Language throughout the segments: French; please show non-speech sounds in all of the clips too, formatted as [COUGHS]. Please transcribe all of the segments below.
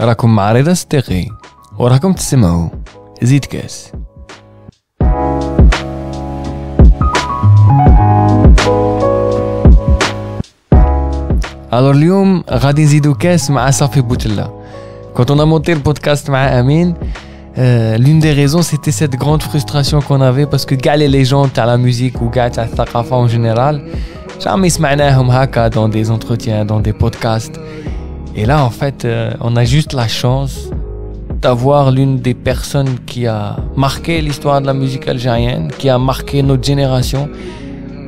راكم مع رضا صديقي وراكم تسمعوا زيد كاس الور اليوم غادي نزيدو كاس مع صافي بوتلا كنت انا مونتي البودكاست مع امين Euh, l'une des raisons, c'était cette grande frustration qu'on avait parce que gars les légendes à la musique ou gars à la en général, jamais haka dans des entretiens, dans des podcasts. Et là, en fait, euh, on a juste la chance d'avoir l'une des personnes qui a marqué l'histoire de la musique algérienne, qui a marqué notre génération.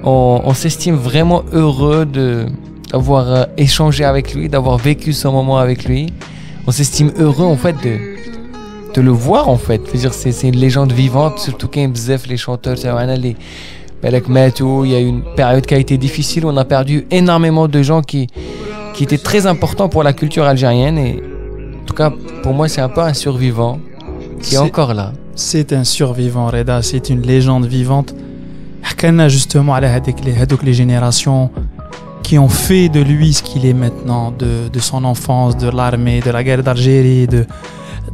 On, s'estime vraiment heureux de, d'avoir euh, échangé avec lui, d'avoir vécu ce moment avec lui. On s'estime heureux en fait de, le voir en fait. C'est une légende vivante, surtout bzef, les chanteurs, les il y a une période qui a été difficile, on a perdu énormément de gens qui, qui étaient très importants pour la culture algérienne. Et en tout cas, pour moi, c'est un peu un survivant qui est, encore là. C'est un survivant, Reda, c'est une légende vivante. a justement les générations qui ont fait de lui ce qu'il est maintenant, de, de son enfance, de l'armée, de la guerre d'Algérie, de,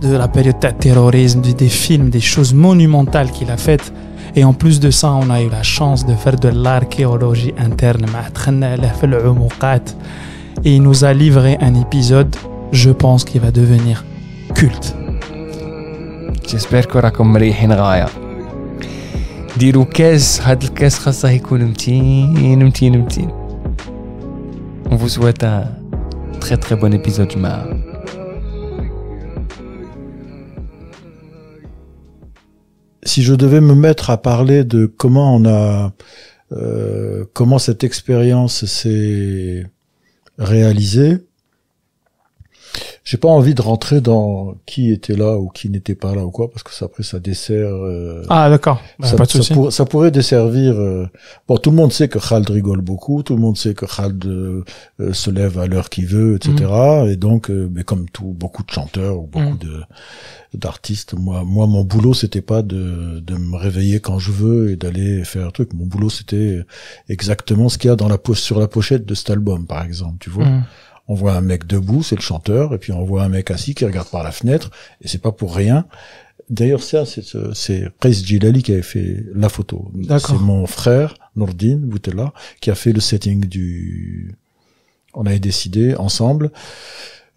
de la période de terrorisme, des films, des choses monumentales qu'il a faites. Et en plus de ça, on a eu la chance de faire de l'archéologie interne. Et il nous a livré un épisode, je pense, qui va devenir culte. J'espère que vous allez vous ديروا On vous souhaite un très très bon épisode, si je devais me mettre à parler de comment on a, euh, comment cette expérience s'est réalisée, j'ai pas envie de rentrer dans qui était là ou qui n'était pas là ou quoi, parce que ça, après, ça dessert... Euh, ah, d'accord. Bah, pas ça, ça, ça, pourrait desservir... Euh, bon, tout le monde sait que Khald rigole beaucoup, tout le monde sait que Khald euh, se lève à l'heure qu'il veut, etc. Mhm. Et donc, mais comme tout, beaucoup de chanteurs ou beaucoup mhm. de d'artistes, moi, moi, mon boulot, c'était pas de, de me réveiller quand je veux et d'aller faire un truc. Mon boulot, c'était exactement ce qu'il y a dans la poche, sur la pochette de cet album, par exemple, tu vois. Mhm on voit un mec debout, c'est le chanteur, et puis on voit un mec assis qui regarde par la fenêtre, et c'est pas pour rien. D'ailleurs, ça, c'est Reis Lali qui avait fait la photo. C'est mon frère, Nordin Boutella, qui a fait le setting du... On avait décidé ensemble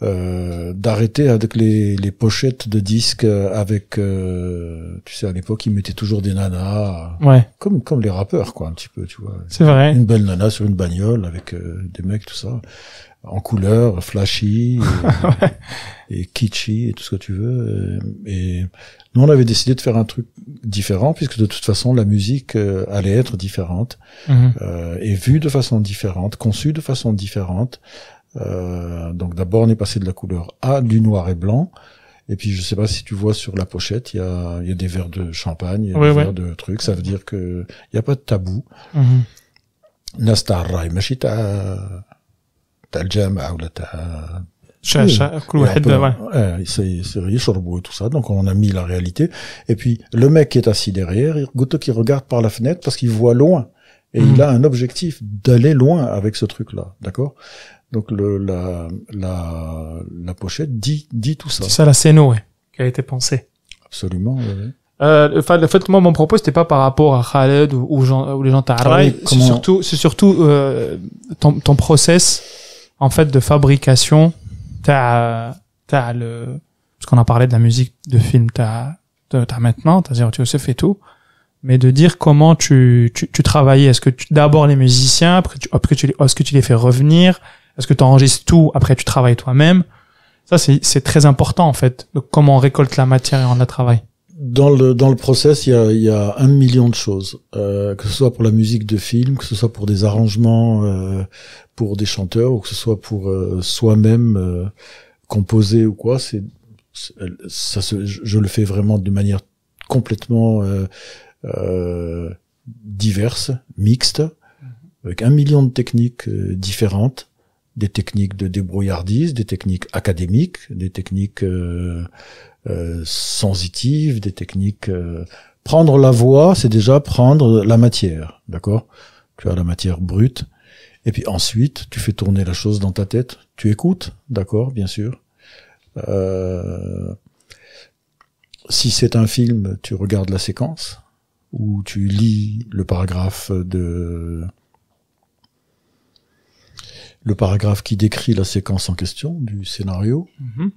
euh, d'arrêter avec les, les, pochettes de disques euh, avec... Euh, tu sais, à l'époque, ils mettaient toujours des nanas. Ouais. Comme, comme les rappeurs, quoi, un petit peu, tu vois. C'est vrai. Une belle nana sur une bagnole avec des mecs, tout ça en couleur, flashy, [LAUGHS] et, kitschy, et tout ce que tu veux. Euh, et, nous, on avait décidé de faire un truc différent, puisque de toute façon, la musique euh, allait être différente, mhm. euh, et vue de façon différente, conçue de façon différente. donc d'abord, on est passé de la couleur à du noir et blanc. Et puis, je sais pas si tu vois sur la pochette, il y a, des verres de champagne, il y a des verres de trucs. Ça veut dire que il n'y a pas de tabou. Mm Machita. Ah, c'est الجامعه le تاع tout ça donc on a mis la réalité et puis le mec qui est assis derrière il qui regarde par la fenêtre parce qu'il voit loin et il hmm. a un objectif d'aller loin avec ce truc là d'accord donc la pochette dit dit tout ça c'est ça la scène qui a été pensée absolument euh, le fait moi mon propos c'était pas par rapport à Khaled ou, les gens de ah c'est surtout c'est surtout euh, ton, ton process en fait de fabrication t'as t'as le parce qu'on a parlé de la musique de film t'as t'as maintenant t'as sais, tu fait tout mais de dire comment tu tu, tu est-ce que tu d'abord les musiciens après après tu est-ce que tu les fais revenir est-ce que tu enregistres tout après tu travailles toi-même ça c'est c'est très important en fait de comment on récolte la matière et on la travaille dans le dans le process, il y a, un million de choses, euh, que ce soit pour la musique de film, que ce soit pour des arrangements, euh, pour des chanteurs, ou que ce soit pour euh, soi-même composer ou quoi. C'est ça, se, je, le fais vraiment d'une manière complètement diverse, mixte, avec un million de techniques différentes, des techniques de débrouillardise, des techniques académiques, des techniques euh, sensitives, des techniques. Euh, prendre la voix, c'est déjà prendre la matière, d'accord Tu as la matière brute. Et puis ensuite, tu fais tourner la chose dans ta tête. Tu écoutes, d'accord, bien sûr. Euh, si c'est un film, tu regardes la séquence ou tu lis le paragraphe de le paragraphe qui décrit la séquence en question du scénario. Mm-hmm.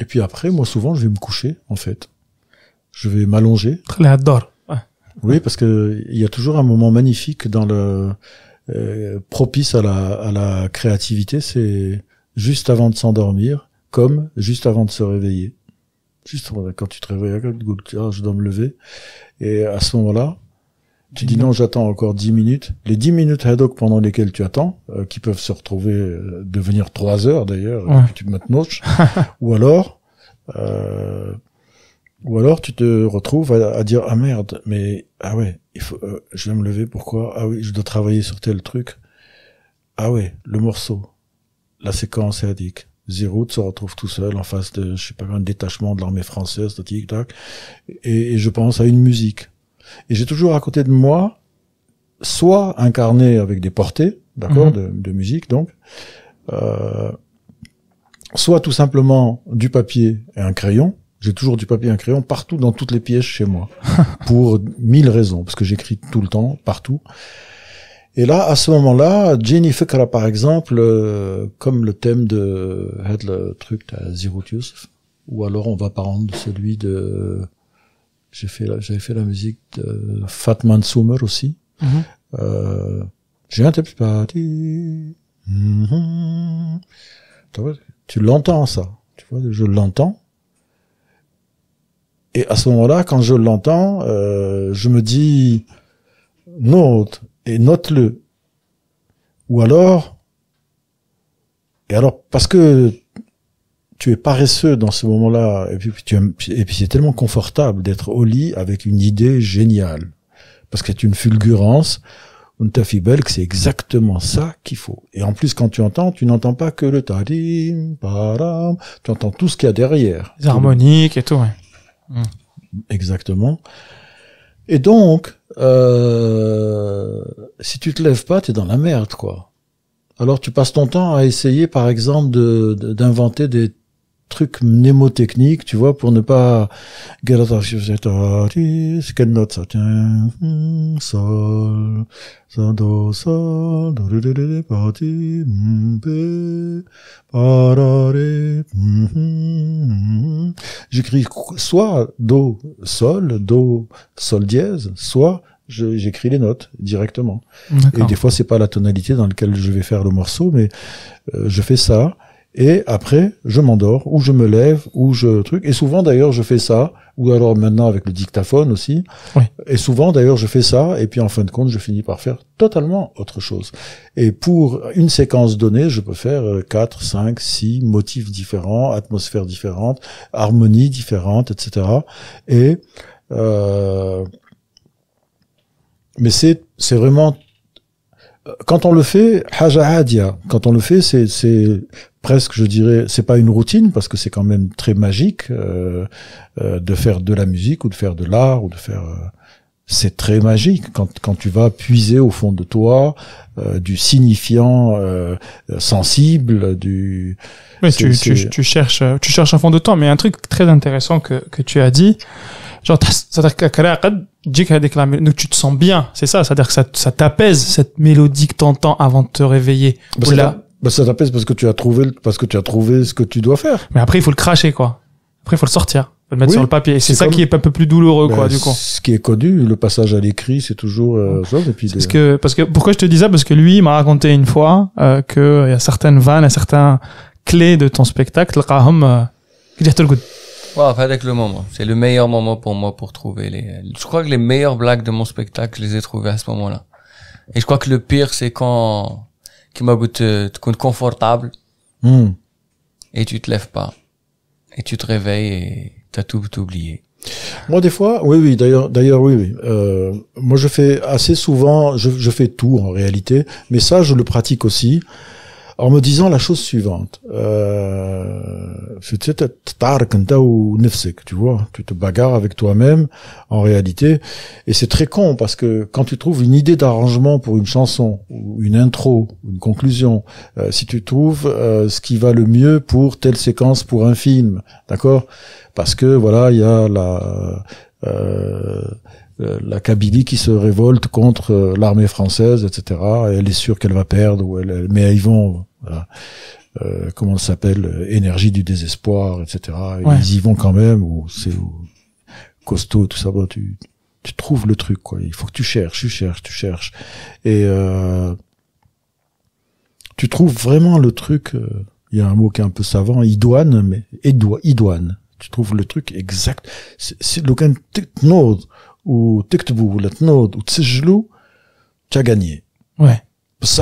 Et puis après, moi souvent, je vais me coucher en fait. Je vais m'allonger. [LAUGHS] Oui, parce que il y a toujours un moment magnifique dans le euh, propice à la, à la créativité, c'est juste avant de s'endormir, comme juste avant de se réveiller. Juste quand tu te réveilles, ah, je dois me lever. Et à ce moment-là, tu dis non, j'attends encore 10 minutes. Les 10 minutes Haddock pendant lesquelles tu attends, euh, qui peuvent se retrouver, euh, devenir 3 heures d'ailleurs, tu maintenant, [LAUGHS] ou alors, euh, ou alors tu te retrouves à, dire ah merde, mais ah ouais, il faut, euh, je vais me lever pourquoi Ah oui, je dois travailler sur tel truc. Ah ouais, le morceau, la séquence Haddock. Zéro se retrouve tout seul en face de, je sais pas, un détachement de l'armée française, tic-tac, et je pense à une musique et j'ai toujours à côté de moi, soit incarné avec des portées, d'accord, mhm. de, musique donc, euh, soit tout simplement du papier et un crayon. J'ai toujours du papier et un crayon partout dans toutes les pièces chez moi, [LAUGHS] pour mille raisons, parce que j'écris tout le temps, partout. Et là, à ce moment-là, Jenny Fekra, par exemple, euh, comme le thème de le truc à ou alors on va parler de celui de j'ai fait, j'avais fait la musique de Fatman Soumer aussi. Mhm. euh, j'ai un petit parti. Mhm. Tu l'entends ça, tu vois, je l'entends. Et à ce moment-là, quand je l'entends, euh, je me dis note et note-le. Ou alors, et alors parce que tu es paresseux dans ce moment-là, et puis, c'est tellement confortable d'être au lit avec une idée géniale, parce que c'est une fulgurance. une tafibel, que c'est exactement ça qu'il faut. Et en plus, quand tu entends, tu n'entends pas que le tarim, param, tu entends tout ce qu'il y a derrière. Les harmoniques et tout, ouais. Hmm. Exactement. Et donc, euh, si tu te lèves pas, tu es dans la merde, quoi. Alors tu passes ton temps à essayer, par exemple, d'inventer des truc mnémotechnique, tu vois, pour ne pas... Ah, quelle note ça tient hmm, Sol, do, sol, do, do, do, do, J'écris soit do, sol, do, sol dièse, soit j'écris les notes directement. Et des fois, c'est pas la tonalité dans laquelle je vais faire le morceau, mais euh, je fais ça. Et après, je m'endors, ou je me lève, ou je truc. Et souvent, d'ailleurs, je fais ça, ou alors maintenant avec le dictaphone aussi. Oui. Et souvent, d'ailleurs, je fais ça, et puis en fin de compte, je finis par faire totalement autre chose. Et pour une séquence donnée, je peux faire 4, 5, 6 motifs différents, atmosphères différentes, harmonies différentes, etc. Et... Euh, mais c'est c'est vraiment quand on le fait, haja quand on le fait, c'est presque, je dirais, c'est pas une routine parce que c'est quand même très magique euh, euh, de faire de la musique ou de faire de l'art ou de faire euh, c'est très magique quand, quand tu vas puiser au fond de toi euh, du signifiant euh, sensible du tu, tu, cherches euh, tu cherches un fond de toi mais un truc très intéressant que, que tu as dit genre donc tu te sens bien c'est ça c'est à dire que ça, ça t'apaise cette mélodie que t'entends avant de te réveiller bah, là... bah, ça t'apaise parce que tu as trouvé parce que tu as trouvé ce que tu dois faire mais après il faut le cracher quoi après il faut le sortir mettre sur le papier. C'est ça qui est un peu plus douloureux, quoi, ben, du coup. Ce qui est connu, le passage à l'écrit, c'est toujours euh, Et puis parce que, parce que, pourquoi je te dis ça Parce que lui, il m'a raconté une fois euh, que euh, il y a certaines vannes, certaines clés de ton spectacle, Raham, euh, qui le avec le moment. C'est le meilleur moment pour moi pour trouver les. Je crois que les meilleures blagues de mon spectacle, je les ai trouvées à ce moment-là. Et je crois que le pire, c'est quand tu te goûté confortable hmm. et tu te lèves pas et tu te réveilles et T'as tout oublié. Moi, des fois, oui, oui. D'ailleurs, d'ailleurs, oui, oui. Euh, moi, je fais assez souvent. Je, je, fais tout en réalité, mais ça, je le pratique aussi en me disant la chose suivante. Euh, tu vois, tu te bagarres avec toi-même en réalité. Et c'est très con parce que quand tu trouves une idée d'arrangement pour une chanson, ou une intro, une conclusion, euh, si tu trouves euh, ce qui va le mieux pour telle séquence, pour un film, d'accord Parce que voilà, il y a la... Euh, euh, la Kabylie qui se révolte contre euh, l'armée française, etc. elle est sûre qu'elle va perdre, ou elle, mais ils vont, euh, comment ça s'appelle, énergie du désespoir, etc. Ils y vont quand même, ou c'est costaud, tout ça. tu, tu trouves le truc, quoi. Il faut que tu cherches, tu cherches, tu cherches, et tu trouves vraiment le truc. Il y a un mot qui est un peu savant, idoine, mais idoine. Tu trouves le truc exact. C'est, le kan ou t'écrive ou t'envoie ou t'inscris là tu Ouais. Bah [LAUGHS] c'est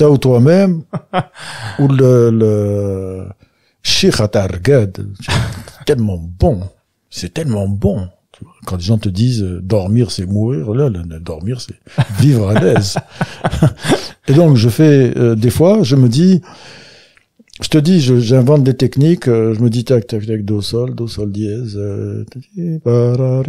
ça ou toi-même ou le le tellement bon c'est tellement bon quand les gens te disent dormir c'est mourir là dormir c'est vivre à l'aise [LAUGHS] et donc je fais euh, des fois je me dis je te dis, j'invente des techniques, euh, je me dis tac, tac, tac, do sol, do sol dièse. Alors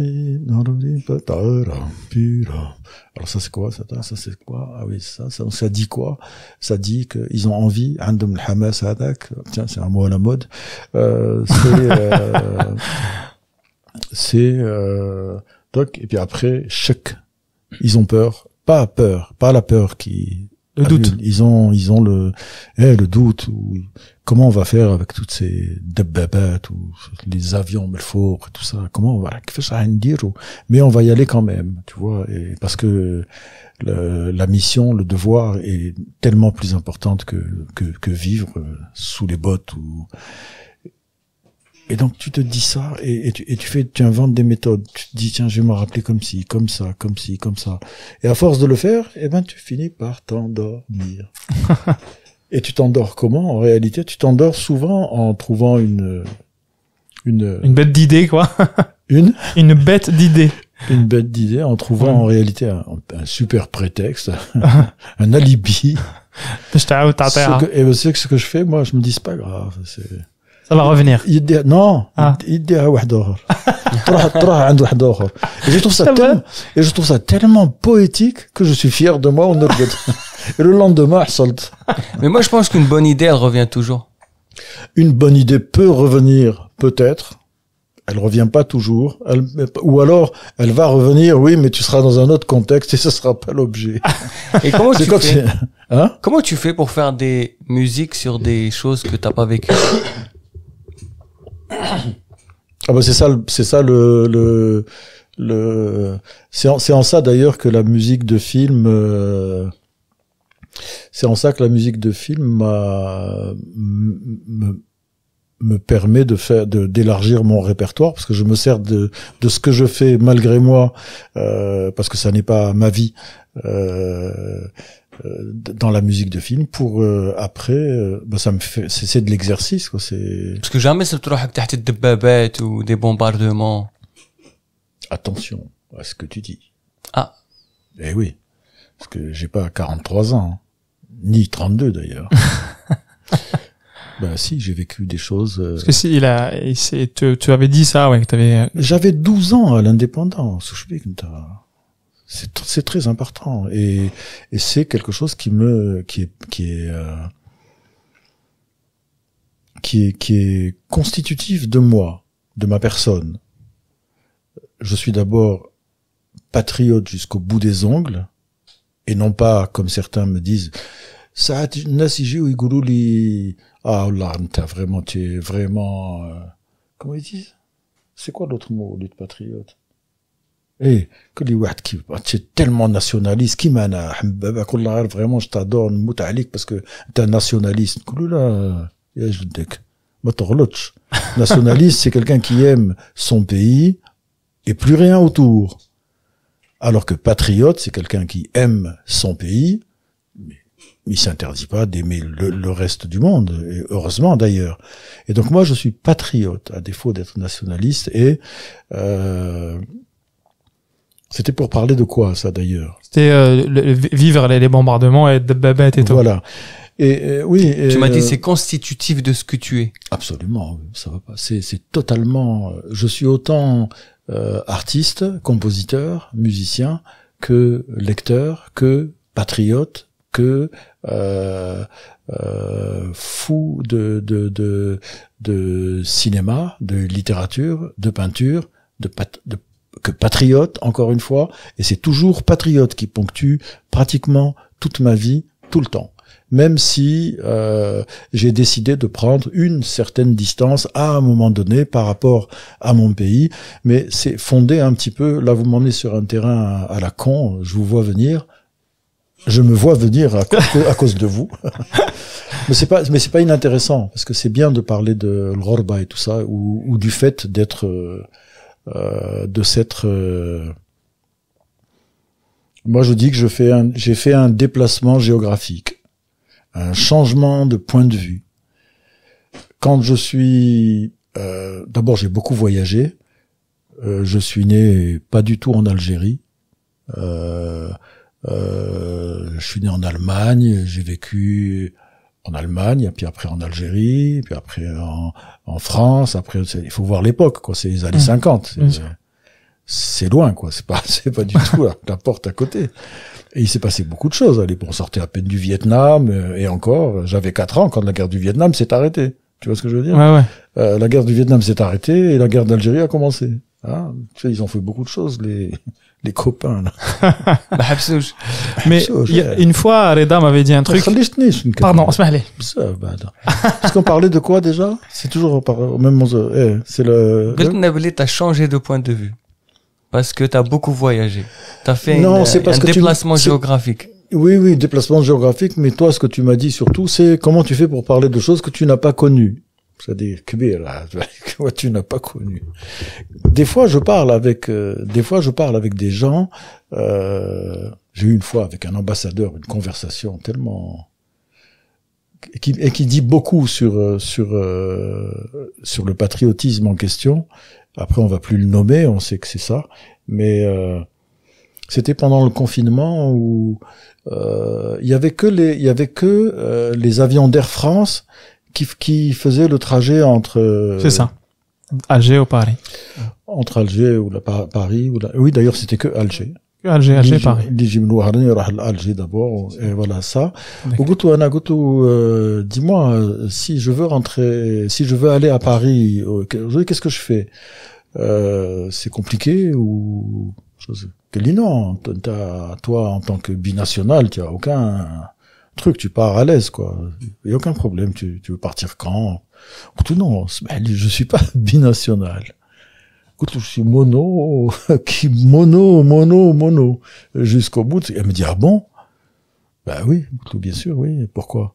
ça c'est quoi ça Ça c'est quoi Ah oui, ça, ça, ça dit quoi Ça dit qu'ils ont envie, Andom Hamas Hadak, tiens c'est un mot à la mode, euh, c'est... Euh, [LAUGHS] c'est... Euh, toc, et puis après, chèque. Ils ont peur, pas peur, pas la peur qui le doute. Ils ont, ils ont le, eh, le doute. comment on va faire avec toutes ces dababats ou les avions le faut tout ça Comment on va ça dire Mais on va y aller quand même, tu vois, et parce que la mission, le devoir est tellement plus importante que que, que vivre euh, sous les bottes ou et donc tu te dis ça et, et, tu, fais, tu inventes des méthodes. Tu te dis tiens, je vais me rappeler comme ci, comme ça, comme ci, comme ça. Et à force de le faire, eh ben tu finis par t'endormir. [LAUGHS] et tu t'endors comment En réalité, tu t'endors souvent en trouvant une une une bête d'idée quoi. [LAUGHS] une une bête d'idée. Une bête d'idée en trouvant en réalité un, super prétexte, [LAUGHS] un alibi. Je ce que, et que ce que je fais, moi, je me dis pas grave. C'est ça va revenir. non. Ah. Ah, et je trouve ça, [LAUGHS] ça tellement, et je trouve ça tellement poétique que je suis fier de moi. [LAUGHS] et le lendemain, Mais moi, je pense qu'une bonne idée, elle revient toujours. Une bonne idée peut revenir, peut-être. Elle revient pas toujours. ou alors, elle va revenir, oui, mais tu seras dans un autre contexte et ce sera pas l'objet. et comment [LAUGHS] tu, fais, hein comment tu fais pour faire des musiques sur des choses que t'as pas vécues ah bah c'est ça, c'est ça le, le, le c'est en, en, ça d'ailleurs que la musique de film, euh, c'est en ça que la musique de film me, me permet de faire, de d'élargir mon répertoire parce que je me sers de de ce que je fais malgré moi, euh, parce que ça n'est pas ma vie. Euh, euh, dans la musique de film pour euh, après euh, bah ça me fait c'est de l'exercice quoi c'est parce que jamais ça te des babettes ou des bombardements attention à ce que tu dis ah eh oui parce que j'ai pas 43 ans hein. ni 32 d'ailleurs [LAUGHS] Bah si, j'ai vécu des choses. Parce que si, il a, tu, tu avais dit ça, ouais, que t'avais. J'avais 12 ans à l'indépendance. Je sais pas. C'est très important et, et c'est quelque chose qui me qui est qui est euh, qui est qui est constitutif de moi, de ma personne. Je suis d'abord patriote jusqu'au bout des ongles et non pas comme certains me disent ça nasiji ou li ah là vraiment tu es vraiment euh, comment ils disent c'est quoi l'autre mot au lieu de patriote et eh, que les Ouattes qui c'est tellement nationaliste, qui m'en a, vraiment, je t'adore, Moutalik, parce que tu es nationaliste. là, je te dis, [LAUGHS] Nationaliste, c'est quelqu'un qui aime son pays et plus rien autour. Alors que patriote, c'est quelqu'un qui aime son pays, mais il s'interdit pas d'aimer le, reste du monde, et heureusement d'ailleurs. Et donc moi, je suis patriote, à défaut d'être nationaliste, et... Euh, c'était pour parler de quoi, ça, d'ailleurs C'était euh, vivre les, bombardements et de babette et tout. Voilà. Et oui. tu m'as dit euh, c'est constitutif de ce que tu es. Absolument, ça va pas. C'est totalement. Euh, je suis autant artiste, compositeur, musicien que lecteur, que patriote, que euh, fou de, de, de de cinéma, de littérature, de peinture, de, de que patriote, encore une fois, et c'est toujours patriote qui ponctue pratiquement toute ma vie, tout le temps. Même si euh, j'ai décidé de prendre une certaine distance à un moment donné par rapport à mon pays, mais c'est fondé un petit peu. Là, vous m'emmenez sur un terrain à, la con. Je vous vois venir, je me vois venir à, cause de vous. [LAUGHS] mais c'est pas, pas inintéressant parce que c'est bien de parler de l'orba et tout ça ou, du fait d'être euh, euh, de s'être euh, moi, je dis que je fais un, j'ai fait un déplacement géographique, un changement de point de vue. Quand je suis, euh, d'abord, j'ai beaucoup voyagé. je suis né pas du tout en Algérie. je suis né en Allemagne. J'ai vécu en Allemagne, puis après en Algérie, puis après en, en France, après il faut voir l'époque quoi, c'est les années 50. Mmh. C'est loin quoi, c'est pas [LAUGHS] c'est pas du tout la, porte à côté. Et il s'est passé beaucoup de choses. Allez, hein, on sortait à peine du Vietnam euh, et encore, j'avais 4 ans quand la guerre du Vietnam s'est arrêtée. Tu vois ce que je veux dire euh, La guerre du Vietnam s'est arrêtée et la guerre d'Algérie a commencé. Hein tu sais, ils ont fait beaucoup de choses les les copains. [LAUGHS] Bah, mais une fois, Reda m'avait dit un truc. Pardon, on se Parce qu'on parlait de quoi déjà C'est toujours au même euh, eh, C'est le. t'as changé de point de vue parce que t'as beaucoup voyagé. T'as fait non, parce un déplacement géographique. Oui, oui, déplacement géographique. Mais toi, ce que tu m'as dit surtout, c'est comment tu fais pour parler de choses que tu n'as pas connues c'est-à-dire Kbira, [LAUGHS] tu n'as pas connu. Des fois, je parle avec, euh, des fois, je parle avec des gens. Euh, J'ai eu une fois avec un ambassadeur une conversation tellement qui, et qui dit beaucoup sur euh, sur euh, sur le patriotisme en question. Après, on va plus le nommer, on sait que c'est ça, mais euh, c'était pendant le confinement où il y avait que les il y avait que les avions d'Air France qui, qui faisait le trajet entre. C'est ça. Alger ou Paris. Euh, entre Alger ou la, Paris ou oui d'ailleurs c'était que Alger. Alger, Alger, Paris. اللي يجي من voilà ça. وقلت له euh, dis-moi si je veux rentrer si je veux aller à Paris euh, qu'est-ce que je fais euh, c'est compliqué ou non toi en tant que binational tu as aucun truc, tu pars à l'aise, quoi. Il n'y a aucun problème. Tu, tu veux partir quand Tout non, je suis pas [LAUGHS] binational. Écoute, je suis mono, [LAUGHS] qui mono, mono, mono, jusqu'au bout. Elle me dit ah bon Ben oui, bien sûr, oui. Pourquoi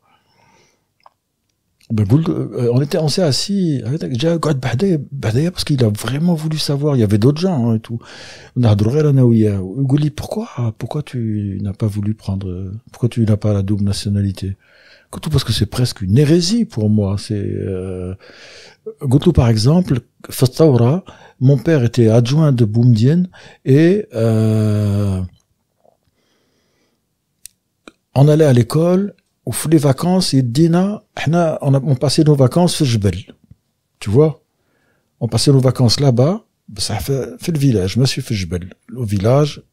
ben, euh, on était s'est assis avec qu'il parce qu'il a vraiment voulu savoir il y avait d'autres gens hein, et tout On pourquoi pourquoi tu n'as pas voulu prendre pourquoi tu n'as pas la double nationalité parce que c'est presque une hérésie pour moi c'est euh, Goutou par exemple Fastaura mon père était adjoint de Boumdienne et euh, on allait à l'école on les vacances, et dina, on, on passait nos vacances au Tu vois? On passait nos vacances là-bas, ça fait, fait le village, monsieur me suis Au village,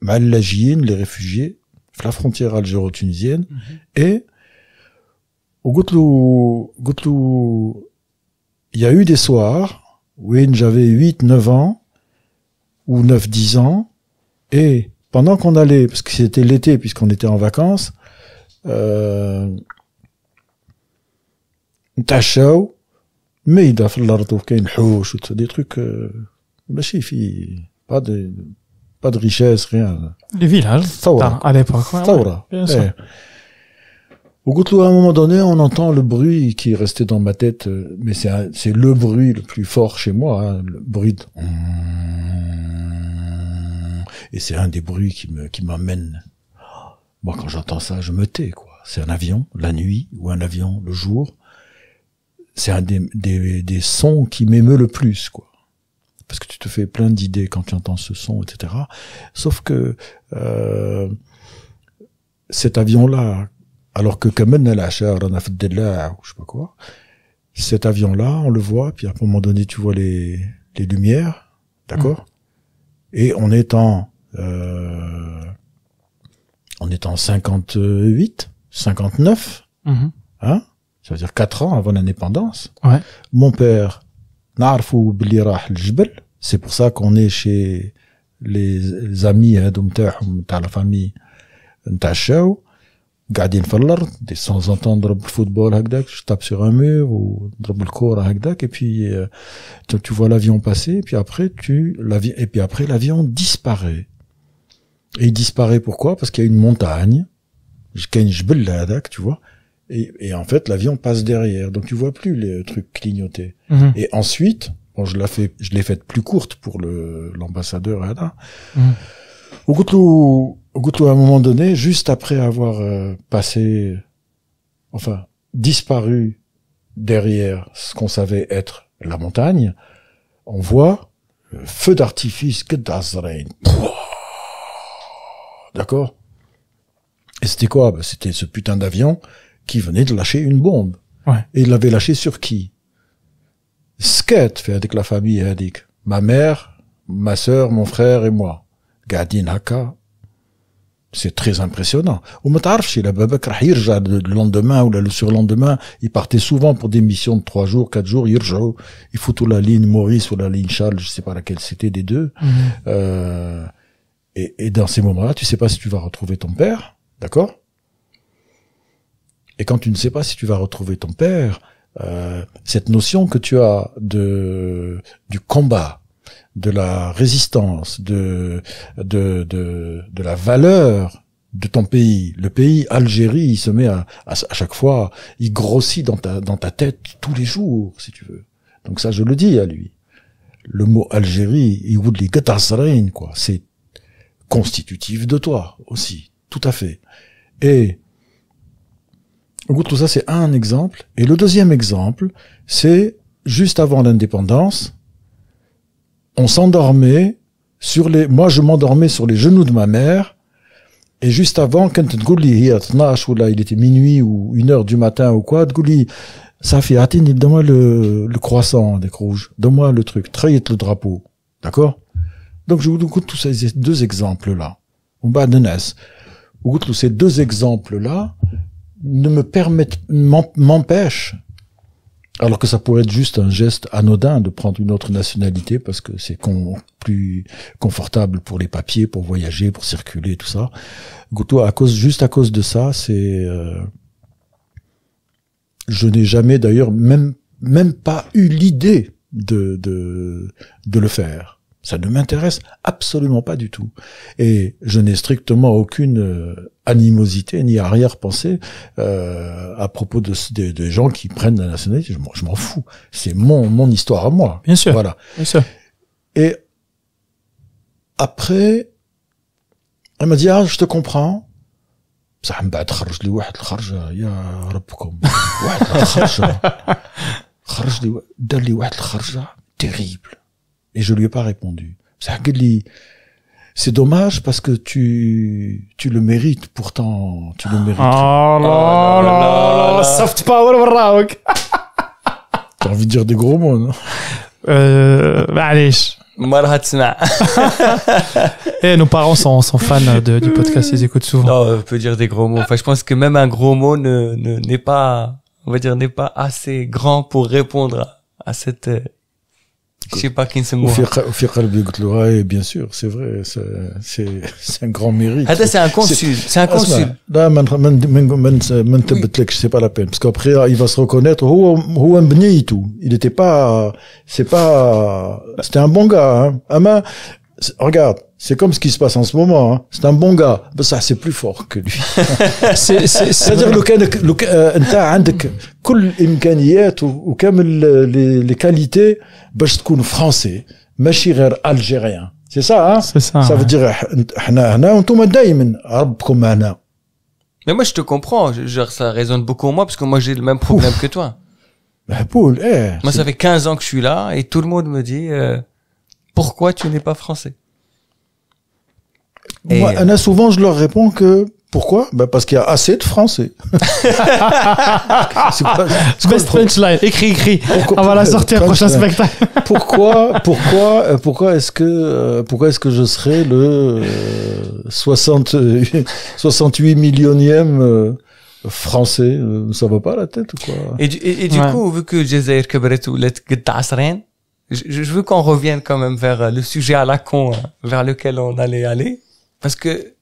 Malajine, les réfugiés, la frontière algéro-tunisienne, mhm. et au Goutlou, Goutlou, il y a eu des soirs, où j'avais 8, 9 ans, ou 9, 10 ans, et pendant qu'on allait, parce que c'était l'été, puisqu'on était en vacances, euh, نتعشاو ميدة في الأرض وكاين حوش دي تروك ماشي في با دي با دو ريشيس غيان لي فيلاج الثورة على ليبوك sûr Au eh. à un moment donné, on entend le bruit qui est resté dans ma tête, euh، mais c'est le bruit le plus fort chez moi, hein, le bruit de... Et c'est un des bruits qui me qui m'amène moi, quand j'entends ça, je me tais, quoi. C'est un avion, la nuit, ou un avion, le jour. C'est un des, sons qui m'émeut le plus, quoi parce que tu te fais plein d'idées quand tu entends ce son, etc. Sauf que euh, cet avion-là, alors que Kamen al ou je sais pas quoi, cet avion-là, on le voit, puis à un moment donné, tu vois les, lumières, d'accord mmh. Et on est en euh, on est en 58, 59, mhm. hein ça veut dire 4 ans avant l'indépendance. Ouais. Mon père, Narfou Bilirah Ljbel, c'est pour ça qu'on est chez les amis euh, de la famille Ntachaou, قاعدين de temps entendre temps, football, le football, je tape sur un mur ou le corps, هكذاك et puis euh, tu, vois l'avion passer et puis après tu l'avion et puis après l'avion disparaît et il disparaît pourquoi Parce qu'il y a une montagne, tu vois. Et, en fait, l'avion passe derrière, donc tu vois plus les trucs clignotés. Mhm. Et ensuite, bon, je je l'ai faite plus courte pour le l'ambassadeur Ada. Au mhm. Goutlou, au à un moment donné, juste après avoir euh, passé, enfin, disparu derrière ce qu'on savait être la montagne, on voit euh, feu d'artifice que Dazrain. D'accord Et c'était quoi ben, C'était ce putain d'avion qui venait de lâcher une bombe. Ouais. Et il l'avait lâché sur qui Skate, fait avec la famille, hein, dit ma mère, ma sœur, mon frère et moi. Gadin C'est très impressionnant. Au Matarf, le le lendemain ou le surlendemain, il partait souvent pour des missions de trois jours, quatre jours, il faut tout la ligne Maurice ou la ligne Charles, je sais pas laquelle c'était des deux. Mhm. Euh, et, et dans ces moments-là, tu sais pas si tu vas retrouver ton père, d'accord Et quand tu ne sais pas si tu vas retrouver ton père, euh, cette notion que tu as de du combat, de la résistance, de de de, de la valeur de ton pays. Le pays Algérie, il se met à, à, chaque fois, il grossit dans ta, dans ta tête tous les jours, si tu veux. Donc ça, je le dis à lui. Le mot Algérie, il les Gatasrain, quoi. C'est constitutive de toi aussi, tout à fait. Et de tout ça c'est un exemple. Et le deuxième exemple, c'est juste avant l'indépendance, on s'endormait sur les. Moi je m'endormais sur les genoux de ma mère. Et juste avant, quand Tgouli, ou là, il était minuit ou une heure du matin ou quoi, Tgouli, fait Atini, donne-moi le, le croissant des rouges donne-moi le truc, trahit le drapeau. D'accord donc je vous donne tous ces deux exemples-là. Bah, tous ces deux exemples-là ne me permettent, m'empêchent, alors que ça pourrait être juste un geste anodin de prendre une autre nationalité parce que c'est plus confortable pour les papiers, pour voyager, pour circuler, tout ça. à cause, juste à cause de ça, c'est, euh, je n'ai jamais d'ailleurs même, même pas eu l'idée de, de le faire. Ça ne m'intéresse absolument pas du tout. Et je n'ai strictement aucune euh, animosité ni arrière-pensée euh, à propos de, de, gens qui prennent la nationalité. Je m'en fous. C'est mon, mon histoire à moi. Bien sûr. Voilà. Bien sûr. Et après, elle m'a dit, ah, je te comprends. Ça من li et je lui ai pas répondu. C'est dommage parce que tu tu le mérites pourtant tu le mérites. Ah, oh là là là soft power Tu [LAUGHS] T'as envie de dire des gros mots non Euh bah, Et [LAUGHS] eh, nos parents sont sont fans du podcast, ils écoutent souvent. Non, on peut dire des gros mots. Enfin, je pense que même un gros mot ne n'est pas on va dire n'est pas assez grand pour répondre à cette je sais pas qui c'est moi. bien sûr, c'est vrai, c'est un grand mérite. Ah, c'est un consul, c'est un consul. c'est pas la peine, parce qu'après, il va se reconnaître, il était pas, c'est pas, c'était un bon gars, hein. regarde, c'est comme ce qui se passe en ce moment. Hein. C'est un bon gars. mais ça, c'est plus fort que lui. [LAUGHS] C'est-à-dire que tu le toutes les عندك كل الإمكانيات وكامل les qualités pour être français, ماشي algérien. C'est ça, hein C'est ça. Ça veut dire حنا هنا وانتم دايما ربكم هنا. Mais moi, je te comprends. Genre, ça résonne beaucoup en moi parce que moi, j'ai le même problème que toi. La poule, eh, moi, ça fait 15 ans que je suis là et tout le monde me dit euh, pourquoi tu n'es pas français. Et Moi, souvent, je leur réponds que pourquoi Ben Parce qu'il y a assez de Français. pas, [LAUGHS] Best punchline, écrit, écris. Pourquoi, On va la sortir au prochain spectacle. [LAUGHS] pourquoi pourquoi, euh, pourquoi est-ce que, euh, pourquoi est-ce que je serai le 60, euh, 68 millionième Français Ça va pas à la tête ou quoi Et du, coup, et, que du ouais. coup, vu que Jazair Kabretou, je veux qu'on revienne quand même vers le sujet à la con, hein, vers lequel on allait aller parce que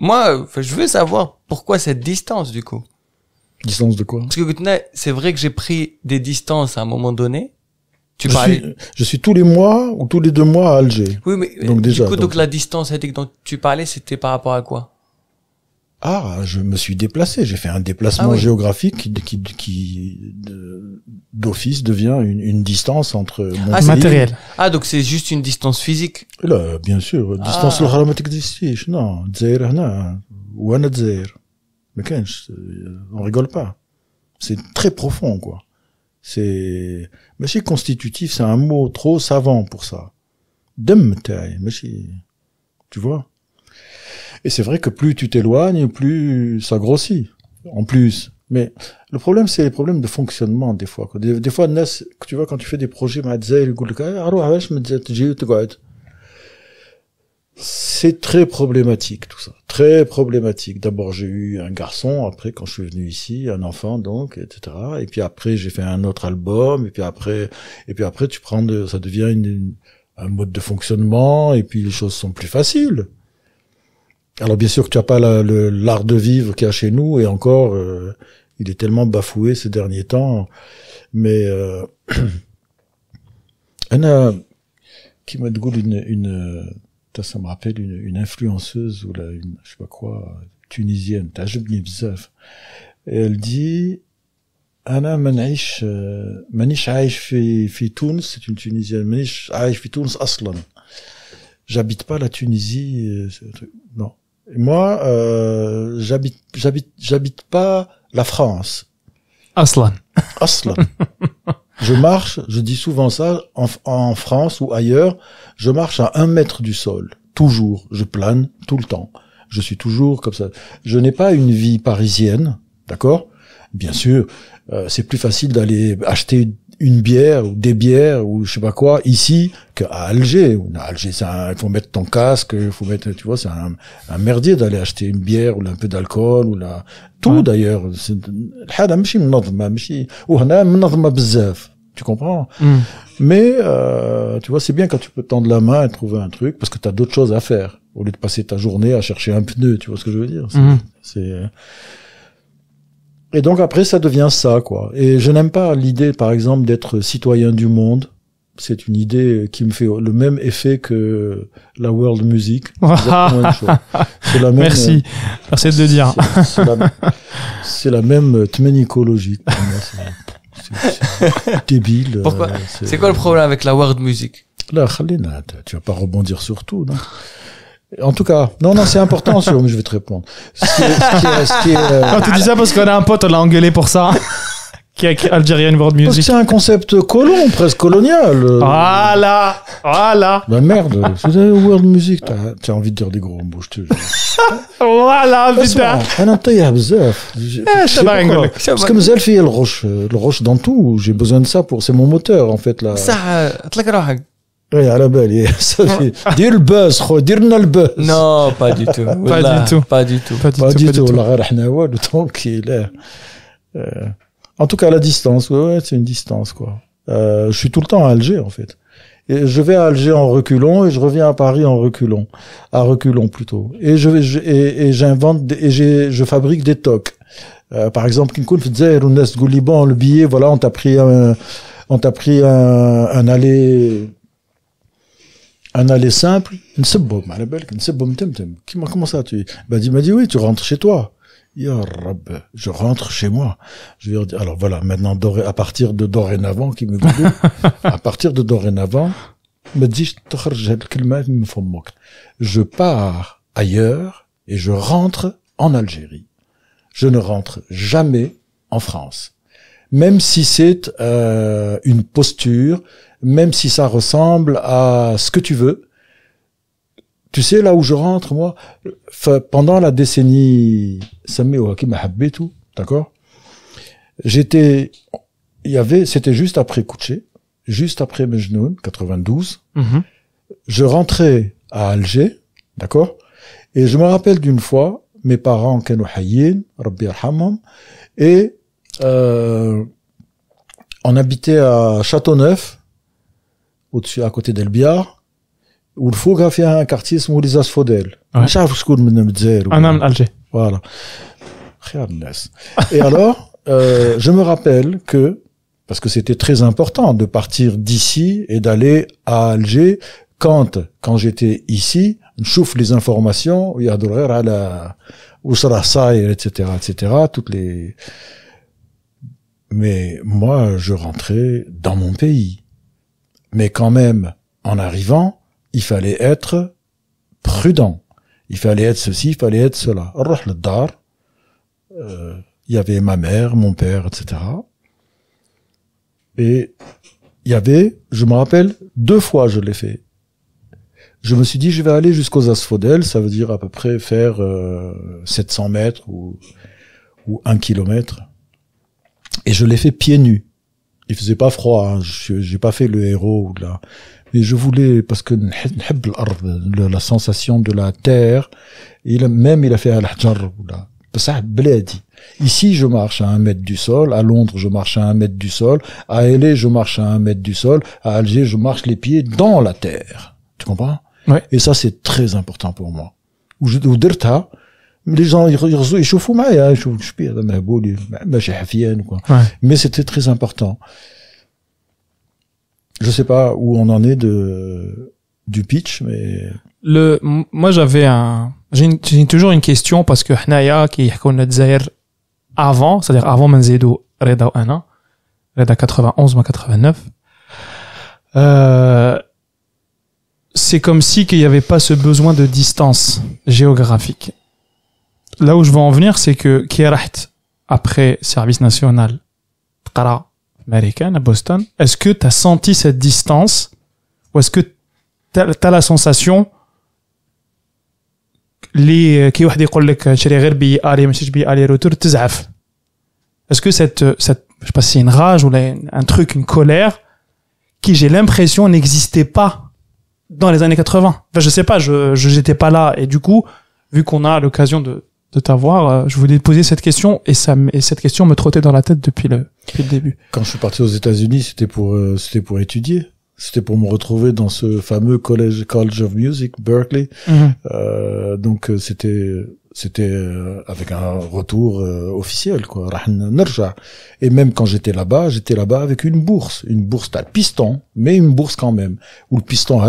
moi, je veux savoir pourquoi cette distance du coup. Distance de quoi Parce que c'est vrai que j'ai pris des distances à un moment donné. Tu je, suis, tous les mois ou tous les deux mois à Alger. Oui, mais donc Du coup, donc, la distance dont tu parlais, c'était par rapport à quoi ah, je me suis déplacé, j'ai fait un déplacement ah géographique qui, qui, d'office devient une, une, distance entre mon ah, matériel. Ah, donc c'est juste une distance physique bien sûr. Ah. Distance le existe. Non, tzair hna, Mais on rigole pas. C'est très profond, quoi. C'est... Mais c'est constitutif, c'est un mot trop savant pour ça. Dem mais Tu vois et c'est vrai que plus tu t'éloignes, plus ça grossit. En plus. Mais le problème, c'est les problèmes de fonctionnement, des fois. Des, des fois, tu vois, quand tu fais des projets, c'est très problématique, tout ça. Très problématique. D'abord, j'ai eu un garçon, après, quand je suis venu ici, un enfant, donc, etc. Et puis après, j'ai fait un autre album, et puis après, et puis après, tu prends ça devient une, un mode de fonctionnement, et puis les choses sont plus faciles. Alors bien sûr que tu n'as pas l'art de vivre qu'il y a chez nous, et encore, euh, il est tellement bafoué ces derniers temps. Mais euh, [CLEARS THROAT] Anna, qui m'a une, une ça me rappelle une, une influenceuse ou là, une, je sais pas quoi, tunisienne, me et Elle dit Anna manish euh, manish Aish fi Tunis c'est une tunisienne manish aïch fi Tunis j'habite pas la Tunisie euh, non moi, euh, j'habite, j'habite, j'habite pas la France. Aslan. Aslan. je marche, je dis souvent ça, en, France ou ailleurs, je marche à un mètre du sol. Toujours. Je plane tout le temps. Je suis toujours comme ça. Je n'ai pas une vie parisienne. D'accord? Bien sûr, euh, c'est plus facile d'aller acheter une bière ou des bières ou je sais pas quoi ici qu'à Alger. À Alger, il faut mettre ton casque, il faut mettre, tu vois, c'est un, merdier d'aller acheter une bière ou un peu d'alcool ou là tout d'ailleurs. Tu comprends hmm. Mais euh, tu vois, c'est bien quand tu peux tendre la main et trouver un truc parce que tu as d'autres choses à faire au lieu de passer ta journée à chercher un pneu. Tu vois ce que je veux dire C'est hmm. Et donc après, ça devient ça, quoi. Et je n'aime pas l'idée, par exemple, d'être citoyen du monde. C'est une idée qui me fait le même effet que la world music. [LAUGHS] c'est la même, Merci. Euh, Merci de le dire. C'est la, même euh, tménicologie. [LAUGHS] C'est débile. Euh, c'est quoi le problème avec la world music Là, tu vas pas rebondir sur tout, non en tout cas, non, non, c'est important, mais je vais te répondre. Quand euh, tu dis ça parce qu'on a un pote, on l'a engueulé pour ça. [LAUGHS] qui est Algerian World parce Music. c'est un concept colon, presque colonial. Voilà, voilà, Bah merde, c'est de world music. T'as as envie de dire des gros mots, je te jure. voilà, putain. اسمع انا نطيح Je sais pas نقول Parce لك. Parce que le roche, euh, le roche dans tout j'ai besoin de ça pour c'est mon moteur en fait là Ça, euh, tu اي على بالي le pas du tout, pas du tout, pas du tout. Pas du tout. Pas du tout. Pas du tout. En tout cas, la distance, ouais, c'est une distance, quoi. Euh, je suis tout le temps à Alger, en fait. Et je vais à Alger en reculons et je reviens à Paris en reculons. à reculons plutôt. Et je, et, j'invente et je fabrique des toques. Euh, par exemple, une faisait Gouliban le billet, voilà, on t'a pris un, on t'a pris un, un aller un aller simple, une seboum, à la belle, une seboum, tem tem. Comment ça, tu, bah, il m'a bah, dit, oui, tu rentres chez toi. Ya Rab, je rentre chez moi. Je vais dire, alors voilà, maintenant, doré, à partir de dorénavant, qui me dit, [LAUGHS] à partir de dorénavant, me dit, je pars ailleurs et je rentre en Algérie. Je ne rentre jamais en France. Même si c'est, euh, une posture, même si ça ressemble à ce que tu veux. Tu sais, là où je rentre, moi, pendant la décennie tout, d'accord J'étais, il y avait, c'était juste après Kouché, juste après Mejnoun, 92. Mhm. Je rentrais à Alger, d'accord Et je me rappelle d'une fois, mes parents, Hayyin, Rabbi et euh, on habitait à Châteauneuf, au-dessus, à côté d'Elbiar. où il ان كارتي un quartier, c'est mon عارف شكون من الجزائر Voilà. et alors euh, je me rappelle que parce que c'était très important de partir d'ici et d'aller à Alger quand quand j'étais ici je chauffe les informations il y a de à la et cetera etc., etc., toutes les... Mais moi, je rentrais dans mon pays mais quand même, en arrivant, il fallait être prudent. Il fallait être ceci, il fallait être cela. Euh, il y avait ma mère, mon père, etc. Et il y avait, je me rappelle, deux fois je l'ai fait. Je me suis dit, je vais aller jusqu'aux asphodèles, ça veut dire à peu près faire 700 euh, mètres ou, ou 1 kilomètre. Et je l'ai fait pieds nus il faisait pas froid, hein. j'ai pas fait le héros ou mais je voulais parce que la sensation de la terre, et même il a fait al Ici, je marche à un mètre du sol. À Londres, je marche à un mètre du sol. À L.A., je marche à un mètre du sol. À Alger, je marche les pieds dans la terre. Tu comprends? Et ça, c'est très important pour moi. Ou les gens ils, ils, ils chauffent mais c'était très important je sais pas où on en est de du pitch mais le moi j'avais un j'ai toujours une question parce que hnaya qui qu'on a avant c'est-à-dire avant Manzedou Reda un an Reda 91 89 euh, c'est comme si qu'il n'y avait pas ce besoin de distance géographique là où je veux en venir, c'est que Kiraht, après service national, Qara, américaine à Boston, est-ce que tu as senti cette distance ou est-ce que tu as la sensation euh, que que واحد cette euh, cette je sais pas si c'est une rage ou un truc une colère qui j'ai l'impression n'existait pas dans les années 80 Je je sais pas je n'étais pas là et du coup vu qu'on a l'occasion de de t'avoir. Euh, je voulais te poser cette question et ça et cette question me trottait dans la tête depuis le depuis le début. Quand je suis parti aux États-Unis, c'était pour euh, c'était pour étudier. C'était pour me retrouver dans ce fameux College of Music Berkeley. Mhm. Euh, donc c'était c'était avec un retour officiel quoi. Et même quand j'étais là-bas, j'étais là-bas avec une bourse, une bourse à piston, mais une bourse quand même. Ou le piston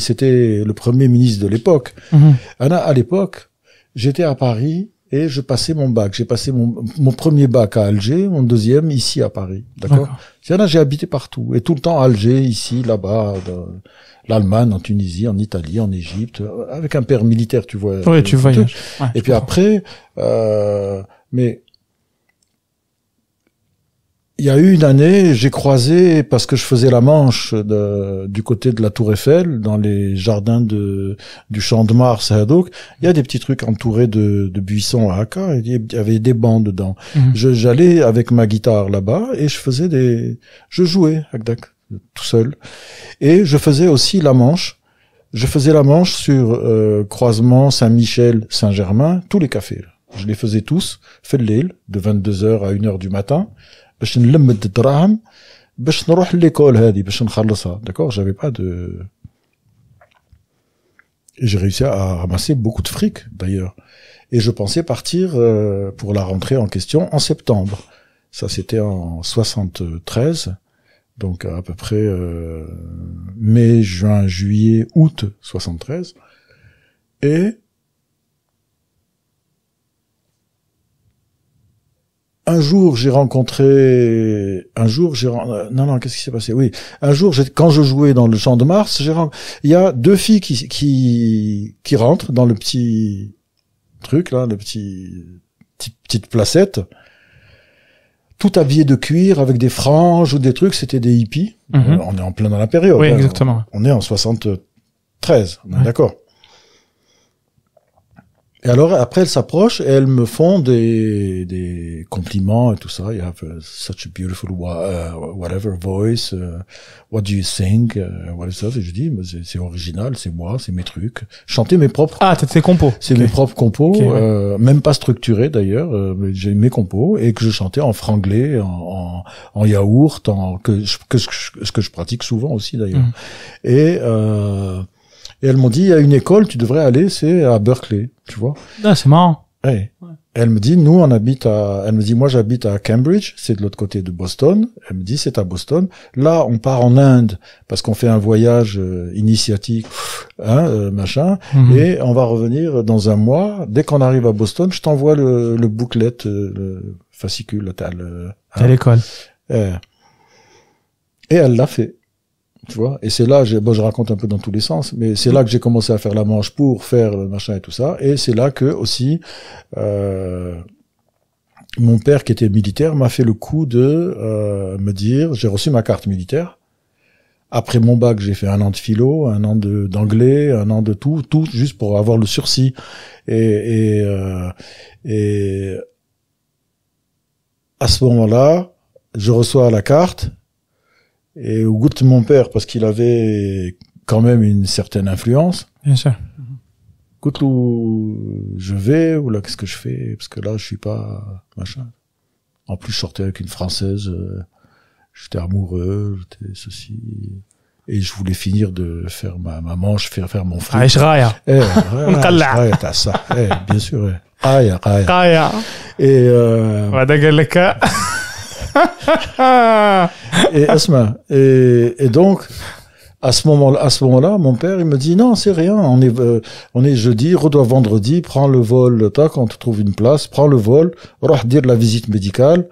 c'était le premier ministre de l'époque. Mhm. À l'époque, j'étais à Paris et je passais mon bac. J'ai passé mon, mon, premier bac à Alger, mon deuxième ici à Paris. D'accord là j'ai habité partout. Et tout le temps Alger, ici, là-bas, l'Allemagne, en Tunisie, en Italie, en Égypte, avec un père militaire, tu vois. Oui, tu euh, voyages. et puis après, euh, mais il y a eu une année, j'ai croisé parce que je faisais la manche du côté de la Tour Eiffel, dans les jardins du Champ de Mars à Il y a des petits trucs entourés de, buissons à Haka. Il y avait des bancs dedans. Mhm. J'allais avec ma guitare là-bas et je faisais des, je jouais tout seul et je faisais aussi la manche. Je faisais la manche sur euh, croisement Saint-Michel, Saint-Germain, tous les cafés. Je les faisais tous, fait de de 22h à 1h du matin. D'accord نلمد pas de Et j'ai réussi à ramasser beaucoup de fric, d'ailleurs. Et je pensais partir euh, pour la rentrée en question en septembre. Ça, c'était en 73, donc à peu près euh, mai, juin, juillet, août 73. Et un jour, j'ai rencontré, un jour, j'ai, euh, non, non, qu'est-ce qui s'est passé? Oui. Un jour, quand je jouais dans le champ de Mars, j'ai il y a deux filles qui, qui, qui rentrent dans le petit truc, là, le petit, petite placette, tout habillées de cuir avec des franges ou des trucs, c'était des hippies. Mhm. Euh, on est en plein dans la période. Oui, hein. exactement. On est en 73. D'accord. Et alors après, elles s'approchent et elles me font des, des compliments et tout ça. You have uh, such a beautiful uh, whatever voice. Uh, what do you think? what is that? Et je dis, c'est original, c'est moi, c'est mes trucs. Chanter mes propres. Ah, c'est compos. C'est mes propres compos, euh, même pas structurés d'ailleurs. Euh, J'ai mes compos et que je chantais en franglais, en, en, yaourt, en que, ce que je pratique souvent aussi d'ailleurs. Mm. Et euh, et elles m'ont dit, il y a une école, tu devrais aller, c'est à Berkeley, tu vois. Ah, c'est marrant. Elle me dit, nous, on habite à, elle me dit, moi, j'habite à Cambridge, c'est de l'autre côté de Boston. Elle me dit, c'est à Boston. Là, on part en Inde parce qu'on fait un voyage euh, initiatique, hein, euh, machin, mhm. et on va revenir dans un mois. Dès qu'on arrive à Boston, je t'envoie le, le euh, le fascicule, t'as hein. À l'école. Et elle l'a fait tu vois et c'est là bon, je raconte un peu dans tous les sens mais c'est là que j'ai commencé à faire la manche pour faire le machin et tout ça et c'est là que aussi euh, mon père qui était militaire m'a fait le coup de euh, me dire j'ai reçu ma carte militaire après mon bac j'ai fait un an de philo un an de d'anglais un an de tout tout juste pour avoir le sursis et et, euh, et à ce moment là je reçois la carte et au goût de mon père parce qu'il avait quand même une certaine influence. Bien sûr. Goûte où je vais ou là qu'est-ce que je fais parce que là je suis pas machin. En plus je sortais avec une française, euh, j'étais amoureux, j'étais ceci et je voulais finir de faire ma, manche, faire faire mon fric. Aishraya. Eh, [LAUGHS] t'as ça. Eh, bien sûr. Aishraya. Eh. Aishraya. Et euh... [LAUGHS] et Asma. Et, et donc, à ce moment-là, à ce moment-là, mon père, il me dit non, c'est rien. On est, euh, on est jeudi, redois vendredi, prends le vol, quand on tu trouves une place, prends le vol, va dire la visite médicale.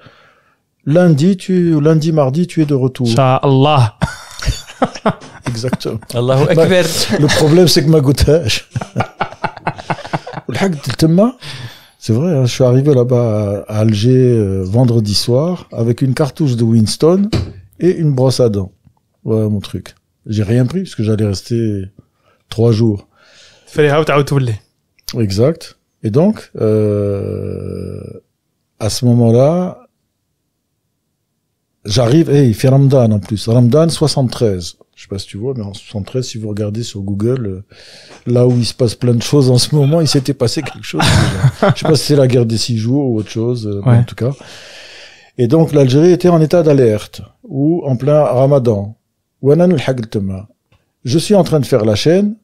Lundi, tu, lundi, mardi, tu es de retour. Allah. [LAUGHS] Exactement. Le problème, c'est que ma goutte [LAUGHS] C'est vrai, hein, je suis arrivé là-bas à Alger euh, vendredi soir avec une cartouche de Winston et une brosse à dents. Voilà mon truc. J'ai rien pris parce que j'allais rester trois jours. Exact. Et donc, euh, à ce moment-là, j'arrive, et il fait Ramadan en plus, Ramadan 73. Je sais pas si tu vois, mais en 73, si vous regardez sur Google, euh, là où il se passe plein de choses en ce moment, il s'était passé quelque chose. Je sais pas si c'est la guerre des six jours ou autre chose, euh, en tout cas. Et donc l'Algérie était en état d'alerte, ou en plein Ramadan. Je suis en train de faire la chaîne,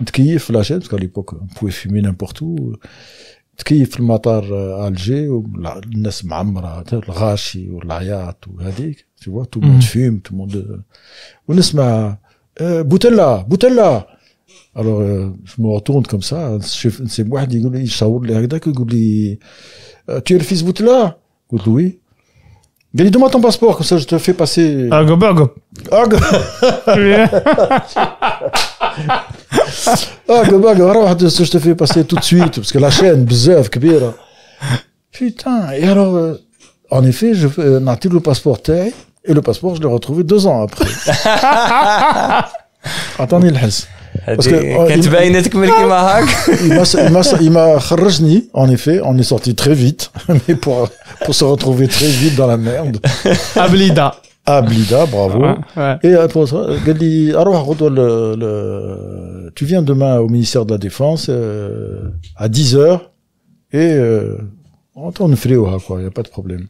de Kiev la chaîne, parce qu'à l'époque on pouvait fumer n'importe où. تكيف في المطار الجي والناس معمره الغاشي والعياط وهذيك تو تو فيم تو موند ونسمع آه، بوتلا بوتلا الوغ في euh, رetourne كوم سا نسيب واحد يقول لي يصور لي هكذاك يقول لي تي رفيس بوتلا قلت له وي قال لي دو ما تون باسبور ça جو euh, te fais باسي ارقب ارقب Ah, je te fais passer tout de suite, parce que la chaîne, bzef, kbira. Putain, et alors, euh, en effet, je euh, n'ai le passeport et le passeport, je l'ai retrouvé deux ans après. [LAUGHS] Attendez le Parce que, euh, [LAUGHS] il m'a en effet, on est sorti très vite, [LAUGHS] mais pour, pour se retrouver très vite dans la merde. Ablida. Ah, Blida, bravo. Et euh, le tu viens demain au ministère de la Défense euh, à 10h et euh, on tourne fléau, quoi, il n'y a pas de problème.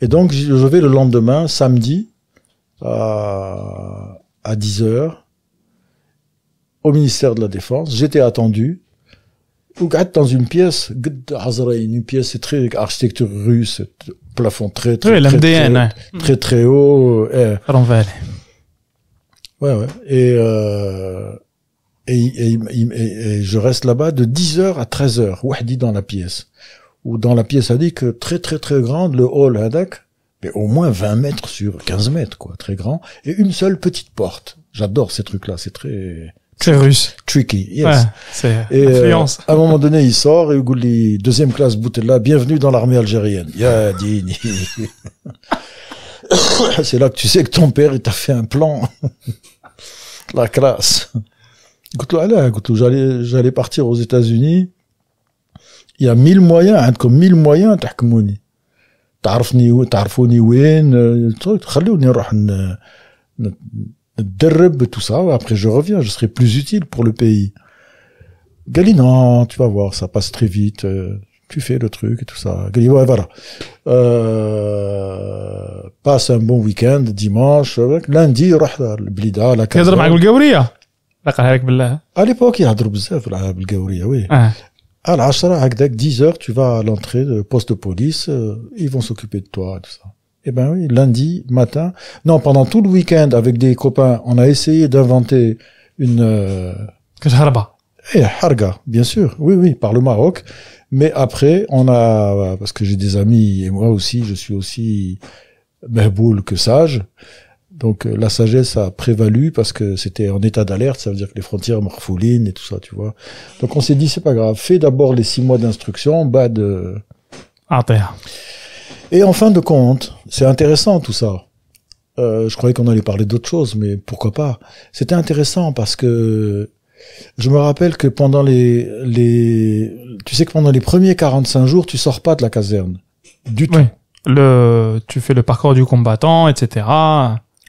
Et donc, je vais le lendemain, samedi, à, à 10h, au ministère de la Défense. J'étais attendu. Ou dans une pièce, une pièce, c'est très architecture russe, plafond très très très, très, très, haut. Euh, euh. Ouais, ouais. Et, euh, et, et, et, je reste là-bas de 10h à 13h, dit dans la pièce. Ou dans la pièce, a dit que très très très grande, le hall Hadak, mais au moins 20 mètres sur 15 mètres, quoi, très grand, et une seule petite porte. J'adore ces trucs-là, c'est très c'est russe. Tricky, yes. Ouais, et euh, à un moment donné, il sort et il dit deuxième classe Boutella, bienvenue dans l'armée algérienne. [LAUGHS] C'est là que tu sais que ton père, il t'a fait un plan. [LAUGHS] La classe. J'allais, j'allais partir aux États-Unis. Il y a mille moyens, hein, comme mille moyens, t'ahkmouni. T'arfni, t'arfouni, win, euh, truc, خلوني نروح derrub tout ça, après je reviens, je serai plus utile pour le pays. Galina, tu vas voir, ça passe très vite, euh, tu fais le truc et tout ça. Gali, ouais, voilà. Euh, passe un bon week-end, dimanche, lundi, le blida, la casa. À l'époque, il y a بزاف ah. À القوريه oui. À 10 heures, tu vas à l'entrée de poste de police, euh, ils vont s'occuper de toi et tout ça. Eh ben oui, lundi matin. Non, pendant tout le week-end avec des copains, on a essayé d'inventer une. Euh... Eh, harga, bien sûr. Oui, oui, par le Maroc. Mais après, on a, parce que j'ai des amis et moi aussi, je suis aussi boule que sage. Donc euh, la sagesse a prévalu parce que c'était en état d'alerte, ça veut dire que les frontières morpholines et tout ça, tu vois. Donc on s'est dit c'est pas grave, fais d'abord les six mois d'instruction, bas de. Ah, et en fin de compte, c'est intéressant tout ça. Euh, je croyais qu'on allait parler d'autre chose, mais pourquoi pas. C'était intéressant parce que je me rappelle que pendant les, les, tu sais que pendant les premiers 45 jours, tu sors pas de la caserne. Du tout. Le, tu fais le parcours du combattant, etc.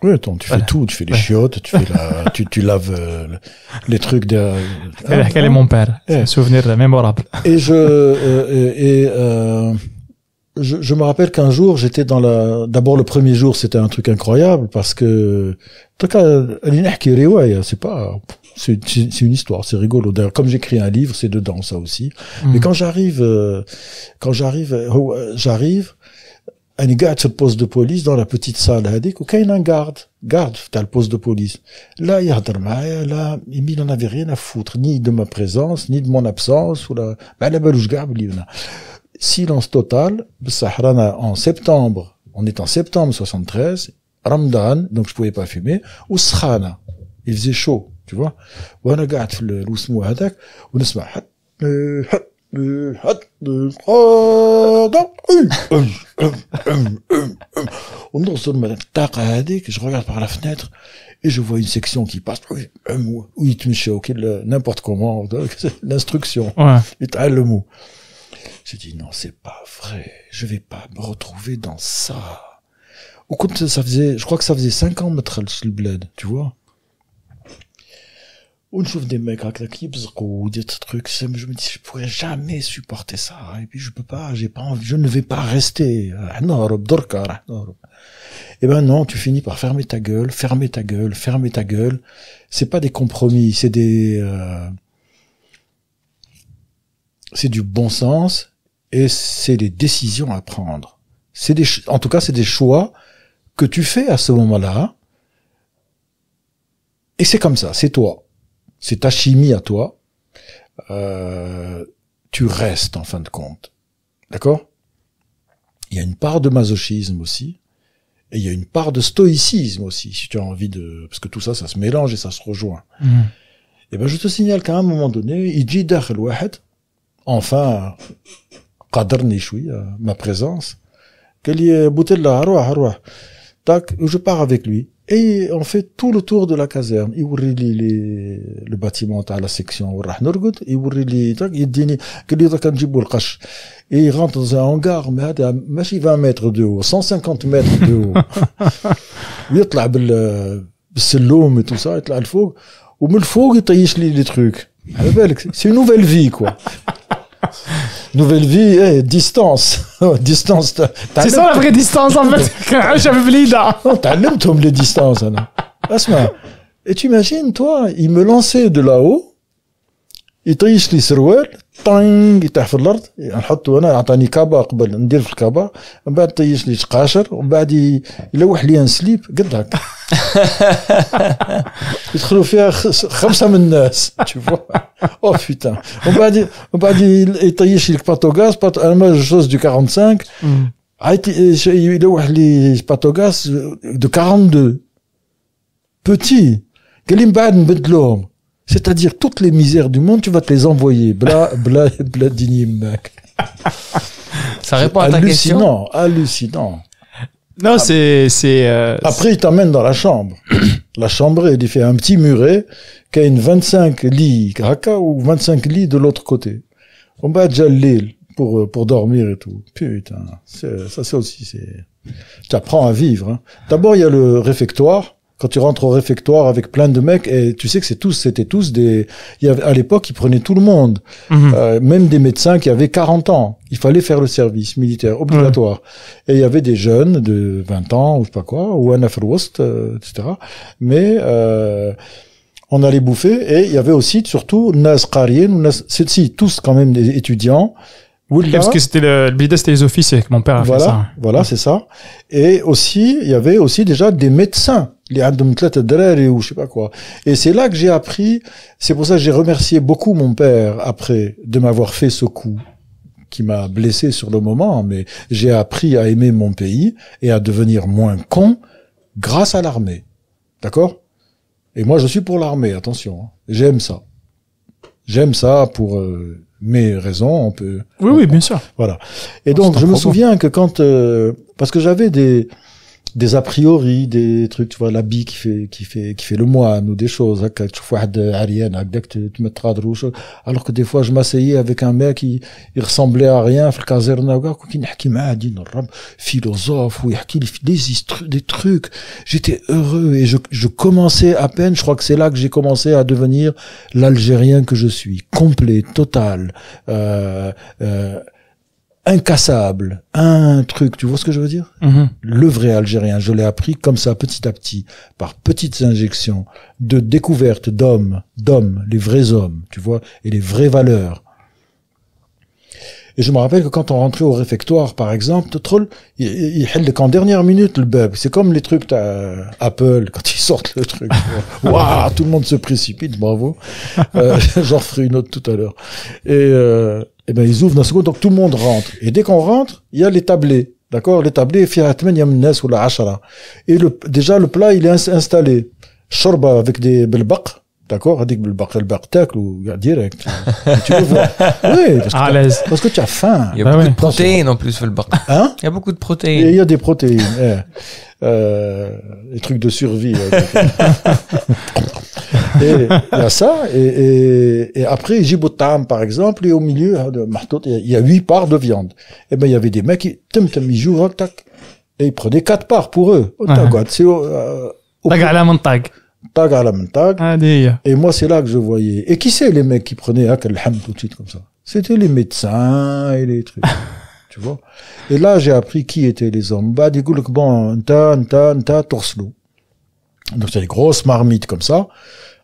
Oui, attends, tu fais tout, tu fais les chiottes, tu fais la, [LAUGHS] tu, tu laves euh, les trucs de. quel hein, est hein. mon père? Eh. souvenir mémorable. Et je, euh, et, euh, je, me rappelle qu'un jour, j'étais dans la. D'abord, le premier jour, c'était un truc incroyable parce que. C'est pas. C'est une histoire, c'est rigolo. D'ailleurs, comme j'écris un livre, c'est dedans ça aussi. Mm. Mais quand j'arrive, euh, quand j'arrive, euh, oh, euh, j'arrive, un gars le poste de police dans la petite salle qu'il y a un garde garde t'as le poste de police là il là il n'en avait rien à foutre ni de ma présence ni de mon absence ou ben, la silence total. en septembre, on est en septembre 73, Ramadan, donc je pouvais pas fumer, ou il faisait chaud, tu vois. وانا euh, euh, ah, hum, hum, hum, je regarde par la fenêtre et je vois une section qui passe il te n'importe comment [LAUGHS] l'instruction j'ai dit non, c'est pas vrai. Je vais pas me retrouver dans ça. Au compte, ça faisait, je crois que ça faisait 5 ans mettre le bled, tu vois. On trouve des mecs avec la clips ou des trucs, je me dis, je pourrais jamais supporter ça, et puis je peux pas, j'ai pas envie, je ne vais pas rester. Euh, eh ben non, tu finis par fermer ta gueule, fermer ta gueule, fermer ta gueule. C'est pas des compromis, c'est des, euh, c'est du bon sens et c'est des décisions à prendre. C'est des, en tout cas, c'est des choix que tu fais à ce moment-là. Et c'est comme ça, c'est toi, c'est ta chimie à toi. Euh, tu restes en fin de compte, d'accord Il y a une part de masochisme aussi, et il y a une part de stoïcisme aussi, si tu as envie de, parce que tout ça, ça se mélange et ça se rejoint. Mmh. eh Et ben, je te signale qu'à un moment donné, enfin qadr nishwi euh, ma présence qu'elle est la harwa harwa tac je pars avec lui et on fait tout le tour de la caserne il ouvre les, les le bâtiment à la section où il ouvre les tac il dit que les il rentre dans un hangar mais à 20 mètres de haut 150 mètres de haut il est là le c'est et tout ça il est là ah, le fou me le trucs c'est une nouvelle vie quoi [LAUGHS] Nouvelle vie, distance. [LAUGHS] distance. C'est ça la vraie [LAUGHS] distance en fait. J'avais oublié là. t'as même tombé les distances. moi Et tu imagines, toi, il me lançait de là-haut. يطيش لي سروال طينغ يطيح في الارض نحطو انا عطاني كابا قبل ندير في الكابا من بعد طيش لي شقاشر ومن بعد يلوح لي سليب قد هكا [LAUGHS] يدخلوا فيها خمسه من الناس تشوفوا او بوتان ومن بعد ومن بعد يطيش لك باتو غاز باتو انا جوز دو 45 عيط يلوح لي باتو غاز دو 42 بوتي قال لي من بعد نبدلوهم C'est-à-dire toutes les misères du monde, tu vas te les envoyer. Bla, [LAUGHS] bla, bla, Ça répond à ta hallucinant, question. Hallucinant, Non, ah. c'est, c'est. Euh, Après, il t'amène dans la chambre. [CLEARS THROAT] la chambre, il fait un petit muret qui a une 25 lits graca ou 25 lits de l'autre côté. On va déjà l'île pour euh, pour dormir et tout. Putain, ça c'est aussi c'est. Tu apprends à vivre. Hein. D'abord, il y a le réfectoire quand tu rentres au réfectoire avec plein de mecs et tu sais que c'est tous c'était tous des il y avait, à l'époque ils prenaient tout le monde mhm. euh, même des médecins qui avaient 40 ans il fallait faire le service militaire obligatoire et il y avait des jeunes de 20 ans ou je sais pas quoi ou un affreux, etc mais euh, on allait bouffer et il y avait aussi surtout Nazqarien, tous quand même des étudiants oui, parce que c'était le, le bidet, c'était les officiers mon père a voilà, fait ça. Voilà, c'est ça. Et aussi, il y avait aussi déjà des médecins je sais pas quoi et c'est là que j'ai appris c'est pour ça que j'ai remercié beaucoup mon père après de m'avoir fait ce coup qui m'a blessé sur le moment mais j'ai appris à aimer mon pays et à devenir moins con grâce à l'armée d'accord et moi je suis pour l'armée attention hein. j'aime ça j'aime ça pour euh, mes raisons on peut oui oui bien sûr voilà et donc je me souviens que quand euh, parce que j'avais des des a priori des trucs tu vois l'habit qui fait qui fait qui fait le moine ou des choses hein, tu vois rien hein, tu de rouge alors que des fois je m'asseyais avec un mec qui il ressemblait à rien qui philosophe ou des des trucs j'étais heureux et je je commençais à peine je crois que c'est là que j'ai commencé à devenir l'algérien que je suis complet total euh, euh incassable, un truc, tu vois ce que je veux dire mhm. Le vrai Algérien, je l'ai appris comme ça, petit à petit, par petites injections de découvertes d'hommes, d'hommes, les vrais hommes, tu vois, et les vraies valeurs. Et je me rappelle que quand on rentrait au réfectoire, par exemple, troll, il le qu'en dernière minute le bug. C'est comme les trucs as Apple quand ils sortent le truc. [LAUGHS] Waouh, tout le monde se précipite, bravo. J'en euh, [LAUGHS] ferai une autre tout à l'heure. Et euh, eh ben ils ouvrent second, donc tout le monde rentre. Et dès qu'on rentre, il y a les tablés. D'accord Les tablés, ou la Et déjà, le plat, il est installé. Shorba avec des belbaq, D'accord Hadik le bartak ou direct. tu peux voir [LAUGHS] Oui, parce que, ah, tu as faim. Il y a beaucoup ah de protéines en plus, le bartak. Hein Il y a beaucoup de protéines. Il y a des protéines. Eh. euh, les trucs de survie. Euh, [LAUGHS] et il y a ça. Et, et, et après, Jibotam, par exemple, et au milieu, hein, il y a huit parts de viande. Et eh ben il y avait des mecs qui, tum tum, ils jouent, Et ils prenaient quatre parts pour eux. Ah, ouais. C'est au, euh, au, tag à la ah, Et moi, c'est là que je voyais. Et qui c'est les mecs qui prenaient ah, quel Ham tout de suite comme ça C'était les médecins et les trucs. [LAUGHS] tu vois Et là, j'ai appris qui étaient les hommes. Bah, le bon, ta, ta, ta, torslo. Donc, c'est des grosses marmites comme ça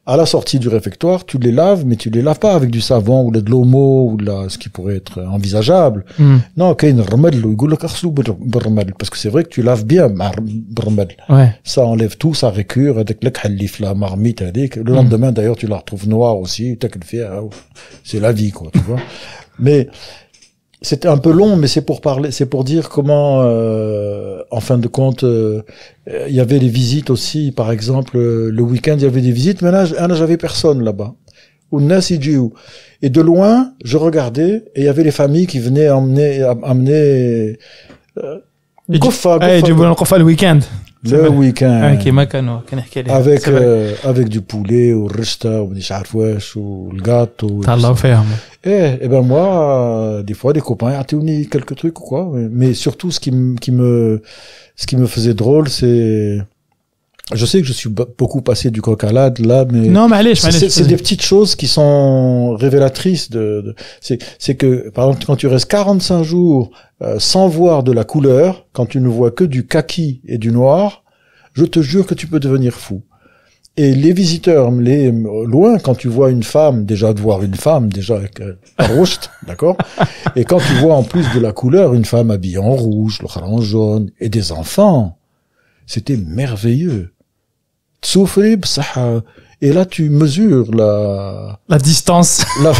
à la sortie du réfectoire, tu les laves, mais tu les laves pas avec du savon ou de l'homo ou de ce qui pourrait être envisageable. Hmm. Non, Mm. Non, parce que c'est vrai que tu laves bien, ouais. Ça enlève tout, ça récure, avec le la marmite, le hmm. lendemain d'ailleurs tu la retrouves noire aussi, hein, c'est la vie, quoi, tu vois. [LAUGHS] Mais, c'était un peu long, mais c'est pour parler, c'est pour dire comment, euh, en fin de compte, euh, il y avait des visites aussi. Par exemple, le week-end, il y avait des visites, mais là, ah j'avais personne là-bas. Et de loin, je regardais, et il y avait les familles qui venaient emmener, amener. Euh, et ah, le week-end le week-end ah, avec euh, avec du poulet ou rista ou ou le gâteau et, et eh, eh ben moi euh, des fois des copains ont ah, quelques trucs ou quoi mais surtout ce qui qui me ce qui me faisait drôle c'est je sais que je suis beaucoup passé du coq à là, mais non, mais allez, c'est des petites choses qui sont révélatrices de. c'est que par exemple quand tu restes 45 jours euh, sans voir de la couleur, quand tu ne vois que du kaki et du noir, je te jure que tu peux devenir fou. Et les visiteurs, les loin, quand tu vois une femme, déjà de voir une femme, déjà avec euh, rouge, [LAUGHS] d'accord Et quand tu vois en plus de la couleur une femme habillée en rouge, le en jaune, et des enfants, c'était merveilleux et là tu mesures la la distance la,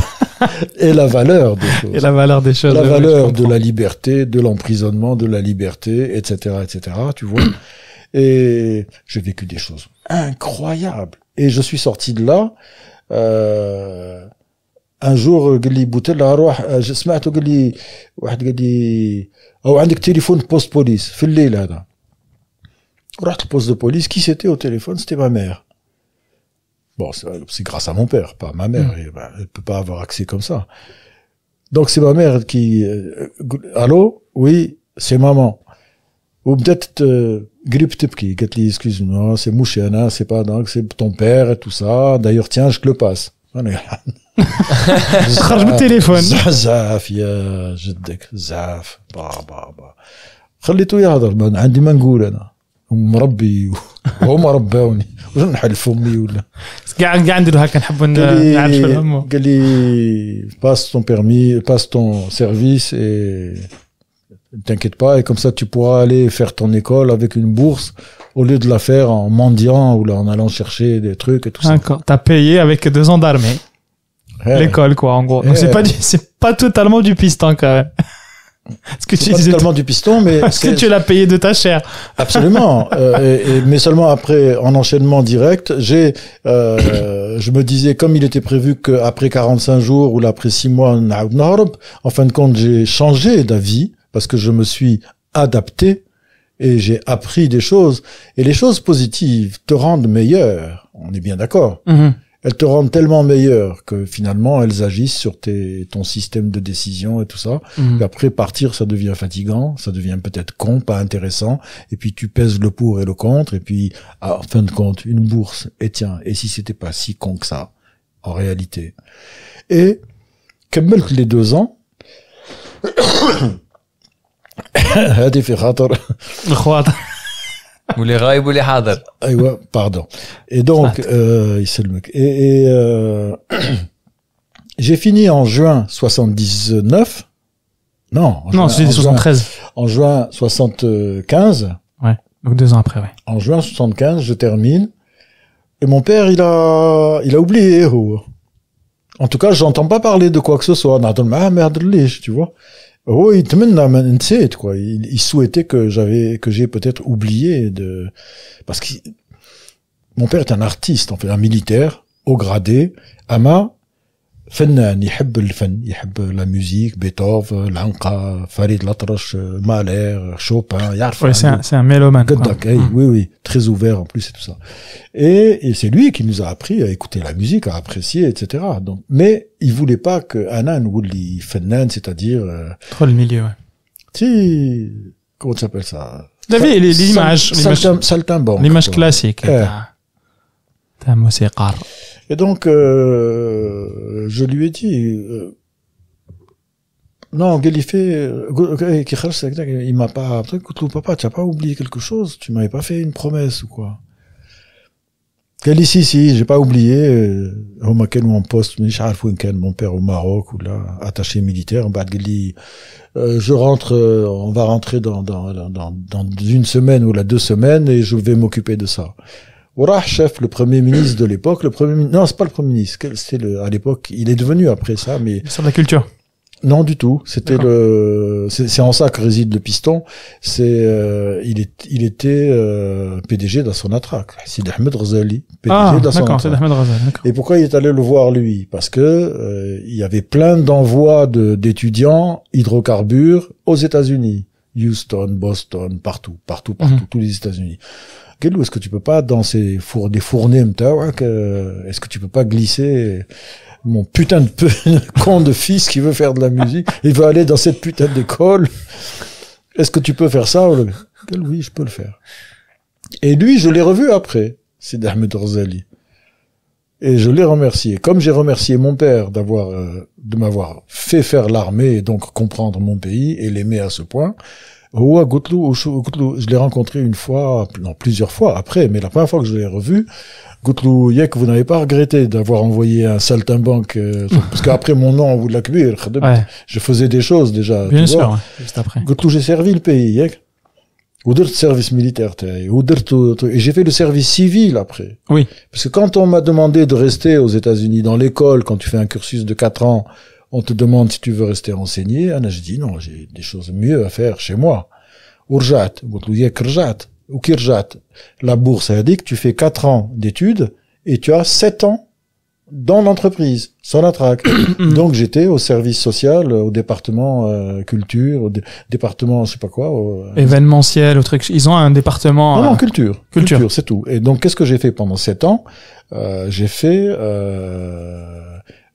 [LAUGHS] et la valeur des choses et la valeur des choses la valeur de la liberté de l'emprisonnement de la liberté etc etc tu vois [CLEARS THROAT] et j'ai vécu des choses incroyables et je suis sorti de là euh, un jour j'ai j'ai j'ai j'ai j'ai Rate poste de police, qui c'était au téléphone C'était ma mère. Bon, c'est grâce à mon père, pas à ma mère. Mm. Et ben, elle peut pas avoir accès comme ça. Donc c'est ma mère qui... Euh, allô Oui, c'est maman. Ou peut-être euh, grippe gatli, excuse-moi, c'est Mouchéana. c'est pas donc c'est ton père et tout ça. D'ailleurs, tiens, je te le passe. خرج بالتليفون زعزعف Je جدك Bah, با با با خليته يهضر عندي ما نقول انا passe ton permis passe ton service ولا t'inquiète pas, et comme ça tu pourras aller faire ton école avec une bourse au lieu de la faire en mendiant ou là, en allant chercher des trucs et tout ça. D'accord. T'as payé avec deux ans d'armée. Eh. L'école, quoi, en gros. Donc c'est eh. pas c'est pas totalement du piston, quand même. Ce que tu pas totalement du piston, mais tu l'as payé de ta chair. Absolument. [LAUGHS] Euh, mais seulement après, en enchaînement direct, euh, je me disais comme il était prévu qu'après 45 jours ou après 6 mois, en fin de compte, j'ai changé d'avis parce que je me suis adapté et j'ai appris des choses. Et les choses positives te rendent meilleur. On est bien d'accord. Mhm elles te rendent tellement meilleur que finalement elles agissent sur tes, ton système de décision et tout ça. Mhm. Et après partir, ça devient fatigant, ça devient peut-être con, pas intéressant. Et puis tu pèses le pour et le contre. Et puis ah, en fin de compte, une bourse. Et tiens, et si c'était pas si con que ça en réalité. Et Kemmel les deux ans. [COUGHS] [COUGHS] واللي غايب واللي pardon. Et donc, euh, Et et euh, [CLEARS THROAT] j'ai fini en juin 79 non en non c'était 73 en juin 75 ouais donc deux ans après ouais en juin 75 je termine et mon père il a il a oublié oh. en tout cas j'entends pas parler de quoi que ce soit merde tu vois Oh, il te souhaitait que j'avais, que j'ai peut-être oublié de, parce que mon père est un artiste, en fait, un militaire, haut gradé. main Fennan, il الفن la musique, Beethoven, بيتهوفن Farid فريد Mahler, Chopin, c'est un, c'est un mélomane eh, mm. oui oui très ouvert en plus et tout ça et, et c'est lui qui nous a appris à écouter la musique à apprécier etc donc mais il voulait pas que Anan ou le c'est-à-dire euh, trop le milieu ouais si comment s'appelle ça l'image avez l'image l'image classique ta et donc, euh, je lui ai dit, euh, non, Galifé, euh, euh, il m'a pas, papa, tu n'as pas oublié quelque chose, tu m'avais pas fait une promesse ou quoi. ici, si, j'ai pas oublié, euh en poste, mon père au Maroc, ou là, attaché militaire, en bas je rentre, on va rentrer dans, dans, dans, dans une semaine ou la deux semaines, et je vais m'occuper de ça. Orah chef, le premier ministre de l'époque, le premier ministre, non, c'est pas le premier ministre, c'était le, à l'époque, il est devenu après ça, mais. C'est de la culture. Non, du tout. C'était le, c'est en ça que réside le piston. C'est, euh, il est, il était euh, PDG d'Assonatrac. C'est Ahmed Razali, PDG ah, d'accord, c'est Et pourquoi il est allé le voir lui Parce que euh, il y avait plein d'envois de d'étudiants hydrocarbures aux États-Unis, Houston, Boston, partout, partout, partout, mhm. tous les États-Unis. Quel est-ce que tu peux pas dans ces four des fournées hein, est-ce que tu peux pas glisser mon putain de [LAUGHS] con de fils qui veut faire de la musique, il veut aller dans cette putain d'école. Est-ce que tu peux faire ça Oui, je peux le faire. Et lui, je l'ai revu après, c'est dames Rosali. Et je l'ai remercié. Comme j'ai remercié mon père d'avoir, euh, de m'avoir fait faire l'armée et donc comprendre mon pays et l'aimer à ce point, Oua Goutlou, je l'ai rencontré une fois, non plusieurs fois après, mais la première fois que je l'ai revu, Goutlou Yek, vous n'avez pas regretté d'avoir envoyé un saltimbanque, euh, [LAUGHS] parce qu'après mon nom, vous l'accueillez, ouais. je faisais des choses déjà. Bien sûr, juste après. Goutlou, j'ai servi le pays, Yek. Hein. Ou d'autres services militaires, et j'ai fait le service civil après. Oui. Parce que quand on m'a demandé de rester aux États-Unis dans l'école, quand tu fais un cursus de 4 ans, on te demande si tu veux rester enseigné. Anna, je dis non, j'ai des choses mieux à faire chez moi. Urjat, ou Kirjat. La bourse a dit que tu fais quatre ans d'études et tu as sept ans dans l'entreprise, sans la traque. [COUGHS] Donc j'étais au service social, au département euh, culture, au département je sais pas quoi. Euh, Événementiel, au truc. Ils ont un département. Non, euh, culture. Culture, c'est tout. Et donc qu'est-ce que j'ai fait pendant sept ans J'ai fait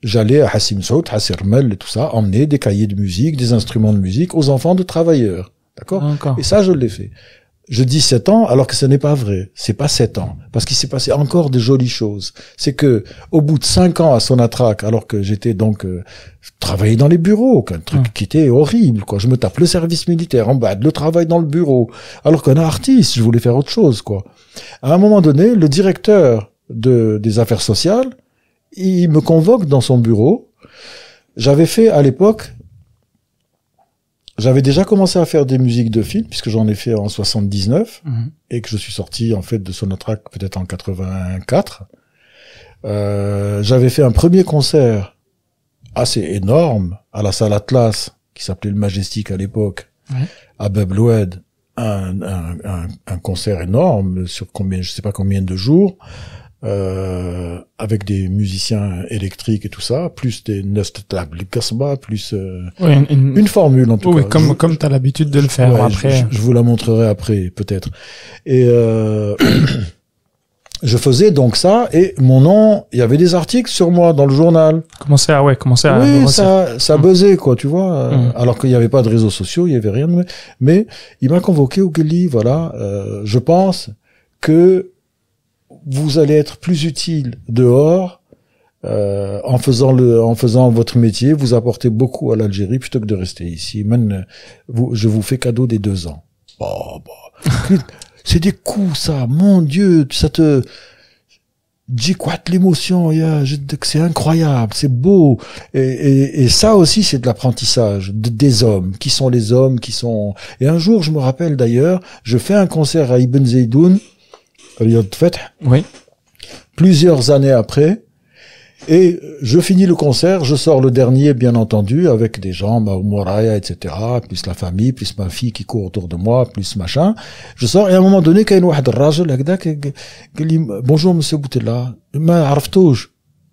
j'allais à Hassim Sout, Hassir Mel et tout ça, emmener des cahiers de musique, des instruments de musique aux enfants de travailleurs. D'accord Et ça, je l'ai fait. Je dis sept ans alors que ce n'est pas vrai. C'est pas sept ans parce qu'il s'est passé encore des jolies choses. C'est que au bout de cinq ans à son attraque alors que j'étais donc euh, travaillé dans les bureaux, qu'un truc ah. qui était horrible quoi. Je me tape le service militaire en bas, le travail dans le bureau alors qu'un artiste, je voulais faire autre chose quoi. À un moment donné, le directeur des affaires sociales il me convoque dans son bureau. J'avais fait à l'époque, j'avais déjà commencé à faire des musiques de films puisque j'en ai fait en 79 mhm. et que je suis sorti en fait de Sonatrack peut-être en 84. Euh, j'avais fait un premier concert assez énorme à la salle Atlas qui s'appelait le Majestic à l'époque à Bebloed, Un, un, un, concert énorme sur combien je sais pas combien de jours euh, avec des musiciens électriques et tout ça, plus des Kasma, plus euh, une, formule en tout cas. Oui, comme tu comme t'as l'habitude de le faire. après, je, vous la montrerai après peut-être. Et euh, [CLEARS THROAT] je faisais donc ça et mon nom, il y avait des articles sur moi dans le journal. Commençait à ouais, commençait à Oui, ça ça mm. buzzait quoi, tu vois, euh, mm. alors qu'il n'y avait pas de réseaux sociaux, il y avait rien mais il m'a convoqué au Gulli. voilà, euh, je pense que vous allez être plus utile dehors euh, en faisant en faisant votre métier, vous apportez beaucoup à l'Algérie plutôt que de rester ici. Même, je vous fais cadeau des deux ans. bah. bah. [LAUGHS] C'est des coups, ça. Mon Dieu, ça te, J'ai quoi l'émotion, c'est incroyable, c'est beau. Et, ça aussi, c'est de l'apprentissage des hommes, qui sont les hommes, qui sont... Et un jour, je me rappelle d'ailleurs, je fais un concert à Ibn Zaydoun de fête. Oui. Plusieurs années après, et je finis le concert, je sors le dernier, bien entendu, avec des gens, Moraya, etc., plus la famille, plus ma fille qui court autour de moi, plus machin. Je sors, et à un moment donné, quand il y a bonjour, monsieur Boutella, ma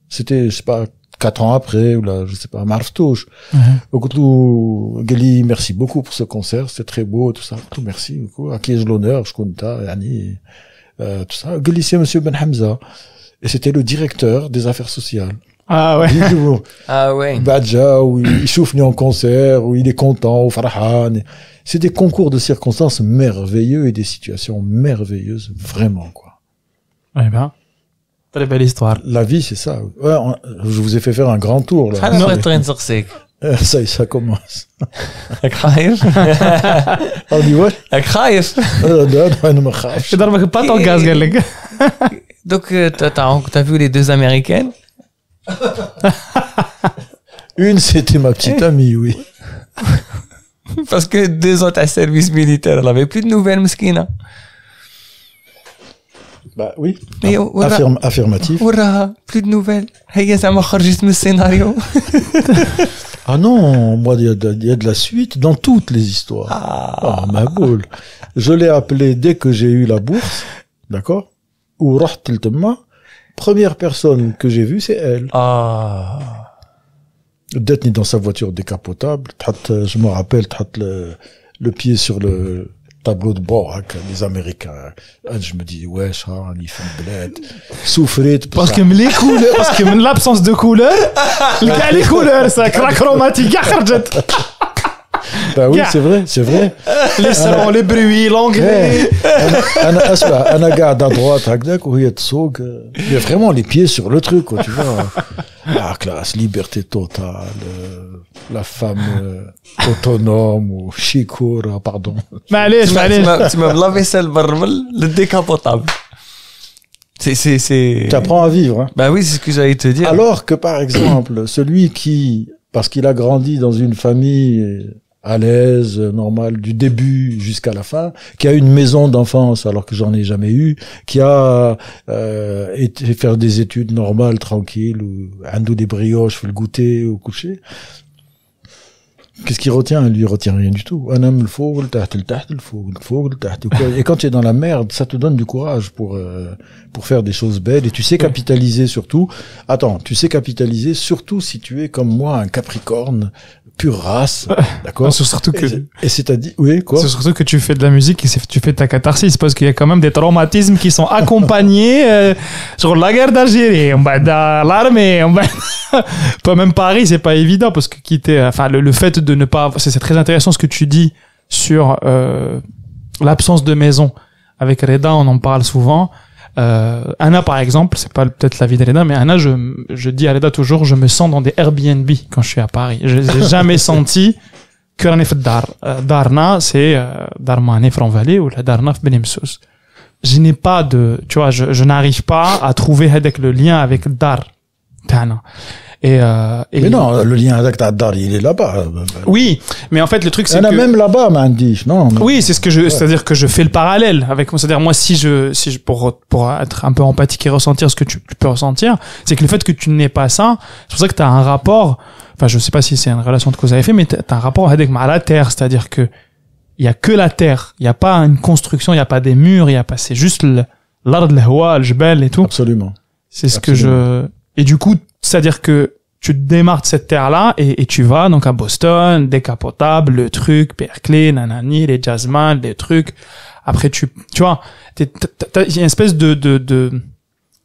C'était, je sais pas, quatre ans après, ou là, je sais pas, Marftouche. Mm -hmm. merci beaucoup pour ce concert, c'était très beau, tout ça. tout Merci beaucoup. À qui ai l'honneur, je compte, Annie euh, tout ça. lycée Monsieur Ben Hamza. Et c'était le directeur des affaires sociales. Ah ouais. [LAUGHS] ah ouais. Badja, où il souffle en concert, où il est content, au Farhan. C'est des concours de circonstances merveilleux et des situations merveilleuses, vraiment, quoi. Eh ben. Très belle histoire. La vie, c'est ça. Ouais, je vous ai fait faire un grand tour, là. Eh, [LAUGHS] ça, ça commence. Ik ga eerst. Al die wat? Ik ga eerst. Dat gaaf. Je daar mag pas al gas gelijk. Donc, t'as vu les deux américaines? Une, c'était ma petite amie, oui. Parce que deux autres à service militaire, elle avait plus de nouvelles, mesquina. Bah oui. Mais Affirmatif. Oura, plus de nouvelles. Hey, ça m'a le scénario. [LAUGHS] Ah non, moi, il y, a de la suite dans toutes les histoires. Ah, ah ma boule. Je l'ai appelé dès que j'ai eu la bourse, d'accord Ou demain première personne que j'ai vue, c'est elle. Ah D'être dans sa voiture décapotable, je me rappelle, le, le pied sur le tableau de bord hein, les Américains. Je me dis ouais, ça, il fait bled, souffrez. Parce que les couleurs, parce que l'absence de couleurs, les couleurs, ça la chromatique, ben oui, c'est vrai, c'est vrai. Les salons, les bruits, l'anglais. Un gars à droite, où il y a vraiment les pieds sur le truc, quoi, tu vois la ah, classe, liberté totale, euh, la femme euh, autonome ou chikoura, pardon. Tu me تما بلا barbel, le décapotable. C'est, c'est, c'est... Tu apprends à vivre. Hein. Bah oui, c'est ce que j'allais te dire. Alors que par exemple, celui qui, parce qu'il a grandi dans une famille à l'aise, normal, du début jusqu'à la fin, qui a une maison d'enfance alors que j'en ai jamais eu, qui a euh, été faire des études normales, tranquilles, ou un dos des brioches, le goûter au coucher. Qu'est-ce qu'il retient Il lui retient rien du tout. Un homme le faut, le taht, le le faut, le faut, le Et quand tu es dans la merde, ça te donne du courage pour euh, pour faire des choses belles. Et tu sais capitaliser surtout. Attends, tu sais capitaliser surtout si tu es comme moi un Capricorne pure race, [LAUGHS] d'accord. surtout que et, c'est-à-dire oui quoi. surtout que tu fais de la musique et tu fais de ta catharsis parce qu'il y a quand même des traumatismes qui sont accompagnés [LAUGHS] euh, sur la guerre d'Algérie, on va dans l'armée, on va [LAUGHS] pas même Paris, c'est pas évident parce que quitter, enfin le, le fait de ne pas, c'est très intéressant ce que tu dis sur euh, l'absence de maison. Avec Reda, on en parle souvent. Euh, Anna, par exemple, c'est pas peut-être la vie d'Aleda, mais Anna, je, je dis à Aleda toujours, je me sens dans des Airbnb quand je suis à Paris. Je n'ai [LAUGHS] jamais senti que l'on fait dar. Euh, darna, c'est euh, en vallée ou la Darna Benimsous. Je n'ai pas de, tu vois, je, je n'arrive pas à trouver avec le lien avec Dar. Et, euh, mais non, le lien avec Dar, il est là-bas. Oui, mais en fait le truc c'est que même là-bas, Mandish, non Oui, c'est ce que je, c'est-à-dire que je fais le parallèle avec, c'est-à-dire moi si je, si je pour pour être un peu empathique et ressentir ce que tu, peux ressentir, c'est que le fait que tu n'es pas ça, c'est pour ça que tu as un rapport. Enfin, je sais pas si c'est une relation de cause à effet, mais t'as un rapport avec la terre, c'est-à-dire que il y a que la terre, il y a pas une construction, il y a pas des murs, il y a pas, c'est juste l'art de hawa, et tout. Absolument. C'est ce que je. Et du coup, c'est-à-dire que tu démarres de cette terre-là et, tu vas donc à Boston, décapotable, le truc, Berkeley, nanani, les jazzman, les trucs. Après, tu, tu vois, il y a une espèce de, de,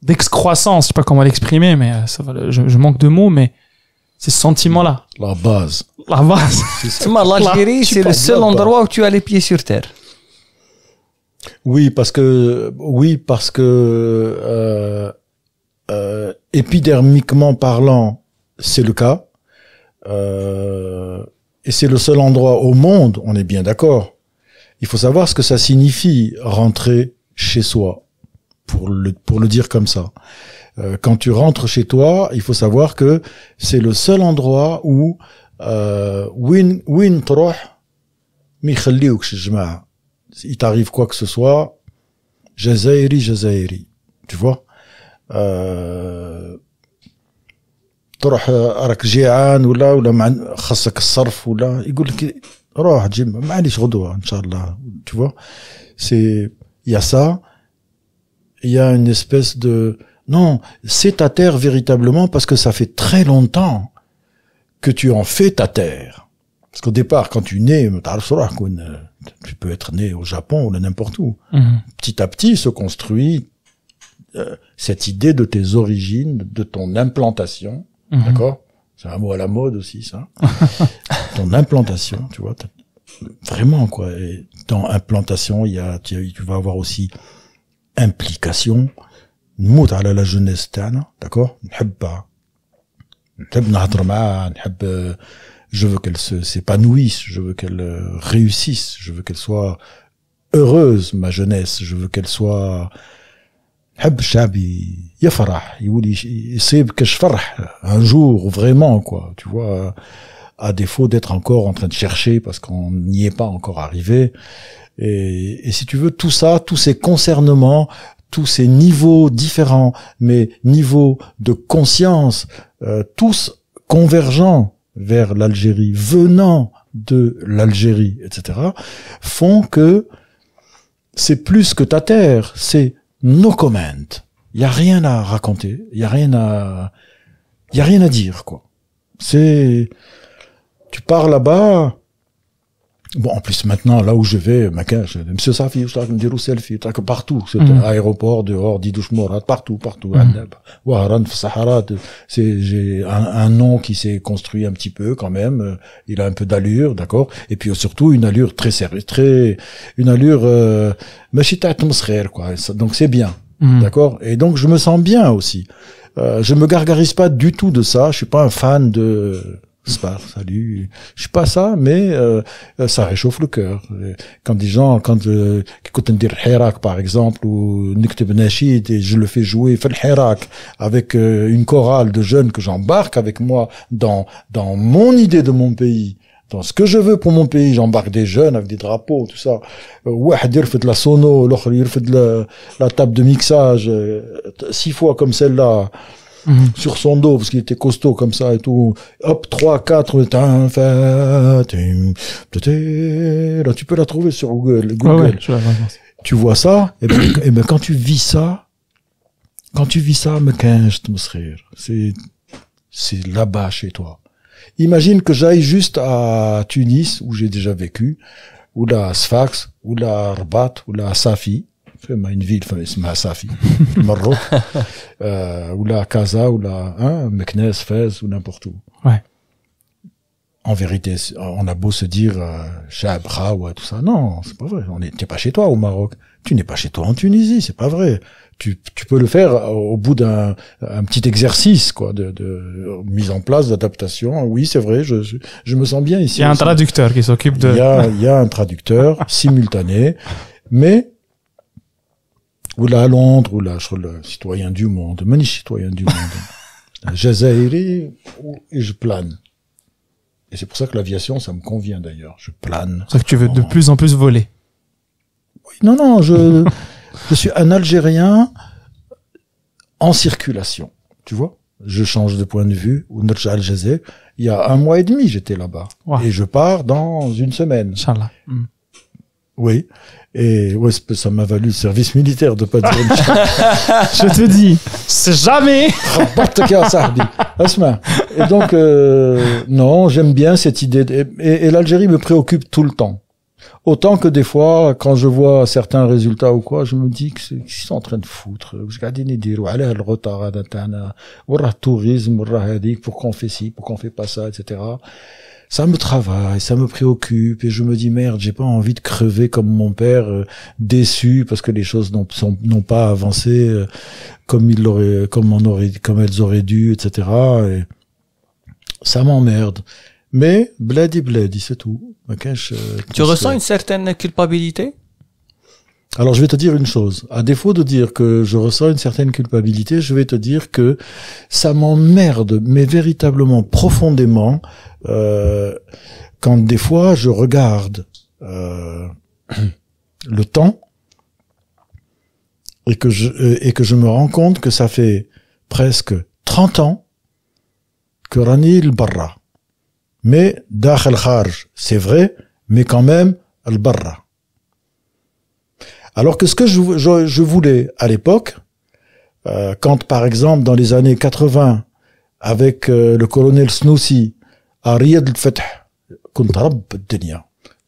d'excroissance, je sais pas comment l'exprimer, mais euh, ça je, manque de mots, mais c'est ce sentiment-là. La base. La base. L'Algérie, [LAUGHS] c'est le seul endroit où tu as les pieds sur terre. Oui, parce que, oui, parce que, euh, euh, épidermiquement parlant, c'est le cas. Euh, et c'est le seul endroit au monde, on est bien d'accord. Il faut savoir ce que ça signifie rentrer chez soi, pour le, pour le dire comme ça. Euh, quand tu rentres chez toi, il faut savoir que c'est le seul endroit où euh, il t'arrive quoi que ce soit, Jazairi, Jazairi. Tu vois tu vois c'est il y a ça il y a une espèce de non c'est ta terre véritablement parce que ça fait très longtemps que tu en fais ta terre parce qu'au départ quand tu nais tu peux être né au Japon ou n'importe où mhm. petit à petit se construit euh, cette idée de tes origines, de ton implantation, mhm. d'accord C'est un mot à la mode aussi, ça. [LAUGHS] ton implantation, tu vois. Vraiment, quoi. Et dans implantation, il y a, tu, vas avoir aussi implication. mot la jeunesse, jeunesse, d'accord euh, je veux qu'elle s'épanouisse je veux qu'elle euh, réussisse je veux qu'elle soit heureuse ma jeunesse je veux qu'elle soit un jour vraiment quoi tu vois à défaut d'être encore en train de chercher parce qu'on n'y est pas encore arrivé et, si tu veux tout ça tous ces concernements tous ces niveaux différents mais niveaux de conscience euh, tous convergents vers l'Algérie venant de l'Algérie etc font que c'est plus que ta terre c'est no comment. Il y a rien à raconter, il y a rien à il y a rien à dire quoi. C'est tu pars là-bas, Bon, en plus, maintenant, là où je vais, ma cage, monsieur Safi, je me dire selfie, partout, c'est mm. aéroport, dehors, Didouche partout, partout, mm. Waharan, Sahara, c'est, j'ai un, un, nom qui s'est construit un petit peu, quand même, euh, il a un peu d'allure, d'accord, et puis surtout, une allure très sérieuse, très, une allure, euh, quoi, donc c'est bien, mm. d'accord, et donc je me sens bien aussi. Euh, je me gargarise pas du tout de ça, je suis pas un fan de, Spar, salut. Je suis pas ça, mais euh, ça réchauffe le cœur. Quand des gens, quand euh, écoutent dire Hirak par exemple ou Niktib et je le fais jouer fait Hirak avec euh, une chorale de jeunes que j'embarque avec moi dans dans mon idée de mon pays. Dans ce que je veux pour mon pays, j'embarque des jeunes avec des drapeaux, tout ça. dire fait de la sono, l'autre fait de la, table de mixage, euh, six fois comme celle-là. Mhm. sur son dos parce qu'il était costaud comme ça et tout. Hop, 3, 4, là tu peux la trouver sur Google. tu vois ça, et ben, [COUGHS] et ben, quand tu vis ça, quand tu vis ça, me c'est c'est là-bas chez toi. Imagine que j'aille juste à Tunis, où j'ai déjà vécu, ou la Sfax, ou la Rabat, ou la à Safi, une ville اون فيل اسمها ou la ولا كازا ولا مكناس n'importe En vérité, on a beau se dire euh, Chabra ou tout ça, non, c'est pas vrai. On n'est pas chez toi au Maroc. Tu n'es pas chez toi en Tunisie, c'est pas vrai. Tu, tu, peux le faire euh, au bout d'un un petit exercice quoi de, de mise en place d'adaptation ah oui c'est vrai je, je, me sens bien ici il y a un traducteur qui s'occupe de il y a, [LAUGHS] il y a un traducteur simultané mais ou là à Londres, ou là sur le citoyen du monde, mon citoyen du monde. [LAUGHS] Jazairi, et je plane. Et c'est pour ça que l'aviation, ça me convient d'ailleurs. Je plane. C'est que tu veux de plus en plus voler. Oui, non, non, je, [LAUGHS] je suis un Algérien en circulation. Tu vois? Je change de point de vue. Ou Il y a un mois et demi, j'étais là-bas. Et je pars dans une semaine. Inch'Allah. Hmm. Oui. Et ouais, ça m'a valu le service militaire de pas dire [LAUGHS] Je te dis, c'est jamais. et donc, euh, non, j'aime bien cette idée. et, l'Algérie me préoccupe tout le temps. Autant que des fois, quand je vois certains résultats ou quoi, je me dis que qu'ils sont en train de foutre. Je dire, le retard, tourisme, pour qu'on fait ci, pour qu'on fait pas ça, etc ça me travaille, ça me préoccupe et je me dis merde, j'ai pas envie de crever comme mon père euh, déçu parce que les choses n'ont pas avancé euh, comme il l'aurait, comme on aurait, comme elles auraient dû, etc. Et ça m'emmerde. Mais bladi bladi, c'est tout. je, euh, tu ressens une certaine culpabilité alors je vais te dire une chose. À défaut de dire que je ressens une certaine culpabilité, je vais te dire que ça m'emmerde, mais véritablement profondément, euh, quand des fois je regarde euh, [CLEARS THROAT] le temps et que je euh, et que je me rends compte que ça fait presque 30 ans que Rani il barra Mais al Kharj, c'est vrai, mais quand même al-Barra. Alors que ce que je, voulais à l'époque, quand par exemple dans les années 80, avec le colonel Snoussi, à Riyad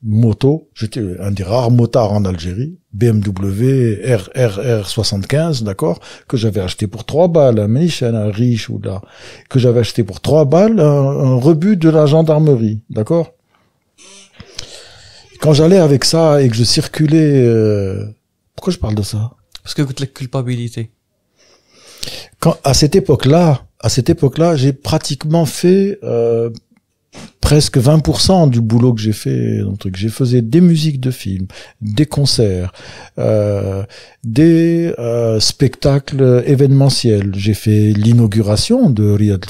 moto, j'étais un des rares motards en Algérie, BMW RRR 75, d'accord, que j'avais acheté pour 3 balles, un Michel, un riche ou là, que j'avais acheté pour trois balles, un, rebut de la gendarmerie, d'accord Quand j'allais avec ça et que je circulais... Euh, pourquoi je parle de ça Parce que la culpabilité. Quand, à cette époque-là, à cette époque-là, j'ai pratiquement fait euh, presque 20% du boulot que j'ai fait dans le truc. J'ai fait des musiques de films, des concerts, euh, des euh, spectacles événementiels. J'ai fait l'inauguration de Riyad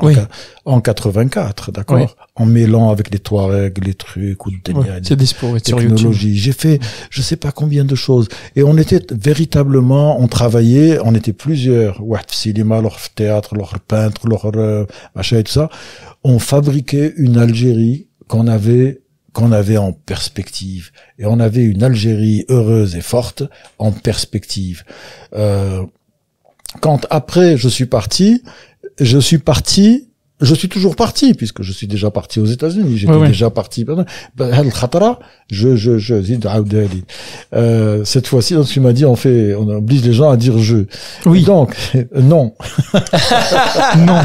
al quatre en, 84, d'accord, en mêlant avec les Touaregs, les trucs ou de technologies. J'ai fait je sais pas combien de choses et on était véritablement on travaillait, on était plusieurs, ouais, cinéma, leur théâtre, leur peintre, leur euh, machin et tout ça on fabriquait une Algérie qu'on avait qu'on avait en perspective et on avait une Algérie heureuse et forte en perspective. Euh, quand après je suis parti, je suis parti je suis toujours parti puisque je suis déjà parti aux États-Unis j'étais oui, oui. déjà parti ben, je je je euh, cette fois-ci donc tu m'as dit on fait on oblige les gens à dire je oui donc euh, non [LAUGHS] non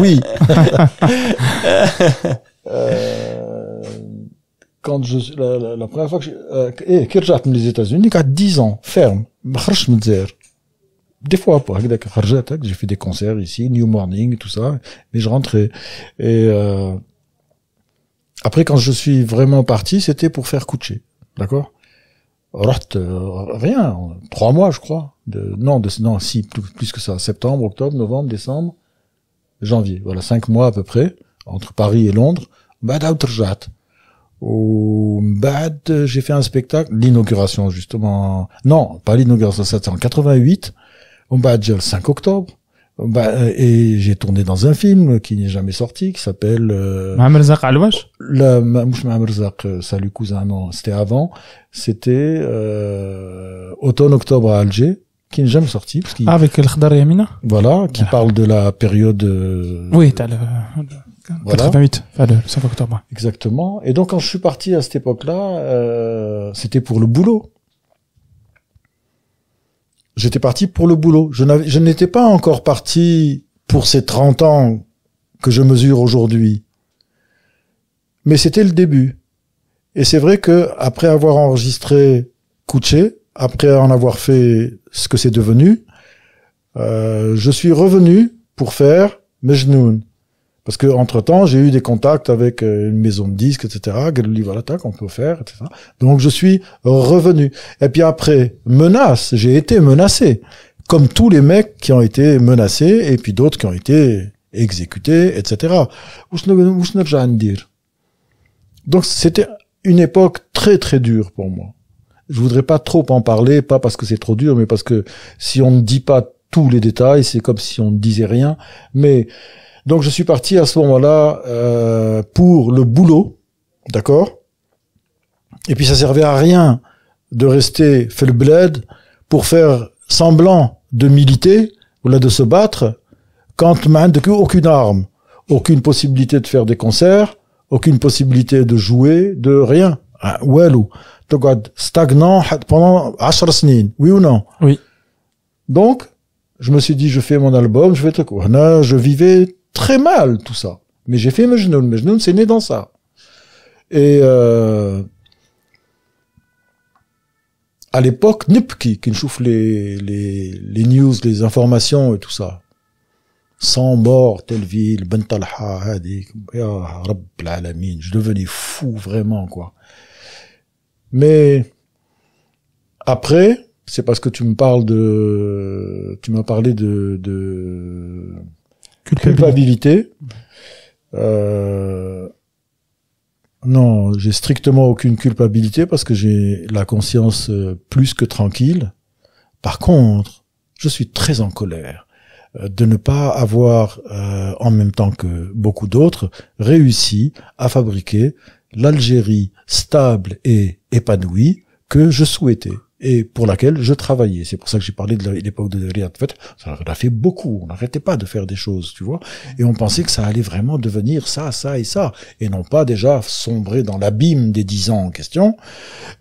oui [LAUGHS] euh, quand je la, la, première fois que j'ai euh, eh, les États-Unis qu'à 10 ans ferme des fois pour hein, j'ai fait des concerts ici New Morning tout ça mais je rentrais et euh, après quand je suis vraiment parti c'était pour faire coucher d'accord euh, rien trois mois je crois de non de non si plus, que ça septembre octobre novembre décembre janvier voilà cinq mois à peu près entre Paris et Londres au Bad, j'ai fait un spectacle, l'inauguration justement, non, pas l'inauguration, ça, c'est en 88, on va le le 5 octobre. Bah, et j'ai tourné dans un film qui n'est jamais sorti, qui s'appelle... Euh, Alouach euh, Le Mahamrzak, salut cousin, non, c'était avant. C'était euh, Automne-Octobre à Alger, qui n'est jamais sorti. ah, avec El Khadar Yamina Voilà, qui parle de la période... Euh, oui, t'as le... 88, enfin le 5 octobre. Exactement. Et donc quand je suis parti à cette époque-là, euh, c'était pour le boulot j'étais parti pour le boulot. Je n'étais pas encore parti pour ces 30 ans que je mesure aujourd'hui. Mais c'était le début. Et c'est vrai que après avoir enregistré Kouché, après en avoir fait ce que c'est devenu, euh, je suis revenu pour faire Mejnoun. Parce que entre temps, j'ai eu des contacts avec euh, une maison de disques, etc. livre, voilà, qu'on peut faire, etc. Donc je suis revenu. Et puis après, menace. J'ai été menacé, comme tous les mecs qui ont été menacés, et puis d'autres qui ont été exécutés, etc. Donc c'était une époque très très dure pour moi. Je voudrais pas trop en parler, pas parce que c'est trop dur, mais parce que si on ne dit pas tous les détails, c'est comme si on ne disait rien. Mais donc je suis parti à ce moment-là euh, pour le boulot, d'accord Et puis ça servait à rien de rester fait le bled pour faire semblant de militer ou là de se battre quand même de aucune arme, aucune possibilité de faire des concerts, aucune possibilité de jouer, de rien. Ah, walou. Stagnant pendant 10 ans, oui ou non Oui. Donc, je me suis dit, je fais mon album, je vais te Je vivais très mal tout ça. Mais j'ai fait Mejnoun. Mejnoun, c'est né dans ça. Et euh, à l'époque, Nipki, qui chauffe les, les, news, les informations et tout ça. Sans mort, telle ville, Ben Talha, mine, je devenais fou vraiment, quoi. Mais après, c'est parce que tu me parles de, tu m'as parlé de, de, culpabilité. Euh, non, j'ai strictement aucune culpabilité parce que j'ai la conscience euh, plus que tranquille. Par contre, je suis très en colère euh, de ne pas avoir, en même temps que beaucoup d'autres, réussi à fabriquer l'Algérie stable et épanouie que je souhaitais et pour laquelle je travaillais. C'est pour ça que j'ai parlé de l'époque de Riyad fait, Ça a fait beaucoup. On n'arrêtait pas de faire des choses, tu vois. Et on pensait que ça allait vraiment devenir ça, ça et ça, et non pas déjà sombrer dans l'abîme des dix ans en question.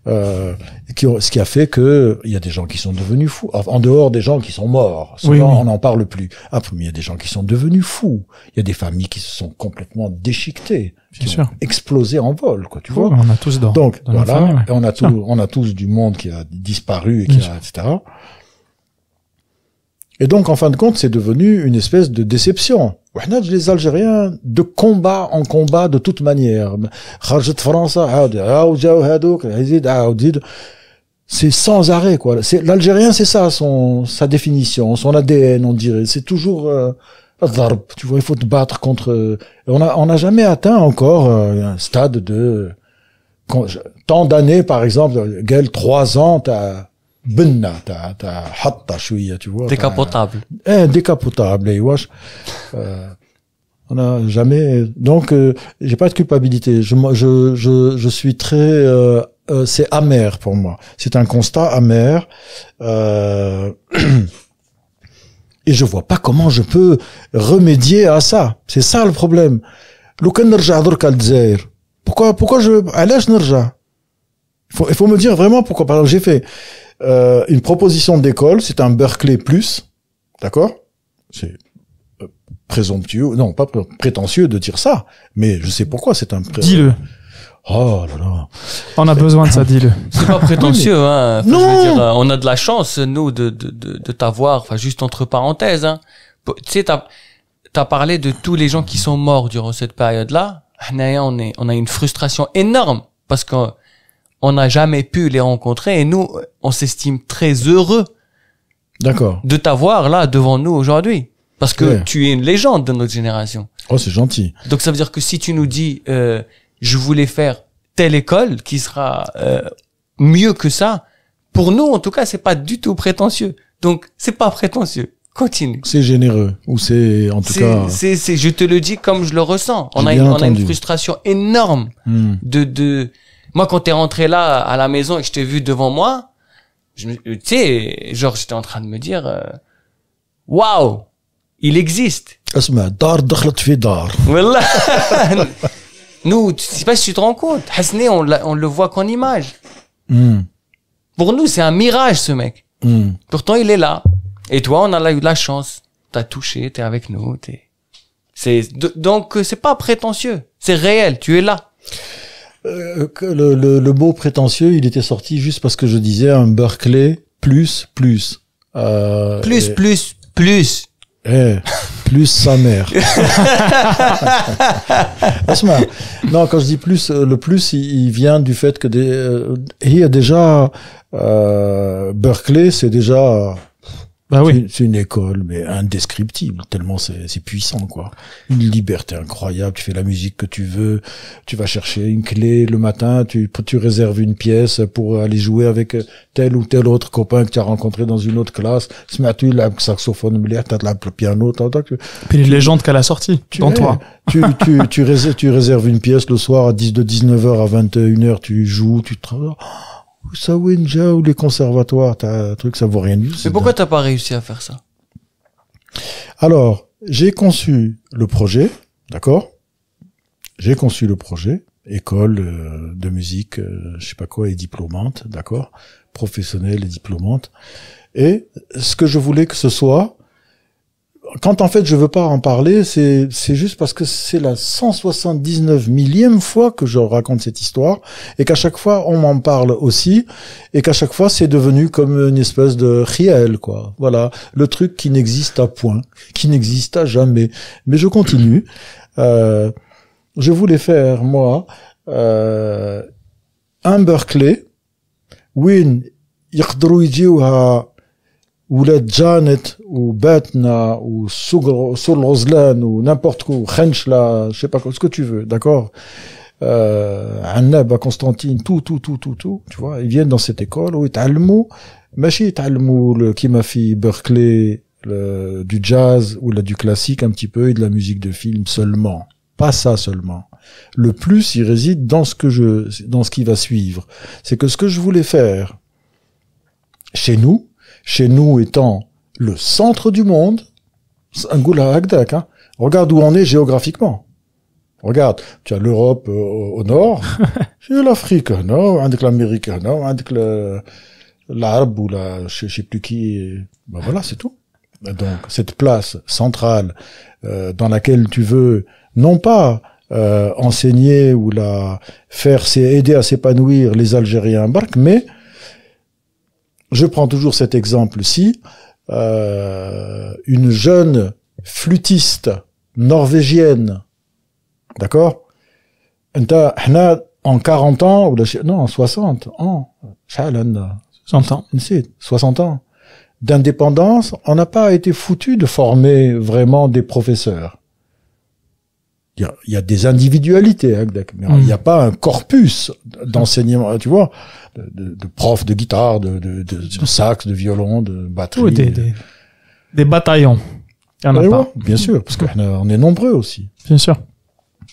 Euh, ce qui a fait que y a des gens qui sont devenus fous. En dehors des gens qui sont morts, on n'en parle plus. après il y a des gens qui sont devenus fous. Il y a des familles qui se sont complètement déchiquetées qui explosé en vol, quoi, tu vois. On a tous Donc, voilà, on a tous, ah. on a tous du monde qui a disparu et qui a, etc. Et donc, en fin de compte, c'est devenu une espèce de déception. Les Algériens, de combat en combat, de toute manière. C'est sans arrêt, quoi. L'Algérien, c'est ça, son, sa définition, son ADN, on dirait. C'est toujours, euh, tu vois, il faut te battre contre. Euh, on a, on n'a jamais atteint encore euh, un stade de tant d'années, par exemple, gueule trois ans, t'as benna, t'as, t'as hatta, tu vois. décapotable Eh, décapotable euh on a jamais donc euh, j'ai pas de culpabilité je je je, je suis très c'est amer pour moi c'est un constat amer [CLEARS THROAT] Et je vois pas comment je peux remédier à ça. C'est ça le problème. Pourquoi, pourquoi je, il faut, il faut me dire vraiment pourquoi. Par exemple, j'ai fait, euh, une proposition d'école, c'est un Berkeley plus. D'accord? C'est euh, présomptueux, non, pas prétentieux de dire ça, mais je sais pourquoi c'est un Dis-le. Oh là On a besoin de ça, dis-le. [LAUGHS] C'est pas prétentieux, hein. non. on a de la chance, nous, de, de, de, t'avoir, enfin, juste entre parenthèses, hein. Tu sais, t'as, as parlé de tous les gens qui sont morts durant cette période-là. On est, on a une frustration énorme parce qu'on, n'a jamais pu les rencontrer et nous, on s'estime très heureux. D'accord. De t'avoir là devant nous aujourd'hui. Parce que tu es une légende de notre génération. Oh, c'est gentil. Donc ça veut dire que si tu nous dis, euh, je voulais faire telle école qui sera euh, mieux que ça. Pour nous, en tout cas, c'est pas du tout prétentieux. Donc, c'est pas prétentieux. Continue. C'est généreux ou c'est en tout cas. C'est c'est je te le dis comme je le ressens. On a une, une frustration énorme hmm. de de. Moi, quand t'es rentré là à la maison et que je t'ai vu devant moi, tu sais, genre j'étais en train de me dire, euh, waouh, il existe. Asma, dar [LAUGHS] Nous, je sais pas si tu te rends compte. Hasné, on, on le voit qu'en image. Hmm. Pour nous, c'est un mirage, ce mec. Hmm. Pourtant, il est là. Et toi, on a eu de la chance. T'as touché, t'es avec nous, t'es. C'est donc euh, c'est pas prétentieux, c'est réel. Tu es là. Euh, le, le, le, mot prétentieux, il était sorti juste parce que je disais un Berkeley plus plus. Euh, plus, plus plus eh. [LAUGHS] plus. Plus sa mère. [LAUGHS] non, quand je dis plus, euh, le plus, il, vient du fait que des, euh, il y a déjà euh, Berkeley, c'est déjà bah c'est une école, mais indescriptible, tellement c'est puissant, quoi. Une liberté incroyable, tu fais la musique que tu veux, tu vas chercher une clé le matin, tu, tu réserves une pièce pour aller jouer avec tel ou tel autre copain que tu as rencontré dans une autre classe. Ce matin, tu as le saxophone, tu as le piano, t'as, Puis les légendes qu'à la sortie, tu dans toi. Tu, tu, réserves, une pièce le soir à 10, de 19h à 21h, tu joues, tu travailles ou Sawinja ou les conservatoires, t'as un truc, ça vaut rien du tout. Mais pourquoi t'as pas réussi à faire ça Alors, j'ai conçu le projet, d'accord J'ai conçu le projet, école euh, de musique, euh, je sais pas quoi, et diplômante, d'accord Professionnelle et diplômante. Et ce que je voulais que ce soit, quand en fait je veux pas en parler, c'est juste parce que c'est la 179 millième fois que je raconte cette histoire et qu'à chaque fois on m'en parle aussi et qu'à chaque fois c'est devenu comme une espèce de réel, quoi. Voilà, le truc qui n'existe à point, qui n'existe à jamais. Mais je continue. Euh, je voulais faire moi euh, un Berkeley. Win يقدروا ou betna ou وسوق ou ou n'importe quoi, خنشله je sais pas ce que tu veux d'accord euh à Constantine tout tout tout tout tout tu vois ils viennent dans cette école ويتعلموا ماشي qui m'a fait le du jazz ou là du classique un petit peu et de la musique de film seulement pas ça seulement. Le plus, il réside dans ce que je, dans ce qui va suivre. C'est que ce que je voulais faire chez nous, chez nous étant le centre du monde, un goulag hein. Regarde où on est géographiquement. Regarde, tu as l'Europe euh, au, nord, nord, as [LAUGHS] l'Afrique au avec l'Amérique au nord, avec l'Arabe ou la, je sais plus qui. Ben voilà, c'est tout. Donc cette place centrale euh, dans laquelle tu veux non pas euh, enseigner ou la faire c'est aider à s'épanouir les Algériens barque, mais je prends toujours cet exemple-ci, euh, une jeune flûtiste norvégienne, d'accord en 40 ans, ou non, en 60 ans, 60 ans, 60 ans d'indépendance, on n'a pas été foutu de former vraiment des professeurs il y, a des individualités, hein, il n'y a mm. pas un corpus d'enseignement, tu vois, de, de, profs de guitare, de, de, de, sax, de violon, de batterie. Euh. des, bataillons. Il y en a pas. bien sûr, parce qu'on est nombreux aussi. Bien sûr.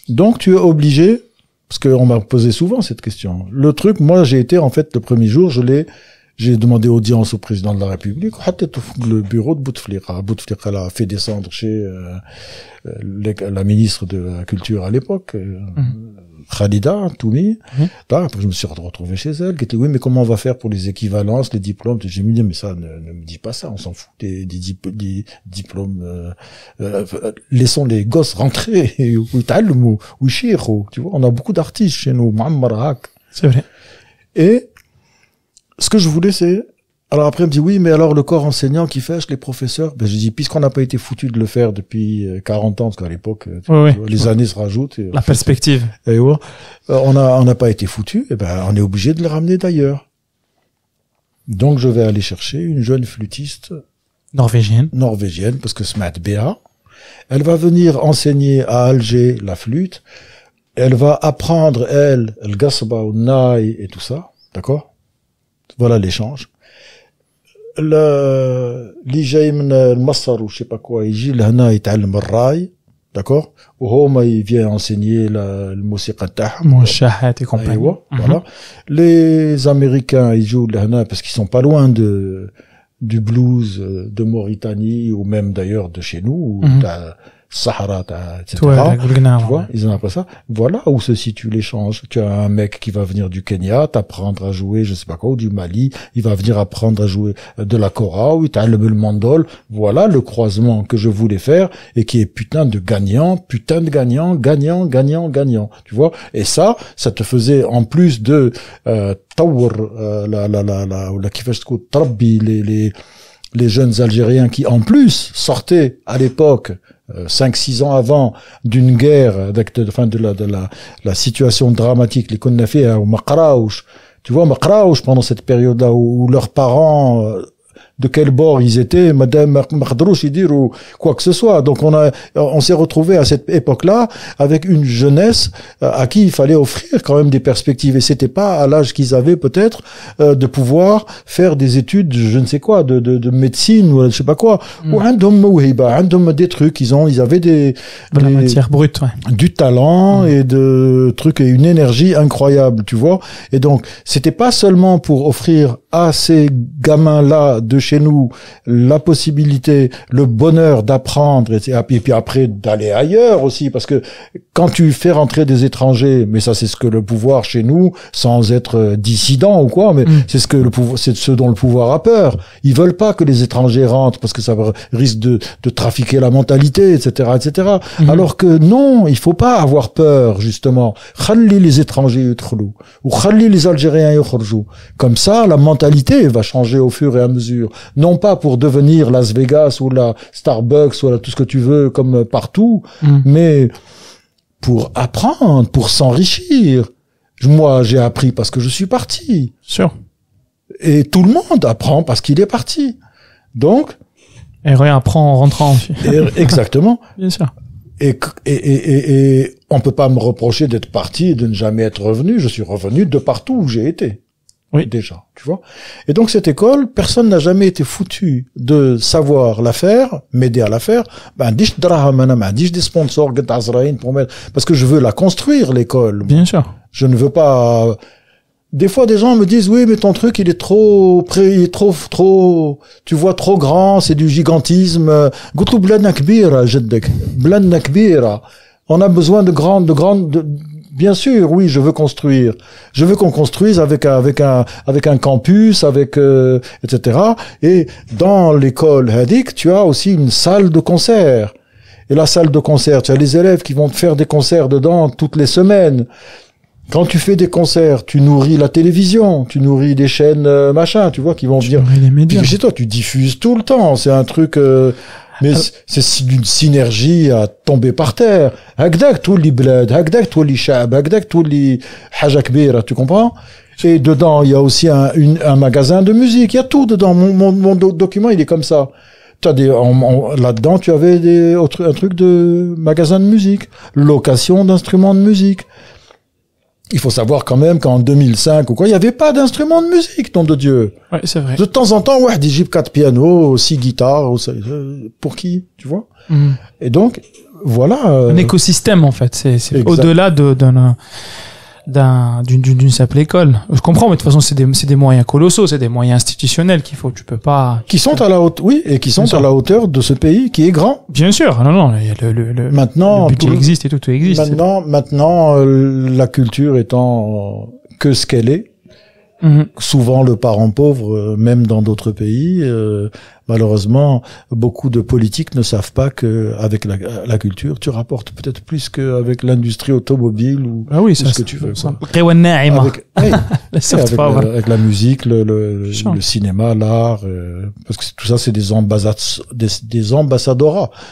Donc tu es obligé, parce qu'on m'a posé souvent cette question. Le truc, moi j'ai été en fait le premier jour, je l'ai j'ai demandé audience au président de la République. Le bureau de Bouteflika. Bouteflika l'a fait descendre chez euh, euh, la ministre de la Culture à l'époque. Euh, mhm. Khalida Toumi. Mhm. Là, je me suis retrouvé chez elle, qui était, oui, mais comment on va faire pour les équivalences, les diplômes J'ai dit, mais ça, ne, me dit pas ça, on s'en fout des, diplômes. laissons les gosses rentrer, [LAUGHS] ou tu vois, on a beaucoup d'artistes chez nous, C'est vrai. Et ce que je voulais, c'est alors après, il me dit oui, mais alors le corps enseignant qui fâche les professeurs. Ben, je dis puisqu'on n'a pas été foutu de le faire depuis 40 euh, ans, parce qu'à l'époque, euh, les années se rajoutent. La perspective. Euh, on n'a pas été foutu. Et ben, on est obligé de le ramener d'ailleurs. Donc je vais aller chercher une jeune flûtiste norvégienne. Norvégienne, parce que Smat Béa. Elle va venir enseigner à Alger la flûte. Elle va apprendre elle le gasba, naï et tout ça, d'accord voilà l'échange. Le, اللي جاي من ou je sais pas quoi, il est à raï D'accord homa il vient enseigner musique تاعهم والشاحات et compagnie. Mhm. Voilà. Les Américains ils jouent لهنا parce qu'ils sont pas loin de du blues de Mauritanie ou même d'ailleurs de chez nous. Sahara, etc. Tu vois, ils ont appris ça. Voilà où se situe l'échange. Tu as un mec qui va venir du Kenya, t'apprendre à jouer, je sais pas quoi, ou du Mali, il va venir apprendre à jouer de la kora, ou t'as le mandol. Voilà le croisement que je voulais faire et qui est putain de gagnant, putain de gagnant, gagnant, gagnant, gagnant. Tu vois. Et ça, ça te faisait en plus de euh, euh la la la la la les les jeunes Algériens qui en plus sortaient à l'époque euh, cinq, six ans avant d'une guerre, de, fin de, la, de la, la situation dramatique, les qu'on à fait au Tu vois, Maqraouch, pendant cette période-là où, leurs parents euh, de quel bord ils étaient, Madame Mardrouche, dire ou quoi que ce soit. Donc on a, on s'est retrouvé à cette époque-là avec une jeunesse euh, à qui il fallait offrir quand même des perspectives. Et c'était pas à l'âge qu'ils avaient peut-être euh, de pouvoir faire des études, je ne sais quoi, de, de médecine ou je sais pas quoi. Mm. Ou un des trucs, ils ont, ils avaient des, de la matière brute, du talent mm. et de trucs et une énergie incroyable, tu vois. Et donc c'était pas seulement pour offrir à ces gamins-là de chez chez nous la possibilité, le bonheur d'apprendre et, puis après d'aller ailleurs aussi, parce que quand tu fais rentrer des étrangers, mais ça c'est ce que le pouvoir chez nous, sans être euh, dissident ou quoi, mais mm. c'est ce que le pouvoir, c'est ce dont le pouvoir a peur. Ils veulent pas que les étrangers rentrent parce que ça risque de, de trafiquer la mentalité, etc., etc. Mm-hmm. Alors que non, il faut pas avoir peur justement. Khalli les étrangers ou khalli les Algériens Comme ça, la mentalité va changer au fur et à mesure non pas pour devenir Las Vegas ou la Starbucks ou tout ce que tu veux comme euh, partout, mm. mais pour apprendre, pour s'enrichir. Moi, j'ai appris parce que je suis parti. Sûr. Et tout le monde apprend parce qu'il est parti. Donc. Et apprend en rentrant exactement. [LAUGHS] Bien sûr. Et, et, et, et, on peut pas me reprocher d'être parti et de ne jamais être revenu. Je suis revenu de partout où j'ai été. Oui. Déjà, tu vois. Et donc cette école, personne n'a jamais été foutu de savoir la faire, m'aider à la faire. Ben, bah, dis des sponsors, pour mettre, parce que je veux la construire, l'école. Bien sûr. Je ne veux pas, euh, des fois, des gens me disent, oui, mais ton truc, il est trop, il est trop, trop, tu vois, trop grand, c'est du gigantisme. On a besoin de grandes, de grandes, bien sûr, oui, je veux construire. Je veux qu'on construise avec un, avec avec un campus, avec, euh, etc. Et dans l'école Hadik, tu as aussi une salle de concert. Et la salle de concert, tu as les élèves qui vont faire des concerts dedans toutes les semaines. Quand tu fais des concerts, tu nourris la télévision, tu nourris des chaînes euh, machin, tu vois, qui vont tu venir. Les médias. toi, tu diffuses tout le temps. C'est un truc. Euh, mais ah. c'est d'une synergie à tomber par terre. les تولي tous les shab, hakdak tout حاجه tu comprends et dedans il y a aussi un, un magasin de musique il y a tout dedans mon, mon, document il est comme ça là-dedans tu avais un truc de magasin de musique location d'instruments de musique il faut savoir quand même qu'en 2005 ou quoi, il n'y avait pas d'instrument de musique, nom de Dieu. Ouais, c'est vrai. De temps en temps, ouais, des quatre pianos, six guitares, euh, pour qui, tu vois mm. Et donc, voilà. Euh, Un écosystème, en fait. C'est au-delà d'un d'un d'une d'une simple école. Je comprends, mais de toute façon, c'est des c'est des moyens colossaux, c'est des moyens institutionnels qu'il faut. Tu peux pas. Qui sont à la hauteur oui, et qui sont à la hauteur de ce pays qui est grand. Bien sûr, ah, non, non, le, maintenant existe et tout, tout existe. Maintenant, maintenant, euh, la culture étant que ce qu'elle est, mhm. souvent le parent pauvre, euh, même dans d'autres pays, euh, Malheureusement, beaucoup de politiques ne savent pas que avec la, culture, tu rapportes peut-être plus qu'avec l'industrie automobile ou ah oui, ce que tu veux. [LAUGHS] Avec, la, avec, la musique, le, cinéma, l'art, euh, parce que tout ça, c'est des ambassades, des, des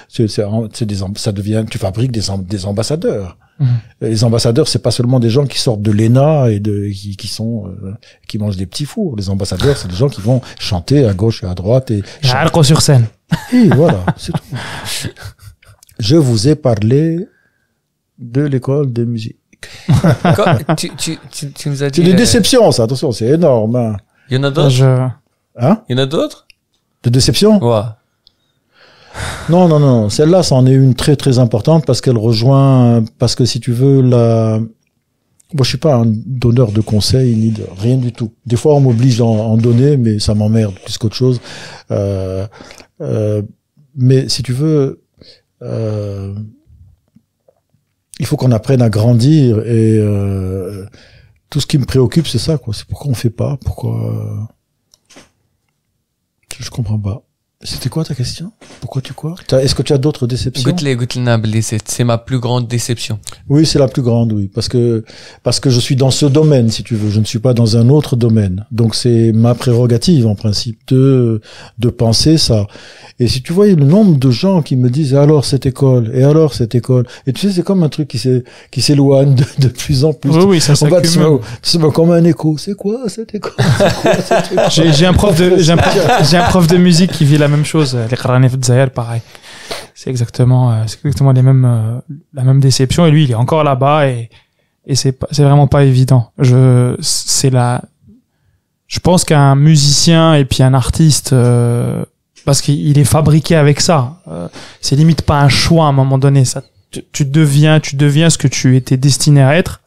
C'est, des, ça devient, tu fabriques des, des ambassadeurs. Euh, les ambassadeurs, c'est pas seulement des gens qui sortent de l'ENA et de qui, qui sont euh, qui mangent des petits fours. Les ambassadeurs, c'est des gens qui vont chanter à gauche et à droite et Arco sur scène. Et voilà, c'est tout. Je vous ai parlé de l'école de musique. tu, tu, tu, nous as dit. C'est une euh, déception, ça. Attention, c'est énorme. Hein. Il y en a d'autres. Hein Il y en a d'autres. De déception. Ouais. Non, non, non. Celle-là, c'en est une très, très importante parce qu'elle rejoint, parce que si tu veux, la, moi, je suis pas un donneur de conseils ni de rien du tout. Des fois, on m'oblige à en, donner, mais ça m'emmerde plus qu'autre chose. Euh, euh mais si tu veux, euh, il faut qu'on apprenne à grandir et euh, tout ce qui me préoccupe, c'est ça. quoi. C'est pourquoi on fait pas, pourquoi. je comprends pas. C'était quoi ta question Pourquoi tu crois Est-ce que tu as d'autres déceptions c'est ma plus grande déception. Oui, c'est la plus grande, oui, parce que parce que je suis dans ce domaine, si tu veux, je ne suis pas dans un autre domaine. Donc c'est ma prérogative en principe de de penser ça. Et si tu voyais le nombre de gens qui me disent alors cette école et alors cette école, et tu sais c'est comme un truc qui s'éloigne de, plus en plus. Oui, oui ça s'accumule. comme un écho. C'est quoi cette école, J'ai un prof de j'ai un, prof de musique qui vit la même chose. Les Zaire, pareil. C'est exactement, euh, c'est exactement les mêmes, euh, la même déception. Et lui, il est encore là-bas et, et c'est vraiment pas évident. Je, c'est la, je pense qu'un musicien et puis un artiste, euh, parce qu'il est fabriqué avec ça. c'est limite pas un choix à un moment donné. Ça, tu, deviens, tu deviens ce que tu étais destiné à être.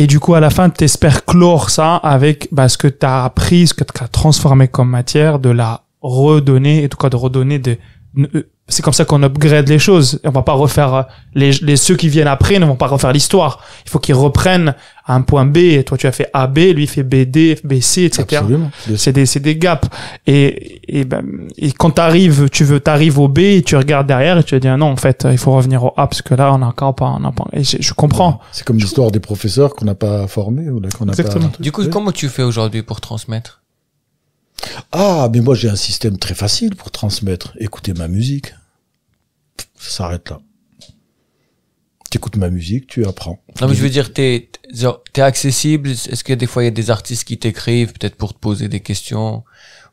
Et du coup, à la fin, espères clore ça avec bah, ce que as appris, ce que as transformé comme matière, de la redonner, en tout cas de redonner des, euh, c'est comme ça qu'on upgrade les choses. On va pas refaire euh, les, les, ceux qui viennent après ne vont pas refaire l'histoire. Il faut qu'ils reprennent à un point B. Toi, tu as fait AB, lui il fait BD, BC, etc. C'est des c'est des gaps. Et et, ben, et quand t'arrives, tu veux t'arrives au B, tu regardes derrière et tu te dis ah non en fait il faut revenir au A parce que là on n'a encore pas on a pas. Et je, comprends. C'est comme l'histoire des professeurs qu'on n'a pas formés ou qu'on n'a pas. Du coup, comment tu fais aujourd'hui pour transmettre? Ah, mais moi j'ai un système très facile pour transmettre. Écouter ma musique. Ça s'arrête là. écoutes ma musique, tu apprends. Non, mais je veux dire, t'es, t'es accessible. Est-ce que des fois il y a des artistes qui t'écrivent, peut-être pour te poser des questions,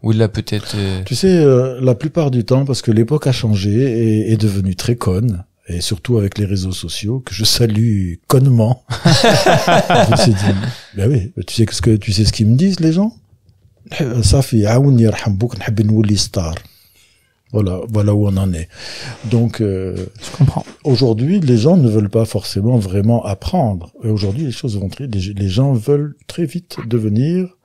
ou là peut-être. Euh, tu sais, euh, la plupart du temps, parce que l'époque a changé et est devenue très conne, et surtout avec les réseaux sociaux que je salue connement. [LAUGHS] je ben oui, tu sais ce que tu sais ce qu'ils me disent les gens. Ça eh, fait voilà, voilà où on en est. Donc, euh, Aujourd'hui, les gens ne veulent pas forcément vraiment apprendre. Et Aujourd'hui, les choses vont très, les, gens veulent très vite devenir,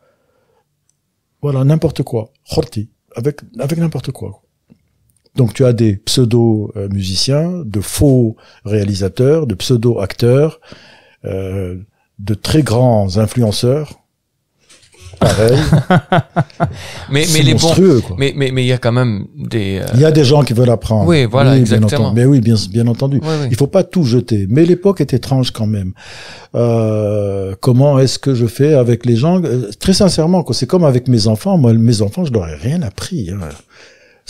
voilà, n'importe quoi, horti, avec avec n'importe quoi. Donc, tu as des pseudo musiciens, de faux réalisateurs, de pseudo acteurs, euh, de très grands influenceurs pareil. [LAUGHS] mais, mais Mais, mais, mais il y a quand même des, euh, Il y a des gens qui veulent apprendre. Oui, voilà, mais oui, bien, bien entendu. il ne Il faut pas tout jeter. Mais l'époque est étrange quand même. Euh, comment est-ce que je fais avec les gens? Euh, très sincèrement, c'est comme avec mes enfants. Moi, mes enfants, je n'aurais rien appris. Hein.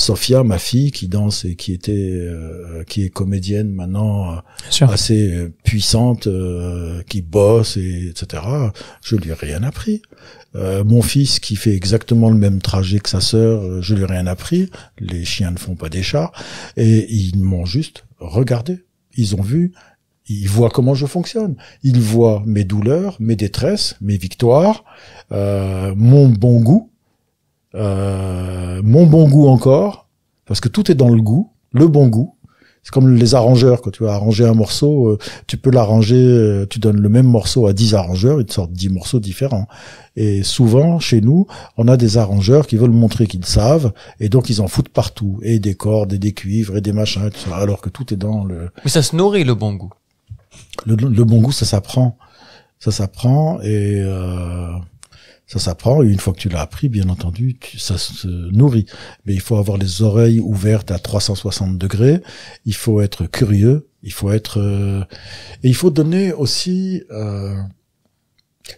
Sophia, ma fille, qui danse et qui était, euh, qui est comédienne maintenant, euh, assez puissante, euh, qui bosse et etc. Je lui ai rien appris. mon fils qui fait exactement le même trajet que sa sœur, je lui ai rien appris. Les chiens ne font pas des chats et ils m'ont juste regardé. Ils ont vu, ils voient comment je fonctionne. Ils voient mes douleurs, mes détresses, mes victoires, mon bon goût euh, mon bon goût encore, parce que tout est dans le goût, le bon goût. C'est comme les arrangeurs, quand tu vas arranger un morceau, euh, tu peux l'arranger, euh, tu donnes le même morceau à dix arrangeurs, ils te sortent dix morceaux différents. Et souvent, chez nous, on a des arrangeurs qui veulent montrer qu'ils savent, et donc ils en foutent partout, et des cordes, et des cuivres, et des machins, alors que tout est dans le... Mais ça se nourrit, le bon goût. Le, bon goût, ça s'apprend. Ça s'apprend, et... Ça s'apprend et une fois que tu l'as appris, bien entendu, ça se nourrit. Mais il faut avoir les oreilles ouvertes à 360 degrés. Il faut être curieux. Il faut être euh, et il faut donner aussi. Euh,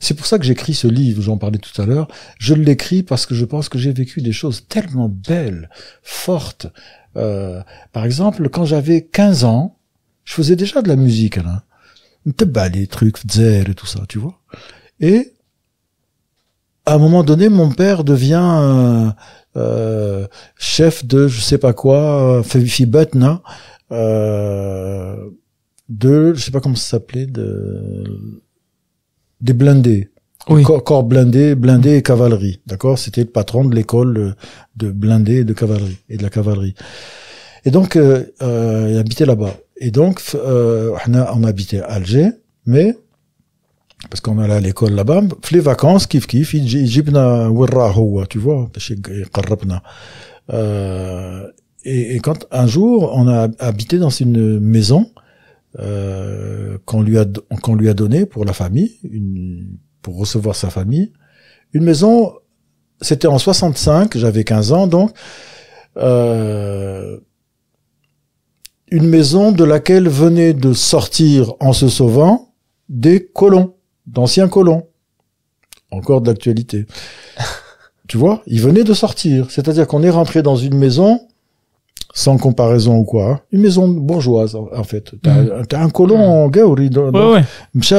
c'est pour ça que j'écris ce livre, j'en parlais tout à l'heure. Je l'écris parce que je pense que j'ai vécu des choses tellement belles, fortes. Euh, par exemple, quand j'avais 15 ans, je faisais déjà de la musique, Alain. Hein. Teba, les trucs, zer et tout ça, tu vois. Et à un moment donné, mon père devient euh, euh chef de je sais pas quoi, euh, euh, de je sais pas comment ça s'appelait, de des blindés. Corps, blindés, blindés et cavalerie. D'accord C'était le patron de l'école de blindés et de cavalerie et de la cavalerie. Et donc, euh, il habitait là-bas. Et donc, on, on habitait à Alger, mais parce qu'on allait à l'école là-bas les vacances kif kif tu vois chez euh, euh, et, quand un jour on a habité dans une maison euh, qu'on lui a qu'on lui a donné pour la famille une, pour recevoir sa famille une maison c'était en 65 j'avais 15 ans donc une maison de laquelle venaient de sortir en se sauvant des colons d'anciens colons. Encore de l'actualité. [LAUGHS] tu vois, ils venaient de sortir. C'est-à-dire qu'on est rentré dans une maison, sans comparaison ou quoi, hein. une maison bourgeoise, en fait. Mhm. T'as un colon mhm. en Gauri. Ouais,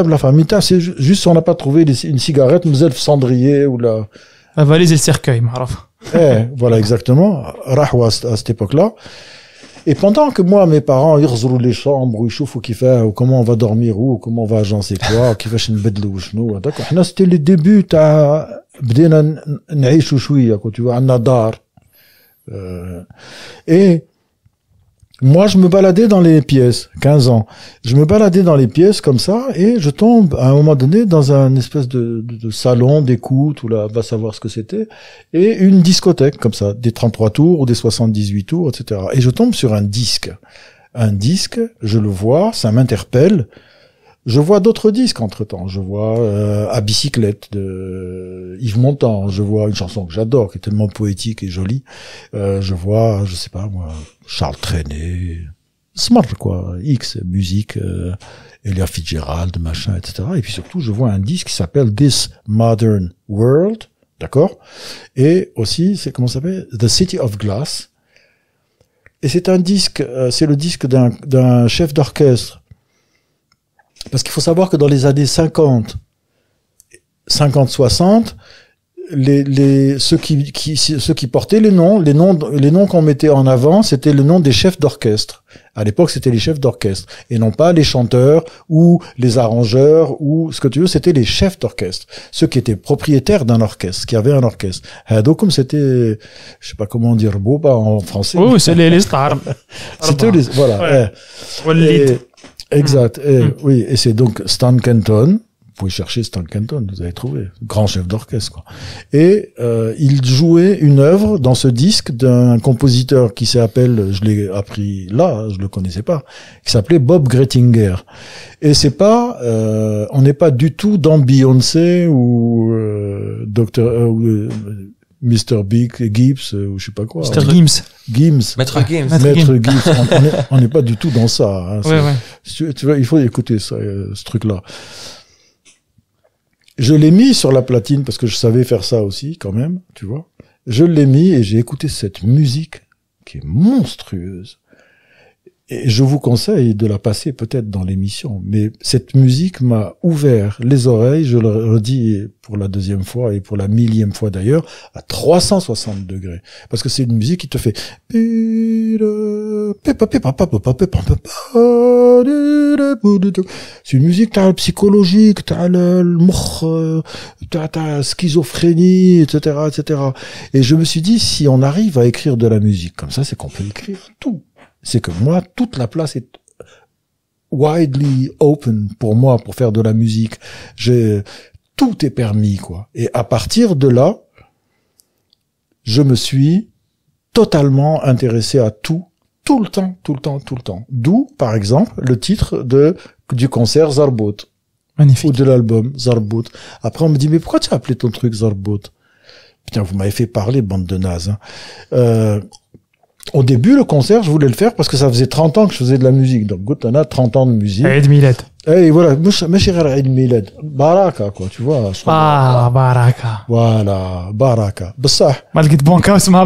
la famille, c'est juste, on n'a pas trouvé une cigarette, nous elfes cendrier ou la... La valise et le cercueil, Eh, voilà, exactement. Rahwa, à cette époque-là. Et pendant que moi, mes parents, ils roulent les chambres, ils chauffent, ou qui fait, ou comment on va dormir, ou comment on va agencer quoi, qui va chez ou nous d'accord. C'était le début, t'as, quoi, tu vois, un un Euh, et moi, je me baladais dans les pièces, 15 ans. Je me baladais dans les pièces comme ça, et je tombe à un moment donné dans un espèce de, salon d'écoute, ou là, va savoir ce que c'était, et une discothèque comme ça, des 33 tours ou des 78 tours, etc. Et je tombe sur un disque. Un disque, je le vois, ça m'interpelle, je vois d'autres disques entre-temps. Je vois euh, À bicyclette de Yves Montand. Je vois une chanson que j'adore, qui est tellement poétique et jolie. Euh, je vois, je sais pas moi, Charles Trenet, Smart quoi, X, musique, euh, Elia Fitzgerald, machin, etc. Et puis surtout, je vois un disque qui s'appelle This Modern World, d'accord Et aussi, c'est comment ça s'appelle The City of Glass. Et c'est un disque, euh, c'est le disque d'un chef d'orchestre parce qu'il faut savoir que dans les années 50, 50-60, les, les, ceux, qui, qui, ceux qui portaient les noms, les noms, les noms qu'on mettait en avant, c'était le nom des chefs d'orchestre. À l'époque, c'était les chefs d'orchestre et non pas les chanteurs ou les arrangeurs ou ce que tu veux. C'était les chefs d'orchestre, ceux qui étaient propriétaires d'un orchestre, qui avaient un orchestre. donc comme c'était, je sais pas comment dire, beau pas en français. Oui, c'est les, stars. [LAUGHS] c'était les, voilà. Eh. Exact. Et, hmm. Oui, et c'est donc Stan Kenton. Vous pouvez chercher Stan Kenton, vous avez trouvé. Grand chef d'orchestre. Quoi. Et euh, il jouait une œuvre dans ce disque d'un compositeur qui s'appelle, je l'ai appris là, je le connaissais pas, qui s'appelait Bob Gretinger. Et c'est pas, euh, on n'est pas du tout dans Beyoncé ou euh, Docteur euh, Mr. Big, Gibbs, euh, ou je sais pas quoi. Mr. Gibbs. Gims. Ah, Maître Gibbs. Maître Gims. on n'est pas du tout dans ça. Hein. Ouais, Tu, vois, il faut écouter euh, ce truc-là. Je l'ai mis sur la platine parce que je savais faire ça aussi, quand même, tu vois. Je l'ai mis et j'ai écouté cette musique qui est monstrueuse. Et je vous conseille de la passer peut-être dans l'émission, mais cette musique m'a ouvert les oreilles, je le redis pour la deuxième fois et pour la millième fois d'ailleurs, à 360 degrés. Parce que c'est une musique qui te fait... C'est une musique, t'as psychologique, t'as le t'as schizophrénie, etc., etc. Et je me suis dit, si on arrive à écrire de la musique comme ça, c'est qu'on peut écrire tout c'est que moi, toute la place est widely open pour moi pour faire de la musique. J'ai tout est permis quoi. Et à partir de là, je me suis totalement intéressé à tout, tout le temps, tout le temps, tout le temps. D'où, par exemple, le titre de du concert Zarbot. Magnifique. Ou de l'album Zarbot. Après, on me dit mais pourquoi tu as appelé ton truc Zarbot Putain, vous m'avez fait parler, bande de nazes. Hein. Euh, au début, le concert, je voulais le faire parce que ça faisait 30 ans que je faisais de la musique. Donc, Gotana, 30 ans de musique. Et Milad. Et voilà, Meshirar Eid Baraka, quoi, tu vois. Ah, Baraka. Voilà, Baraka. Bessah. Malgré de bon cas, c'est ma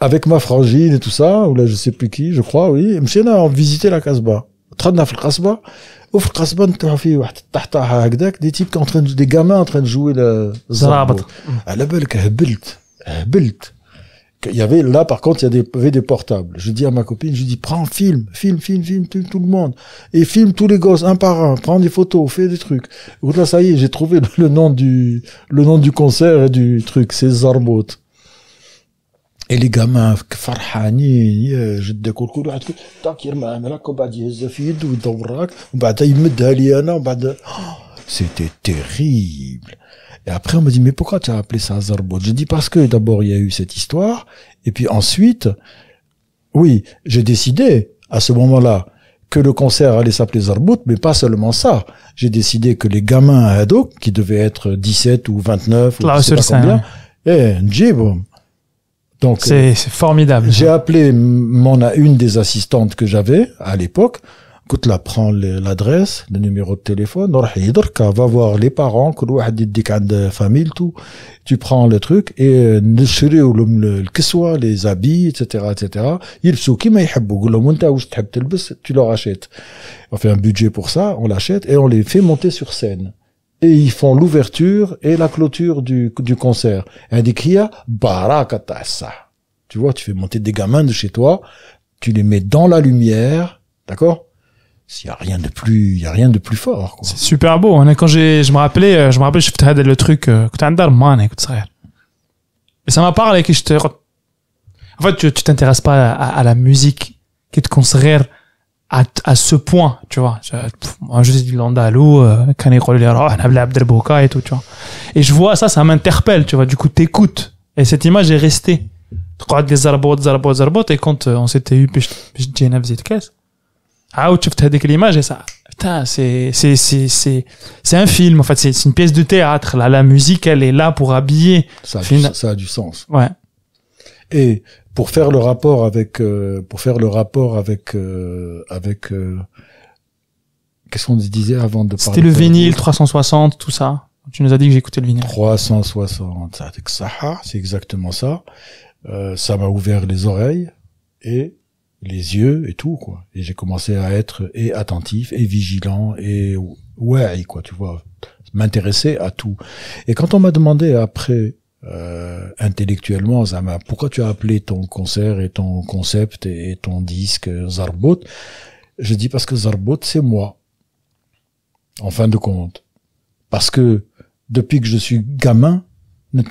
avec ma frangine et tout ça, ou là je sais plus qui, je crois, oui, a visité la Casbah. fait في القصبة وفي القصبة des types واحد en train de, des gamins en train de jouer le جوي À ah, la بالك هبلت هبلت Il y avait, là, par contre, il y avait des portables. Je dis à ma copine, je dis, prends, film, film, film, film, tout le monde. Et filme tous les gosses, un par un. Prends des photos, fais des trucs. Là, ça y est, j'ai trouvé [LAUGHS] le, nom du, le nom du concert et du truc. C'est Zarbot. Et les gamins, C'était terrible. Et après, on me dit, mais pourquoi tu as appelé ça Zarbout Je dis, parce que d'abord, il y a eu cette histoire. Et puis ensuite, oui, j'ai décidé, à ce moment-là, que le concert allait s'appeler Zarbout, mais pas seulement ça. J'ai décidé que les gamins ados, qui devaient être 17 ou 29 ou je sais pas combien, eh, donc euh, c'est formidable. J'ai appelé mon une des assistantes que j'avais à l'époque. Écoute, là, prends l'adresse, le numéro de téléphone, va voir les parents, famille, tout. Tu prends le truc et euh, le les habits, etc., etc. tu leur achètes. On fait un budget pour ça, on l'achète et on les fait monter sur scène et ils font l'ouverture et la clôture du, du concert. Elle décrit Barakatasa. Tu vois, tu fais monter des gamins de chez toi, tu les mets dans la lumière, d'accord S'il y a rien de plus, il y a rien de plus fort. C'est super beau. Hein? Quand j'ai, je me rappelais, euh, je me rappelais, je faisais le truc, euh, ça. Et ça m'a parlé que je te, en fait, tu t'intéresses pas à, la musique, qui te concerne à, à ce point, tu vois. Je suis du l'andalou, et tout, tu vois. Et je vois ça, ça m'interpelle, tu vois. Du coup, t'écoutes. Et cette image est restée. Et quand euh, on s'était eu, puis je dis, ah, ou tu as l'image et ça, putain, c'est, c'est, c'est, c'est, c'est un film, en fait, c'est, une pièce de théâtre, là, la musique, elle est là pour habiller. Ça ça a du sens. Ouais. Et pour faire le rapport avec euh, pour faire le rapport avec euh, avec euh, qu'est-ce qu'on disait avant de parler C'était le vinyle 360 tout ça. Tu nous as dit que j'écoutais le vinyle. 360 ça ah, c'est exactement ça. ça m'a ouvert les oreilles et les yeux et tout quoi. Et j'ai commencé à être et attentif et vigilant et ouais quoi, tu vois, m'intéresser à tout. Et quand on m'a demandé après euh, intellectuellement, Zama, pourquoi tu as appelé ton concert et ton concept et, ton disque Zarbot Je dis parce que Zarbot, c'est moi, en fin de compte. Parce que depuis que je suis gamin, ne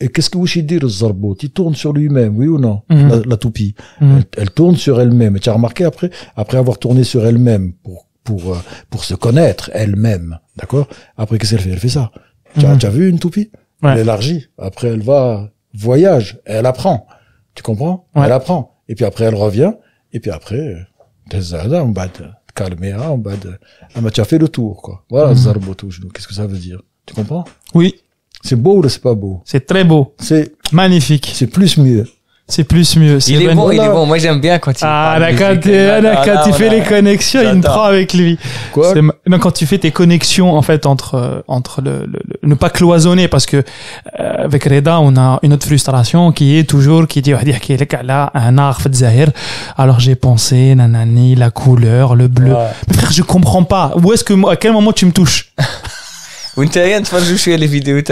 Et qu'est-ce que vous chez dire Zarbot Il tourne sur lui-même, oui ou non mhm. la, toupie, mhm. elle, tourne sur elle-même. Et tu as remarqué après, après avoir tourné sur elle-même pour pour euh, pour se connaître elle-même, d'accord Après qu'est-ce qu'elle fait Elle fait ça. Tu as, mhm. vu une toupie elle élargit. Après, elle va voyage. Elle apprend. Tu comprends Elle apprend. Et puis après, elle revient. Et puis après, on bat calmer, on bat. Ah, tu as fait le tour, quoi. Voilà, mhm. Qu'est-ce que ça veut dire Tu comprends Oui. C'est beau ou c'est pas beau C'est très beau. C'est magnifique. C'est plus mieux. C'est plus mieux. il est bon, il est bon. Moi, j'aime bien quand il. Ah, d'accord, quand, là, là, quand les connexions, il me prend avec lui. Quoi quand tu fais tes connexions en fait entre euh, entre le, le, ne pas cloisonner parce que euh, avec Reda, on a une autre frustration qui est toujours qui dit dire qu'il est là un art Zahir. Alors j'ai pensé nanani la couleur, le bleu. Mais frère, je comprends pas. Où est-ce que à quel moment tu me touches? [LAUGHS] je شويه vidéos,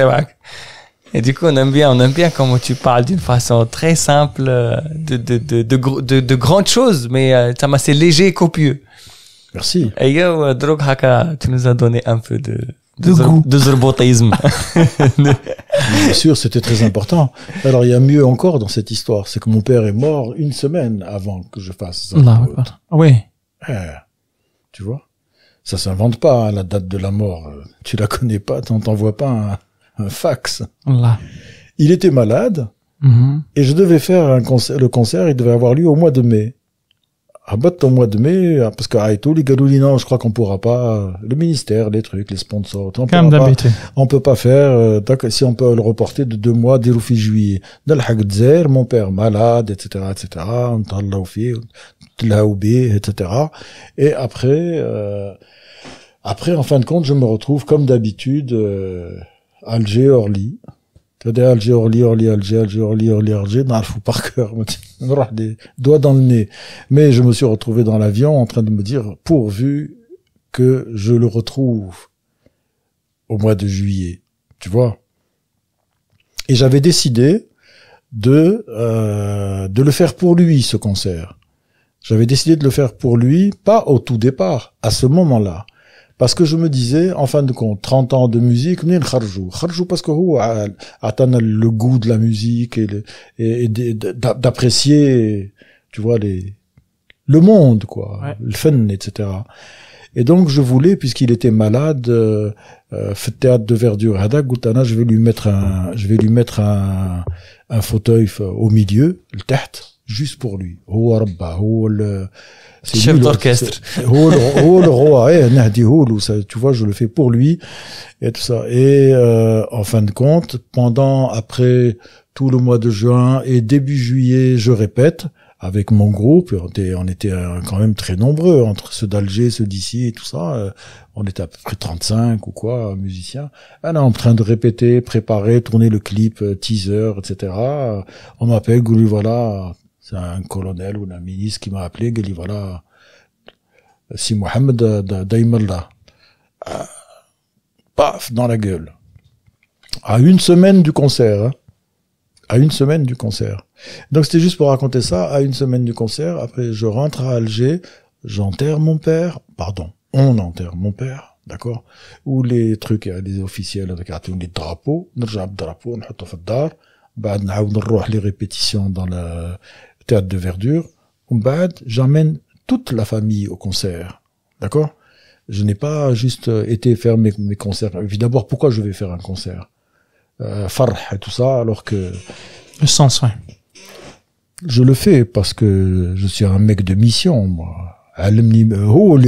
et du coup, on aime bien, on aime bien comment tu parles d'une façon très simple, euh, de, de, de, de, de, grandes choses, mais euh, ça m'a assez léger et copieux. Merci. Et yo, euh, Drog Haka, tu nous as donné un peu de, de, De [LAUGHS] Bien sûr, c'était très important. Alors, il y a mieux encore dans cette histoire. C'est que mon père est mort une semaine avant que je fasse ça. Ah oui. Eh, tu vois? Ça s'invente pas, hein, la date de la mort. Tu la connais pas, t'en vois pas. Hein un fax. Il était malade mm-hmm. et je devais faire un concert. Le concert, il devait avoir lieu au mois de mai. À ah, bah au mois de mai, ah, parce que ah, tout les Galouli, non, je crois qu'on pourra pas. Le ministère, les trucs, les sponsors, on pas, On peut pas faire. Euh, si on peut le reporter de deux mois, dès juillet. Dans le mon père malade, etc., etc. etc. Et après, euh, après, en fin de compte, je me retrouve comme d'habitude. Euh, Alger, Orly. T'as dit Alger, Orly, Orly, Alger, Alger, Orly, Orly, Alger, par cœur. des doigts dans le nez. Mais je me suis retrouvé dans l'avion en train de me dire, pourvu que je le retrouve au mois de juillet. Tu vois? Et j'avais décidé de, euh, de le faire pour lui, ce concert. J'avais décidé de le faire pour lui, pas au tout départ, à ce moment-là parce que je me disais, en fin de compte, 30 ans de musique, le kharjou. Kharjou parce que oh, ah, a atteint le goût de la musique et, et, d'apprécier, tu vois, les, le monde, quoi, le fun, etc. Et donc je voulais, puisqu'il était malade, euh, euh, faire théâtre de verdure. Hada je vais lui mettre un, je vais lui mettre un, fauteuil euh, au milieu, le théâtre juste pour lui هو le chef d'orchestre tu vois je le fais pour lui et tout ça et euh, en fin de compte pendant après tout le mois de juin et début juillet je répète avec mon groupe on était on euh, quand même très nombreux entre ceux d'Alger ceux d'ici et tout ça euh, on était à peu près 35 ou quoi musiciens ah on est en train de répéter préparer tourner le clip teaser etc on m'appelle Goulou voilà c'est un colonel ou un ministre qui m'a appelé, m'a dit voilà, si Mohamed euh, Daimallah, euh, paf, dans la gueule. À une semaine du concert, hein. à une semaine du concert. Donc c'était juste pour raconter ça, à une semaine du concert, après je rentre à Alger, j'enterre mon père, pardon, on enterre mon père, d'accord Ou les trucs, euh, les officiels, les drapeaux, drapeau, on drapeau, bah, on dans théâtre de verdure, Umbad, j'emmène toute la famille au concert. D'accord Je n'ai pas juste euh, été faire mes, mes concerts. D'abord, pourquoi je vais faire un concert euh, Farh et tout ça, alors que... Le sens, ouais. Je le fais parce que je suis un mec de mission, moi. Euh, oh,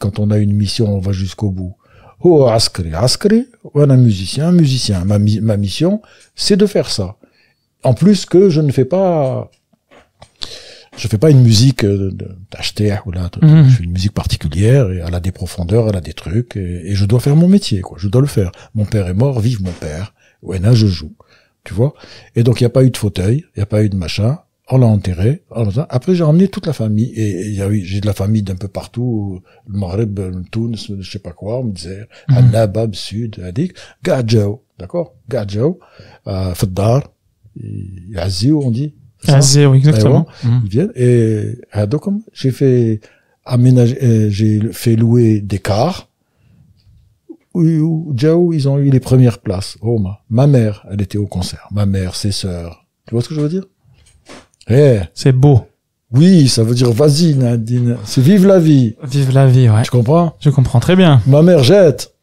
quand on a une mission, on va jusqu'au bout. Oh, askri, askri, on un musicien, un musicien. Ma, ma mission, c'est de faire ça. En plus que je ne fais pas je fais pas une musique euh, d'acheter ou là, mhm. je fais une musique particulière et elle a des profondeurs, elle a des trucs et, je dois faire mon métier quoi, je dois le faire. Mon père est mort, vive mon père. Ouais, là je joue. Tu vois Et donc il n'y a pas eu de fauteuil, il n'y a pas eu de machin. On l'a enterré. Après, j'ai emmené toute la famille. Et il y a eu, j'ai de la famille d'un peu partout. Le Maghreb, le Tunis, je sais pas quoi, on me disait. Mhm. Annabab, Sud, Adik. Gadjo D'accord Gadjao. Euh, a Yazio, on dit. Eh mm. À zéro, exactement. Et j'ai fait aménager, euh, j'ai fait louer des cars. Où, ils ont eu les premières places. Oh, ma, mère, elle était au concert. Ma mère, ses sœurs. Tu vois ce que je veux dire? Eh. C'est beau. Oui, ça veut dire vas-y, Nadine. C'est vive la vie. Vive la vie, ouais. Tu comprends? Je comprends très bien. Ma mère jette.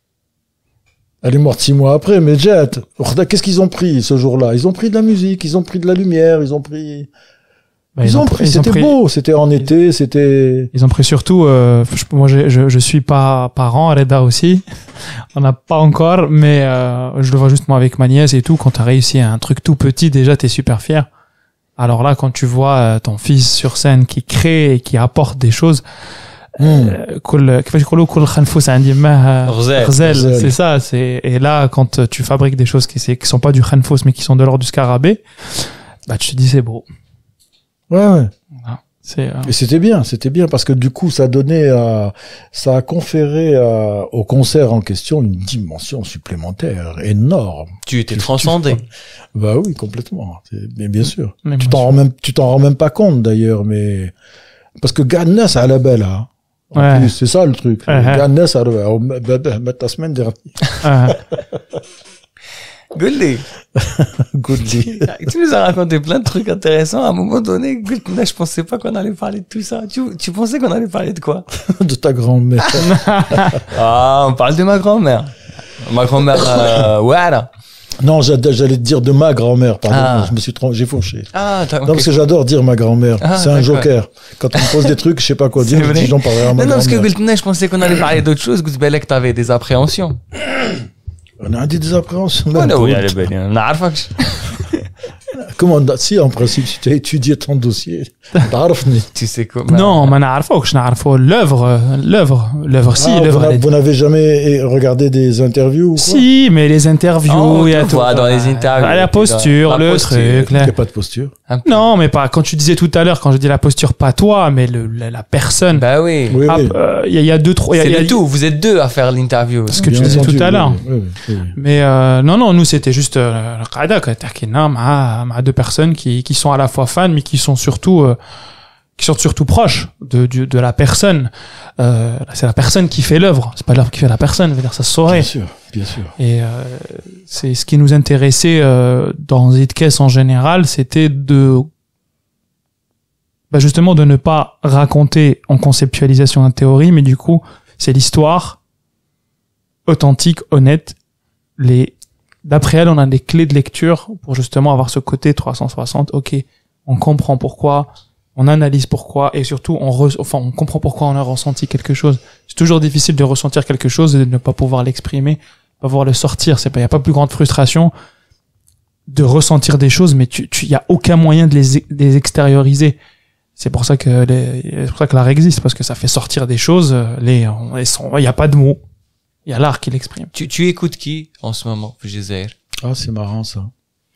Elle est morte six mois après, mais Jet, qu'est-ce qu'ils ont pris ce jour-là Ils ont pris de la musique, ils ont pris de la lumière, ils ont pris... Bah, ils, ont, pris, c'était beau, c'était en été, c'était... Ils ont pris surtout, euh, moi je, je, suis pas parent, Reda aussi, [LAUGHS] on n'a pas encore, mais euh, je le vois justement avec ma nièce et tout, quand as réussi un truc tout petit, déjà t'es super fier. Alors là, quand tu vois euh, ton fils sur scène qui crée et qui apporte des choses, Hmm. Euh, كل c'est ça c'est et là quand euh, tu fabriques des choses qui sont pas du خنفوس mais qui sont de l'ordre du scarabée bah tu te dis c'est beau ouais ouais c'est, euh, Et c'était bien, c'était bien parce que du coup, ça donnait, ça a conféré au concert en question une dimension supplémentaire énorme. Tu étais transcendé. Bah oui, complètement. Mais bien sûr. tu t'en rends même, tu t'en rends même pas compte d'ailleurs, mais parce que Ganas a la belle, hein, Ouais. c'est ça le truc. قاع uh-huh. الناس uh-huh. [LAUGHS] [LAUGHS] tu nous as raconté plein de trucs intéressants à un moment donné là je pensais pas qu'on allait parler de tout ça tu, tu pensais qu'on allait parler de quoi [LAUGHS] de ta grand-mère ah on parle de ma grand-mère ma grand-mère euh, voilà non, j'allais te dire de ma grand-mère, pardon. Ah. Je me suis trompé, j'ai fauché. Ah, okay. Non, parce que j'adore dire ma grand-mère. Ah, c'est un joker. Quand on me pose des trucs, je sais pas quoi [LAUGHS] dire, je dis j'en parlerai à Non, non, parce que je pensais qu'on allait parler d'autre chose. tu avais des appréhensions. On a dit des appréhensions. Oh, oui, oui, allez, ben, on a [LAUGHS] Comment si en principe tu as étudié ton dossier, tu sais quoi Non, mais oh, je oh, l'œuvre, l'œuvre, l'œuvre si, ah, l'œuvre. Vous n'avez jamais eh, regardé des interviews Si, mais les interviews, il y a dans les interviews. La posture, le truc. Il n'y a pas de posture. Non, mais pas quand tu disais tout à l'heure quand je dis la posture pas toi mais la, personne. Bah oui. Il y, a deux trois. C'est tout. Vous êtes deux à faire l'interview. Ce que tu disais tout à l'heure. mais euh, non non nous c'était juste euh, à deux personnes qui, qui sont à la fois fans, mais qui sont surtout euh, qui sont surtout proches de, de, la personne. Euh, c'est la personne qui fait l'œuvre, c'est pas l'œuvre qui fait la personne, ça se saurait. Bien sûr, bien sûr. Et euh, c'est ce qui nous intéressait euh, dans Zitkes en général, c'était de bah justement de ne pas raconter en conceptualisation une théorie, mais du coup c'est l'histoire authentique, honnête, les d'après elle, on a des clés de lecture pour justement avoir ce côté 360. Ok, on comprend pourquoi, on analyse pourquoi, et surtout on, enfin, on comprend pourquoi on a ressenti quelque chose. C'est toujours difficile de ressentir quelque chose et de ne pas pouvoir l'exprimer, pas pouvoir le sortir. C'est pas, y a pas plus grande frustration de ressentir des choses, mais tu, tu, y a aucun moyen de les, de les extérioriser. C'est pour ça que les... c'est pour ça que l'art existe parce que ça fait sortir des choses. Euh, les, il n'y a pas de mots, il y a l'art qui l'exprime. Tu, tu écoutes qui en ce moment, au Ah, c'est marrant ça.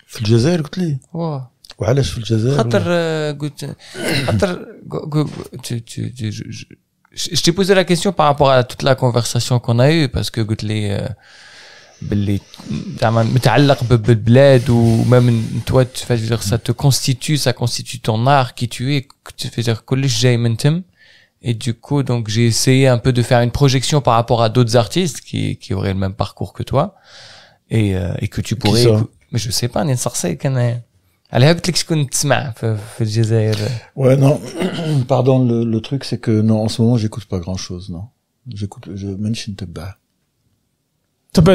Fulgezer, الجزائر قلت لي واه وعلاش Fulgezer. je t'ai posé la question par rapport à toute la conversation qu'on a eue parce que قلت لي باللي زعما متعلق بالبلاد ومام توا ça te constitue ça constitue ton art qui tu es Tu fais que جاي من تم et du coup, donc j'ai essayé un peu de faire une projection par rapport à d'autres artistes qui, qui auraient le même parcours que toi et, euh, que tu pourrais. Mais je sais pas, on est sorcier Allez, euh. ouais non [CLEARS THROAT] pardon le, truc c'est que non en ce moment j'écoute pas grand chose non j'écoute je mentionne تبع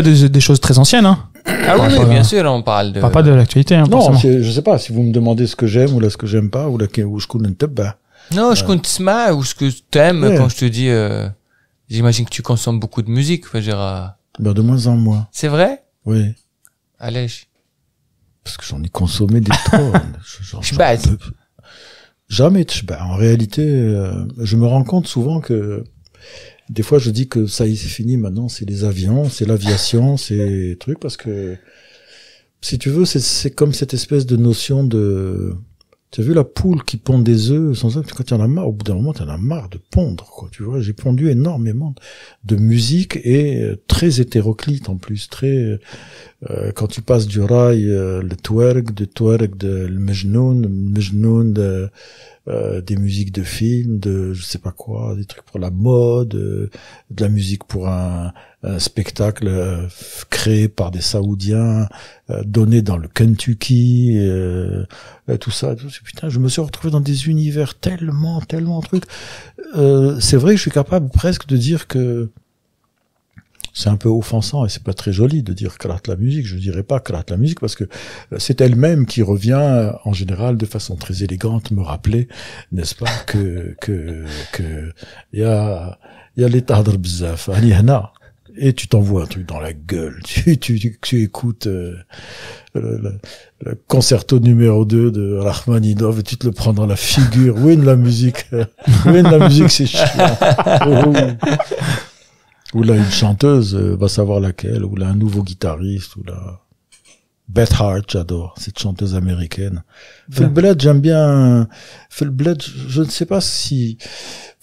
des, des choses très anciennes hein ah oui, bien euh, sûr, on parle de. Pas, de l'actualité, hein, Non, je sais pas si vous me demandez ce que j'aime ou là ce que j'aime pas ou là où je connais non, je compte mal ou ce que tu aimes quand je te dis. Euh, j'imagine que tu consommes beaucoup de musique, Gérard. Euh. Ben, bah, de moins en moins. C'est vrai Oui. Allez. Parce que j'en ai consommé des [LAUGHS] trop. Hein, je Jamais. En réalité, euh, je me rends compte souvent que des fois je dis que ça y est, fini maintenant, c'est les avions, c'est l'aviation, [LAUGHS] c'est trucs parce que si tu veux, c'est comme cette espèce de notion de tu as vu la poule qui pond des œufs sans ça Quand en as marre, au bout d'un moment, en as marre de pondre. Quoi, tu vois, j'ai pondu énormément de musique et euh, très hétéroclite en plus. Très euh, euh, quand tu passes du rail, le twerk, de twerk, de le mejnoun, le mejnoun de euh, des musiques de films, de je sais pas quoi, des trucs pour la mode, euh, de la musique pour un, spectacle euh, créé par des Saoudiens, donné dans le Kentucky, tout ça. Tout, putain, je me suis retrouvé dans des univers tellement, tellement trucs. c'est vrai que je suis capable presque de dire que c'est un peu offensant et c'est pas très joli de dire crate la musique. Je dirais pas crate la musique parce que c'est elle-même qui revient euh, en général de façon très élégante me rappeler, n'est-ce pas, que que que y a y a les tadr bzaf, et tu t'envoies un truc dans la gueule. [LAUGHS] Tu, tu, tu, écoutes euh, le, concerto numéro 2 de Rachmaninov et tu te le prends dans la figure. Oui, la musique. Oui, de la musique, c'est chiant. [LAUGHS] Oh. Ou là, une chanteuse, euh, va savoir laquelle. Ou là, un nouveau guitariste. Ou là, Beth Hart, j'adore cette chanteuse américaine. Phil j'aime bien. Bled, je ne sais pas si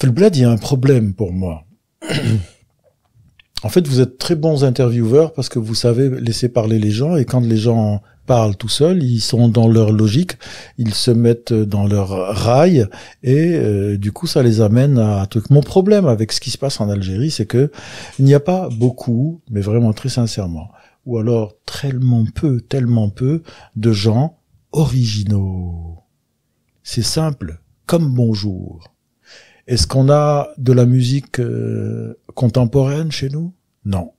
Bled, il y a un problème pour moi. [COUGHS] en fait, vous êtes très bons intervieweurs parce que vous savez laisser parler les gens et quand les gens parlent tout seuls, ils sont dans leur logique, ils se mettent dans leur rail et euh, du coup ça les amène à un truc. Mon problème avec ce qui se passe en Algérie, c'est que il n'y a pas beaucoup, mais vraiment très sincèrement, ou alors tellement peu, tellement peu de gens originaux. C'est simple, comme bonjour. Est-ce qu'on a de la musique euh, contemporaine chez nous Non.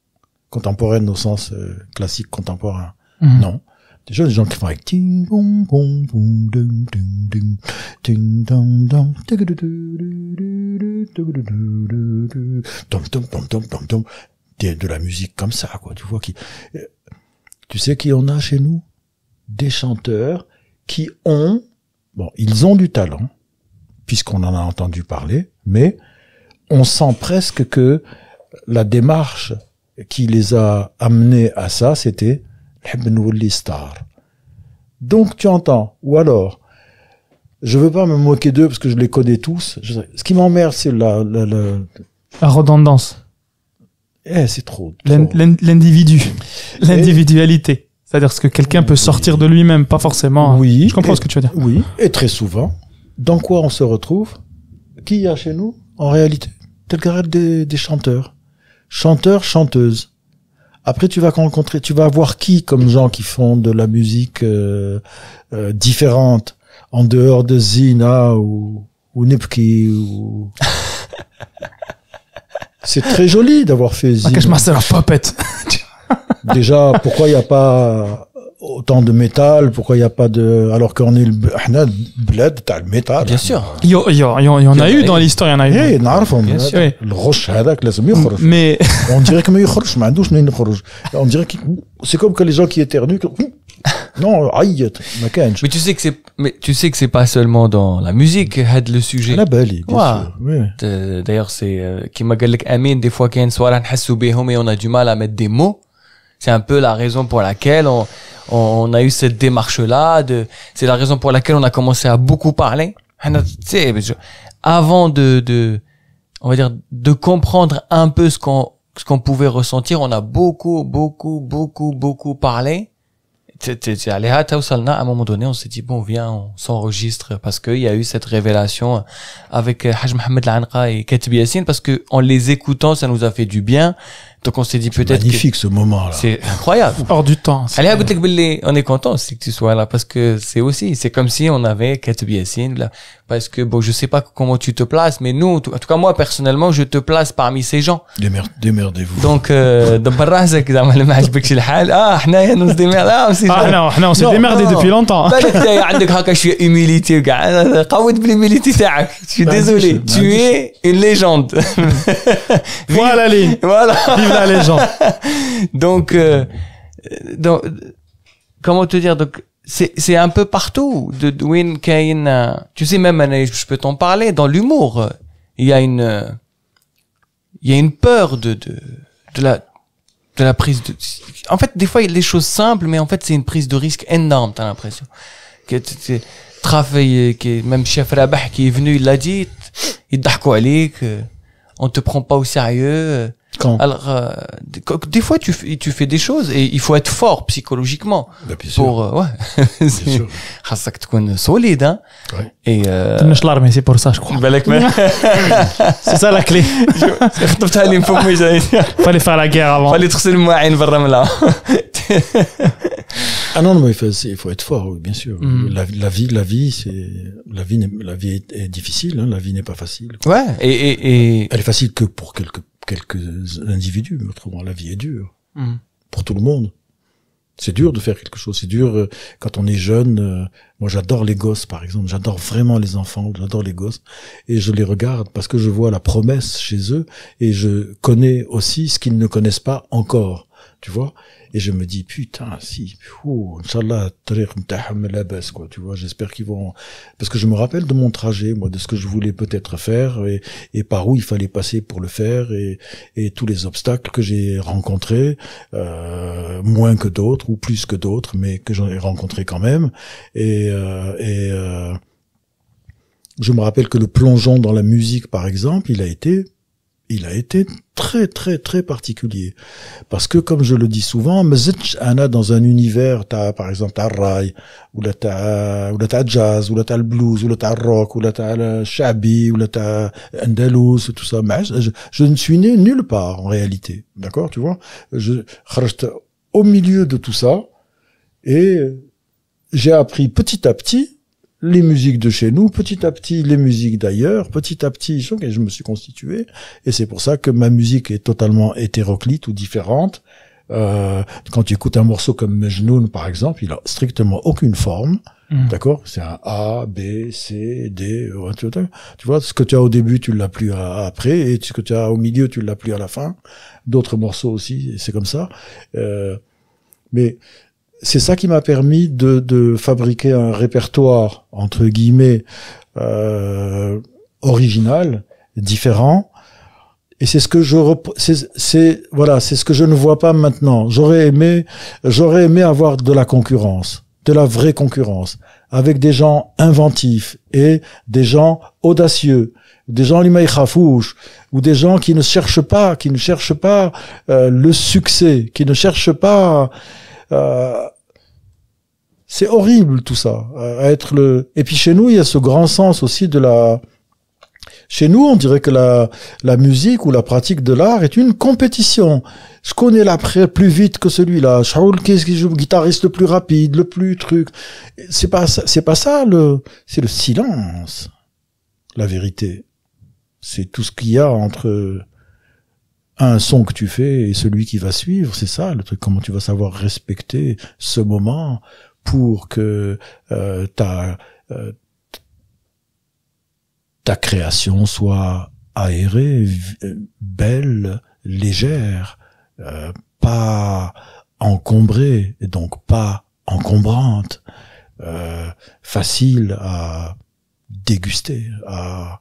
Contemporaine au sens euh, classique contemporain. Mmh. Non. Déjà, les gens qui font avec ting bong bong bong ding ding ding ting dong dong tom tom tom tom tom tom de la musique comme ça quoi tu vois qui euh, tu sais qui en a chez nous des chanteurs qui ont bon ils ont du talent puisqu'on en a entendu parler mais on sent presque que la démarche qui les a amenés à ça c'était donc tu entends, ou alors, je veux pas me moquer d'eux parce que je les connais tous. ce qui m'emmerde, c'est la, la, la, la redondance. Eh, c'est trop. L'individu, eh. l'individualité. C'est-à-dire ce que quelqu'un peut sortir de lui-même, pas forcément. Hein. Oui. Je comprends ce que tu veux dire. Oui. Et très souvent, dans quoi on se retrouve Qui y a chez nous en réalité Tel garde des chanteurs, chanteurs, chanteuses. Après, tu vas rencontrer, tu vas voir qui comme gens qui font de la musique euh, euh, différente en dehors de Zina ou ou Nipki ou. [LAUGHS] C'est très joli d'avoir fait Zina. Déjà, pourquoi il n'y a pas autant de métal Pourquoi il n'y a pas de alors qu'on est le ah, bled t'as le métal Bien sûr. Il y, en a eu dans l'histoire, il y en a eu. Le roche hein, Mais [LAUGHS] on dirait que on dirait que c'est comme que les gens qui éternuent. [LAUGHS] Non, aïe, Mais tu sais que c'est mais tu sais que c'est pas seulement dans la musique had le sujet. La belle, D'ailleurs c'est euh, qui m'a dit Amin des fois qu'on soit on a du mal à mettre des mots. C'est un peu la raison pour laquelle on, on a eu cette démarche-là. De, c'est la raison pour laquelle on a commencé à beaucoup parler. Ah, avant de, de on va dire, de comprendre un peu ce qu'on ce qu'on pouvait ressentir, on a beaucoup, beaucoup, beaucoup, beaucoup parlé. à un moment donné, on s'est dit, bon, viens, on s'enregistre parce qu'il y a eu cette révélation avec Haj Mohamed et Ketbi parce que les écoutant, ça nous a fait du bien. Donc on s'est dit peut-être. Magnifique ce moment-là. C'est incroyable. [LAUGHS] Hors du temps. Allez, on est content aussi que tu sois là parce que c'est aussi, c'est comme si on avait 4 Yassine, là parce que bon, je sais pas comment tu te places, mais nous, en tout cas moi personnellement, je te place parmi ces gens. démerdez-vous. Donc, دبرازك euh, [LAUGHS] le ما عجبكش الحال اه حنايا نص démerde Ah, ah non, on démerdé depuis longtemps Je suis عندك هكا humilité وكاع je suis désolé tu es une légende [LAUGHS] voilà ligne. voilà vive la légende [LAUGHS] donc euh, donc comment te dire donc c'est un peu partout de Dwayne Kane. Tu sais même, je peux t'en parler dans l'humour. Il y a une, il y a une peur de de, de la de la prise de. En fait, des fois, il y a des choses simples, mais en fait, c'est une prise de risque énorme. T'as l'impression que travail que même chef Rabah qui est venu, il l'a dit, il d'accord qu'on on te prend pas au sérieux. Quand Alors, euh, des, fois, tu, fais, tu fais des choses et il faut être fort psychologiquement bah, bien sûr. pour euh, ouais. Bien que [LAUGHS] solide, hein. Ouais. Et euh... mais c'est pour ça, je crois. [LAUGHS] c'est ça la clé. [LAUGHS] Fallait faire la guerre avant. Fallait trousser le moyen là. Ah non, mais il faut, il faut être fort, bien sûr. Mm. La, vie, la vie, c'est la vie, la vie est, difficile. Hein, la vie n'est pas facile. Ouais. Et, et, et, elle est facile que pour quelques quelques individus, mais autrement la vie est dure mmh. pour tout le monde. C'est dur de faire quelque chose. C'est dur euh, quand on est jeune. Euh, moi, j'adore les gosses, par exemple. J'adore vraiment les enfants. J'adore les gosses et je les regarde parce que je vois la promesse chez eux et je connais aussi ce qu'ils ne connaissent pas encore. Tu vois et je me dis, putain, si, la baisse quoi, tu vois, j'espère qu'ils vont, parce que je me rappelle de mon trajet, moi, de ce que je voulais peut-être faire et, et par où il fallait passer pour le faire et, et tous les obstacles que j'ai rencontrés, euh, moins que d'autres ou plus que d'autres, mais que j'en ai rencontrés quand même. Et, euh, et euh, je me rappelle que le plongeon dans la musique, par exemple, il a été il a été très très très particulier parce que comme je le dis souvent dans un univers t'as par exemple t'as rail ou la t'as ou là t'as jazz ou la t'as le blues ou là t'as rock ou la t'as le ou là t'as andalous tout ça je, ne suis né nulle part en réalité d'accord tu vois je reste au milieu de tout ça et j'ai appris petit à petit les musiques de chez nous, petit à petit les musiques d'ailleurs, petit à petit je me suis constitué, et c'est pour ça que ma musique est totalement hétéroclite ou différente. Euh, quand tu écoutes un morceau comme Mejnoun par exemple, il a strictement aucune forme, mm. d'accord C'est un A, B, C, D, e, tu vois, ce que tu as au début, tu l'as plus après, et ce que tu as au milieu, tu l'as plus à la fin. D'autres morceaux aussi, c'est comme ça. Euh, mais c'est ça qui m'a permis de, fabriquer un répertoire entre guillemets euh, original, différent. Et c'est ce que je c'est voilà, c'est ce que je ne vois pas maintenant. J'aurais aimé j'aurais aimé avoir de la concurrence, de la vraie concurrence avec des gens inventifs et des gens audacieux, des gens limaïkhafouch, ou des gens qui ne cherchent pas, qui ne cherchent pas euh, le succès, qui ne cherchent pas euh, c'est horrible tout ça. Euh, être le et puis chez nous il y a ce grand sens aussi de la chez nous, on dirait que la, la musique ou la pratique de l'art est une compétition. Je connais l'après plus vite que celui-là. Shaul qui le guitariste le plus rapide, le plus truc. C'est pas c'est pas ça le c'est le silence. La vérité, c'est tout ce qu'il y a entre un son que tu fais et celui qui va suivre, c'est ça le truc. Comment tu vas savoir respecter ce moment pour que euh, ta euh, ta création soit aérée, euh, belle, légère, pas encombrée, et donc pas encombrante, facile à déguster, à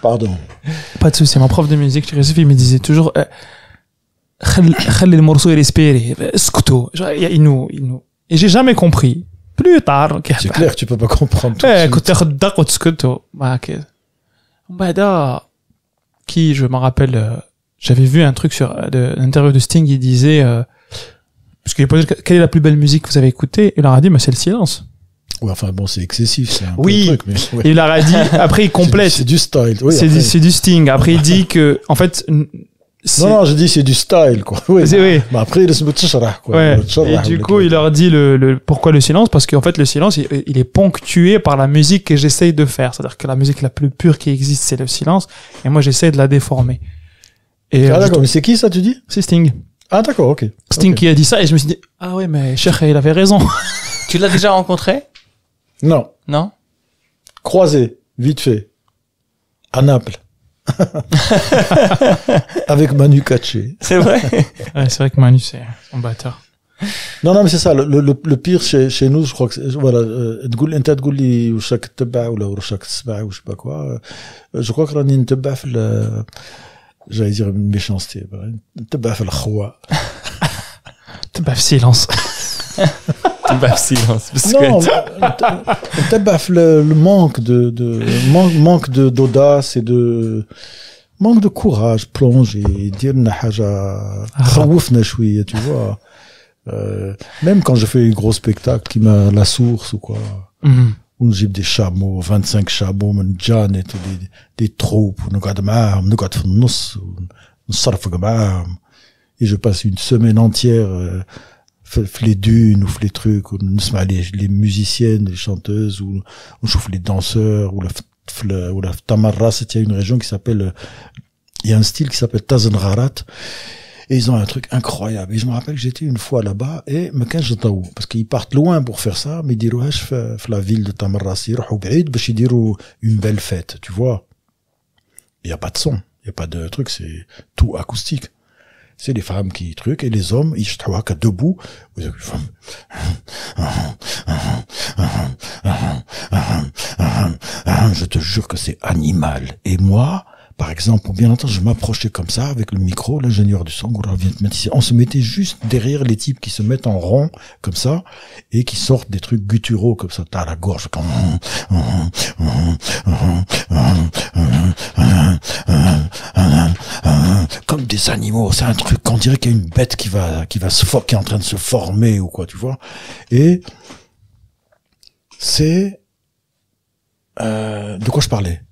Pardon. Pas de souci. Mon prof de musique, il me disait toujours Et j'ai jamais compris. Plus tard. C'est clair, tu peux pas comprendre. Tout de euh, bah, qui, je me rappelle, euh, j'avais vu un truc sur l'interview de Sting, il disait, euh, parce qu'il quelle est la plus belle musique que vous avez écoutée, et il leur a dit, mais bah, c'est le silence. Ouais, enfin bon, c'est excessif, c'est un oui. truc. Mais, [LAUGHS] Il leur a dit. Après, il complète. c'est du, style. Oui, c'est du, sting. Après, il dit que, en fait. Non, non, j'ai dit c'est du style, quoi. Oui. Mais après, il se quoi. Et du coup, il leur dit le, le pourquoi le silence Parce qu'en fait, le silence, il, est ponctué par la musique que j'essaye de faire. C'est-à-dire que la musique la plus pure qui existe, c'est le silence. Et moi, j'essaye de la déformer. Et ah, euh, d'accord. Mais c'est qui ça, tu dis C'est Sting. Ah, d'accord, ok. Sting qui a dit ça, et je me suis dit, ah ouais, mais Cher, il avait raison. Tu l'as déjà rencontré non. Non Croisé, vite fait. À Naples. [LAUGHS] Avec Manu Katché. C'est vrai [LAUGHS] C'est vrai que Manu, c'est un batteur. Non, non, mais c'est ça. Le, le, le pire chez, chez nous, je crois que voilà, تقول انت تقول ou وشك ou ولا ou je sais pas quoi. Euh, je crois que rani نتبع في ال... j'allais dire une méchanceté. نتبع في الخوا. te في silence. [LAUGHS] silence. non, euh, le, manque de, de manque de d'audace et de manque de courage, plonger, dire une haja, chouïa, tu vois. Euh, même quand je fais un gros spectacle qui m'a la source ou quoi. Mhm. j'ai des chameaux, 25 chameaux, une John et des, des troupes, nous gardons marm, nous gardons nous, nous Et je passe une semaine entière, euh, les dunes ou les trucs ou les, les musiciennes les chanteuses ou on chauffe les danseurs ou la ou la tamarra c'est y une région qui s'appelle il y a un style qui s'appelle tazenrarat et ils ont un truc incroyable. Et je me rappelle que j'étais une fois là-bas et me cache où parce qu'ils partent loin pour faire ça, mais ils disent la ville de Tamarra, c'est oh, une belle fête, tu vois. Il y a pas de son, il y a pas de truc, c'est tout acoustique. C'est les femmes qui truquent et les hommes, ils se trouvent debout. Je te jure que c'est animal. Et moi, par exemple, bien entendre, je m'approchais comme ça avec le micro, l'ingénieur du son, on se mettait juste derrière les types qui se mettent en rond comme ça et qui sortent des trucs gutturaux comme ça, t'as la gorge, comme... comme des animaux. C'est un truc, qu'on dirait qu'il y a une bête qui va, qui va se est en train de se former ou quoi, tu vois. Et c'est euh, de quoi je parlais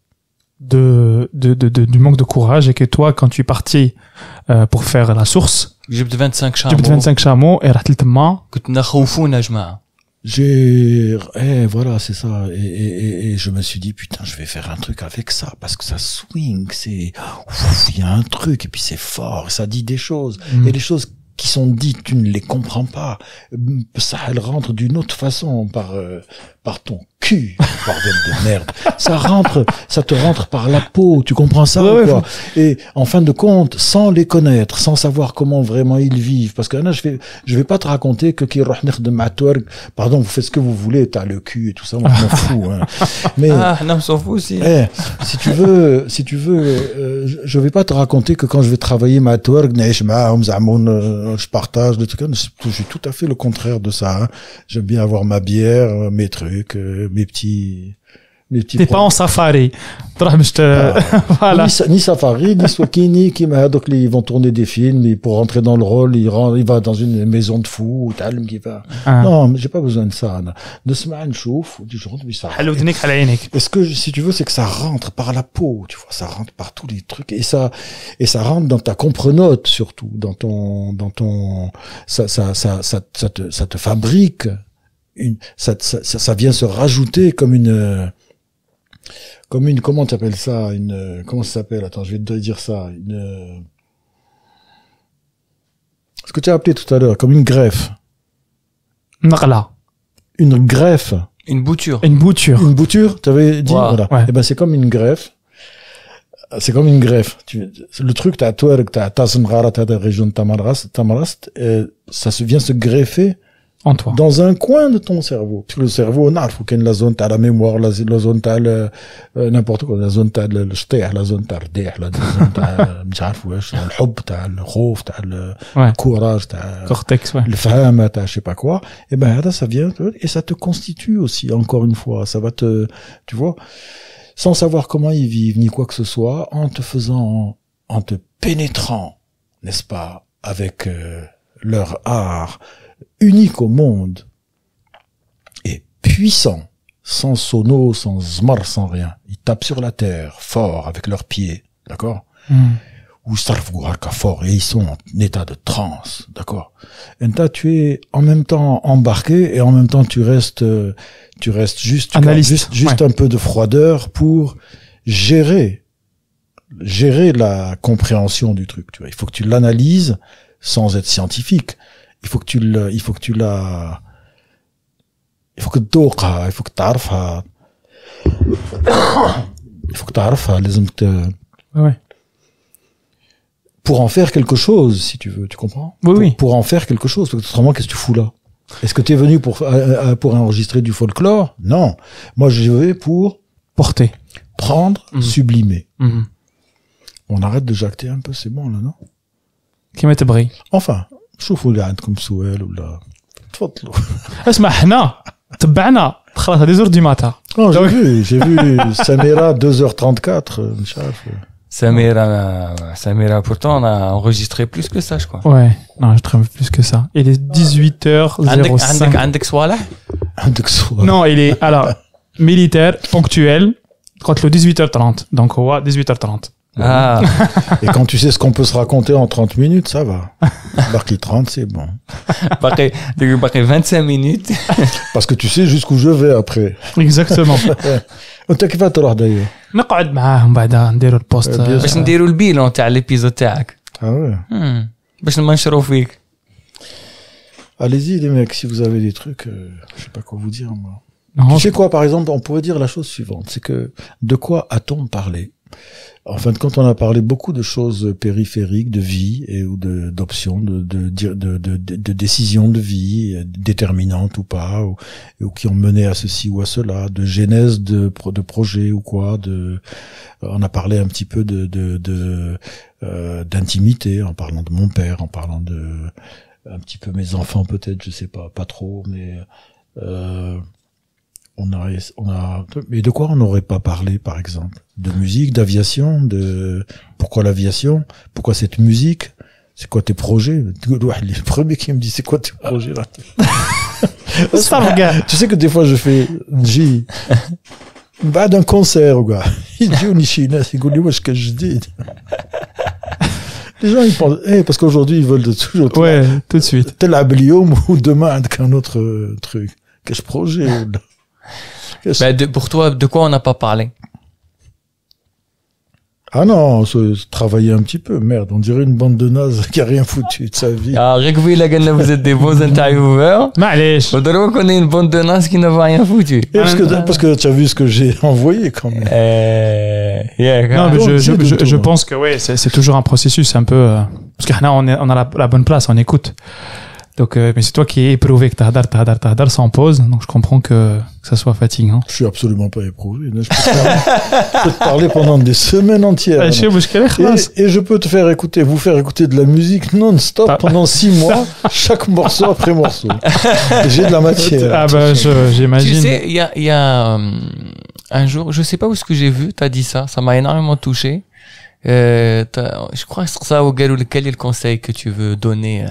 de, de, de, du manque de courage et que toi, quand tu es parti euh, pour faire la source, j'ai 25 chameaux. J'ai 25 chameaux et Que tu n'as j'ai, eh, voilà, c'est ça. Et, et, et, je me suis dit, putain, je vais faire un truc avec ça, parce que ça swing, c'est, il y a un truc, et puis c'est fort, ça dit des choses. Mm. Et les choses qui sont dites, tu ne les comprends pas. Ça, elle rentre d'une autre façon par, euh, par ton cul, bordel de merde. Ça rentre, ça te rentre par la peau, tu comprends ça ou quoi Et en fin de compte, sans les connaître, sans savoir comment vraiment ils vivent, parce que là, je vais, je vais pas te raconter que de Matwerg, pardon, vous faites ce que vous voulez, t'as le cul et tout ça, on s'en fout. Mais ah, non, aussi. Eh, si tu veux, si tu veux, euh, je vais pas te raconter que quand je vais travailler Matwerg, euh, je partage des trucs, hein, je suis tout à fait le contraire de ça. Hein. J'aime bien avoir ma bière, euh, mes trucs que euh, mes petits mes petits T'es pas en safari. [LAUGHS] Bah, [LAUGHS] voilà. Ni, ni, safari, ni swakini, qui donc ils vont tourner des films, et pour rentrer dans le rôle, il, va dans une maison de fous, qui va. Ah. Non, mais j'ai pas besoin de ça. De semaine, chauffe, du jour, de ce que, si tu veux, c'est que ça rentre par la peau, tu vois, ça rentre par tous les trucs, et ça, et ça rentre dans ta comprenote, surtout, dans ton, dans ton, ça, ça, ça, ça te, ça te fabrique une ça, ça, ça, vient se rajouter comme une comme une comment tu appelles ça une comment ça s'appelle attends je vais te dire ça une ce que tu as appelé tout à l'heure comme une greffe marla une greffe une bouture une bouture une bouture tu avais dit voilà ouais. et eh ben c'est comme une greffe c'est comme une greffe. Tu, le truc, t'as toi, t'as tu t'as la région de Tamaras, Tamaras, ça se vient se greffer dans un coin de ton cerveau. Parce que le cerveau, on a, faut qu'il y la zone, t'as la mémoire, la, zone, t'as le, euh, euh, n'importe quoi, la zone, t'as le, le la zone, t'as le la zone, t'as, [LAUGHS] euh, je sais pas, le hub, t'as le khof, t'as le, cortex, courage, t'as cortex, ouais. le t'as je sais pas quoi. Et eh ben, là, ça vient, et ça te constitue aussi, encore une fois. Ça va te, tu vois, sans savoir comment ils vivent, ni quoi que ce soit, en te faisant, en te pénétrant, n'est-ce pas, avec leur art, unique au monde et puissant, sans sono, sans zmar, sans rien. Ils tapent sur la terre, fort, avec leurs pieds, d'accord hmm. Ou fort, et ils sont en état de transe, d'accord Enta, tu es en même temps embarqué et en même temps tu restes, tu restes juste, juste, un peu de froideur pour gérer gérer la compréhension du truc. Tu vois. Il faut que tu l'analyses sans être scientifique il faut que tu le, il faut que tu la, il faut que la il faut que [COUGHS] il faut que pour en faire quelque chose, si tu veux, tu comprends Oui, pour, oui. Pour en faire quelque chose, parce que autrement, qu'est-ce que tu fous là Est-ce que tu es venu pour euh, euh, pour enregistrer du folklore Non. Moi, je vais pour porter, prendre, mhm. sublimer. Mhm. On arrête de jacter un peu, c'est bon là, non Qui Enfin, شوفوا اللي عندكم سؤال ولا تفضلوا [LAUGHS] اسمع حنا تبعنا خلاص هذه زور دي ماتا جي vu, جي في سميره 2h34 مش عارف Samira, Samira, pourtant, on a enregistré plus que ça, je crois. Ouais, non, je travaille plus que ça. Il est 18h05. Non, il est, alors, militaire, ponctuel, contre le 18h30. Donc, on 18h30. Ah. Et quand tu sais ce qu'on peut se raconter en 30 minutes, ça va. les [LAUGHS] 30, c'est bon. Barquer, 25 minutes. [LAUGHS] Parce que tu sais jusqu'où je vais après. Exactement. وانت كيف تروح d'ailleurs نقعد معاهم بعدها نديروا البوست باش نديروا البيلون تاع ليبيزود تاعك. اه باش ننشروا فيك. Allez-y les mecs, si vous avez des trucs, euh, je sais pas quoi vous dire moi. Non, tu sais quoi par exemple, on pourrait dire la chose suivante, c'est que de quoi a-t-on parlé en fin de compte, on a parlé beaucoup de choses périphériques, de vie et ou d'options, de, de, de, de, décisions de vie euh, déterminantes ou pas, ou, qui ont mené à ceci ou à cela, de genèse de, de projets ou quoi. De, euh, on a parlé un petit peu de, de, euh, d'intimité en parlant de mon père, en parlant de un petit peu mes enfants peut-être, je sais pas, pas trop, mais on a, on a, mais de quoi on n'aurait pas parlé par exemple de musique, d'aviation, de pourquoi l'aviation, pourquoi cette musique, c'est quoi tes projets Le premier qui me dit c'est quoi tes projets [LAUGHS] Tu sais que des fois je fais J. Va d'un concert, gars. [LAUGHS] Il dit c'est ce que je dis. Les gens, ils pensent, eh, parce qu'aujourd'hui, ils veulent de toujours. Ouais, tout de suite. Tel ou [LAUGHS] demain, qu'un autre euh, truc. Qu'est-ce projet? Ben, pour toi, de quoi on n'a pas parlé? Ah non, se, travailler un petit peu, merde, on dirait une bande de nazes [LAUGHS] qui a rien foutu de sa vie. Ah, Rekvi Lagana, vous êtes des bons [LAUGHS] intervieweurs. Malish. Odoro qu'on est une bande de nazes qui n'a rien foutu. Eh, parce que, ah. parce que tu as vu ce que j'ai [LAUGHS] envoyé quand même. Euh, yeah, non, mais ah, je, je, pense que ouais, c'est, c'est toujours un processus un peu, euh, parce que on, est, on a la bonne place, on écoute. Donc, euh, mais c'est toi qui es éprouvé, que t'as t'as d'art sans pause. Donc, je comprends que, que ça soit fatigant. Je suis absolument pas éprouvé. Je peux, te parler pendant des semaines entières. Ah, et, je peux te faire écouter, vous faire écouter de la musique non-stop ah. pendant six [LAUGHS] mois, chaque morceau après morceau. J'ai de la matière. Ah bah, j'imagine. Tu sais, il y a, y a euh, un jour, je sais pas où ce que j'ai vu, t'as dit ça, ça m'a énormément touché. Euh, je crois que c'est ça au ou quel est le conseil que tu veux donner. Euh,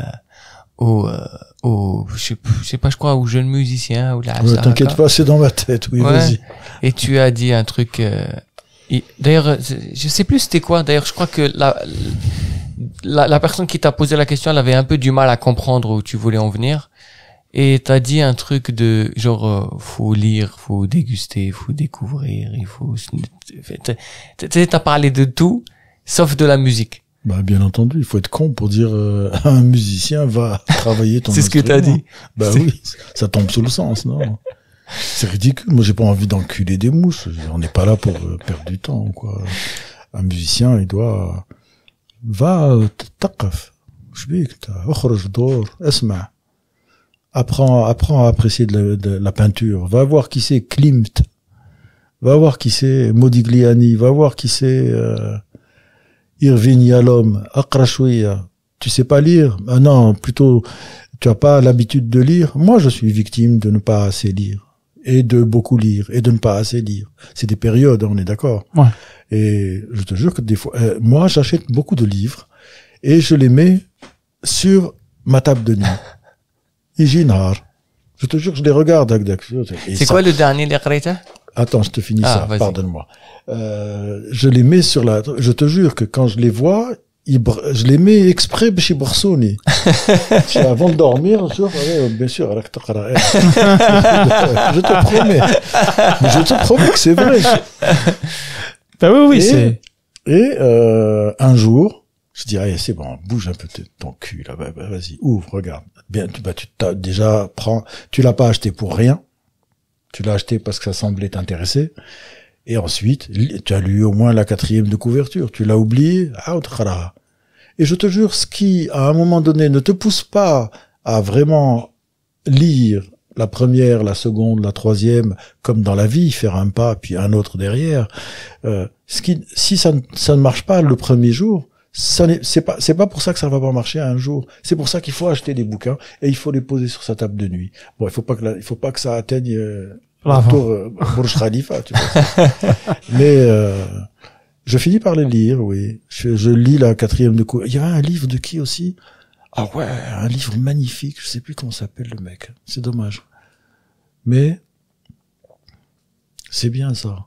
au, euh, au je, sais, pas, je crois, aux jeune musicien ou la T'inquiète pas, c'est dans ma tête, oui, vas-y. Et tu as dit un truc... Euh, d'ailleurs, euh, je sais plus c'était quoi. D'ailleurs, je crois que la, la, personne qui t'a posé la question, elle avait un peu du mal à comprendre où tu voulais en venir. Et t'as dit un truc de genre faut lire, faut déguster, faut découvrir, il faut. T'as parlé de tout sauf de la musique. Bah bien entendu, il faut être con pour dire euh, [LAUGHS] un musicien va travailler ton. c'est ce que t'as dit. Bah oui, ça tombe sous le sens, non C'est ridicule. Moi, j'ai pas envie d'enculer des mouches. On n'est pas là pour euh, perdre du temps, quoi. Un musicien, il doit va taqaf. Apprends, apprends à apprécier de la, peinture. Va voir qui c'est Klimt. Va voir qui c'est Modigliani. Va voir qui c'est. Euh, Irvin Yalom, Akrashouya, tu sais pas lire Ah non, plutôt, tu as pas l'habitude de lire Moi, je suis victime de ne pas assez lire et de beaucoup lire et de ne pas assez lire. C'est des périodes, on est d'accord. Ouais. Et je te jure que des fois, euh, moi, j'achète beaucoup de livres et je les mets sur ma table de nuit. [LAUGHS] Ijinar. Je te jure, que je les regarde. C'est quoi le dernier, les Attends, je te finis ah, ça. Pardonne-moi. Euh, je les mets sur la. Je te jure que quand je les vois, je les mets exprès chez Borsoni. [LAUGHS] avant de dormir, je dis, bien sûr, [LAUGHS] je te promets. Je te promets que c'est vrai. Ben oui, oui, c'est. Et euh, un jour, je dis, c'est bon, bouge un peu ton cul, là, bah, bah, vas-y, ouvre, regarde. Bien, tu t'as déjà, prends, tu l'as pas acheté pour rien. Tu l'as acheté parce que ça semblait t'intéresser. Et ensuite, tu as lu au moins la quatrième de couverture. Tu l'as oublié. Ah, Et je te jure, ce qui, à un moment donné, ne te pousse pas à vraiment lire la première, la seconde, la troisième, comme dans la vie, faire un pas puis un autre derrière. Euh, ce qui, si ça ne marche pas le premier jour, c'est pas c'est pas pour ça que ça va pas marcher un jour. C'est pour ça qu'il faut acheter des bouquins et il faut les poser sur sa table de nuit. Bon, il faut pas que il faut pas que ça atteigne euh, la tour euh, Khalifa, tu vois. [LAUGHS] Mais euh, je finis par les lire, oui. Je, lis la quatrième de coup. Il y a un livre de qui aussi Ah ouais, un livre magnifique. Je sais plus comment s'appelle le mec. C'est dommage. Mais c'est bien ça.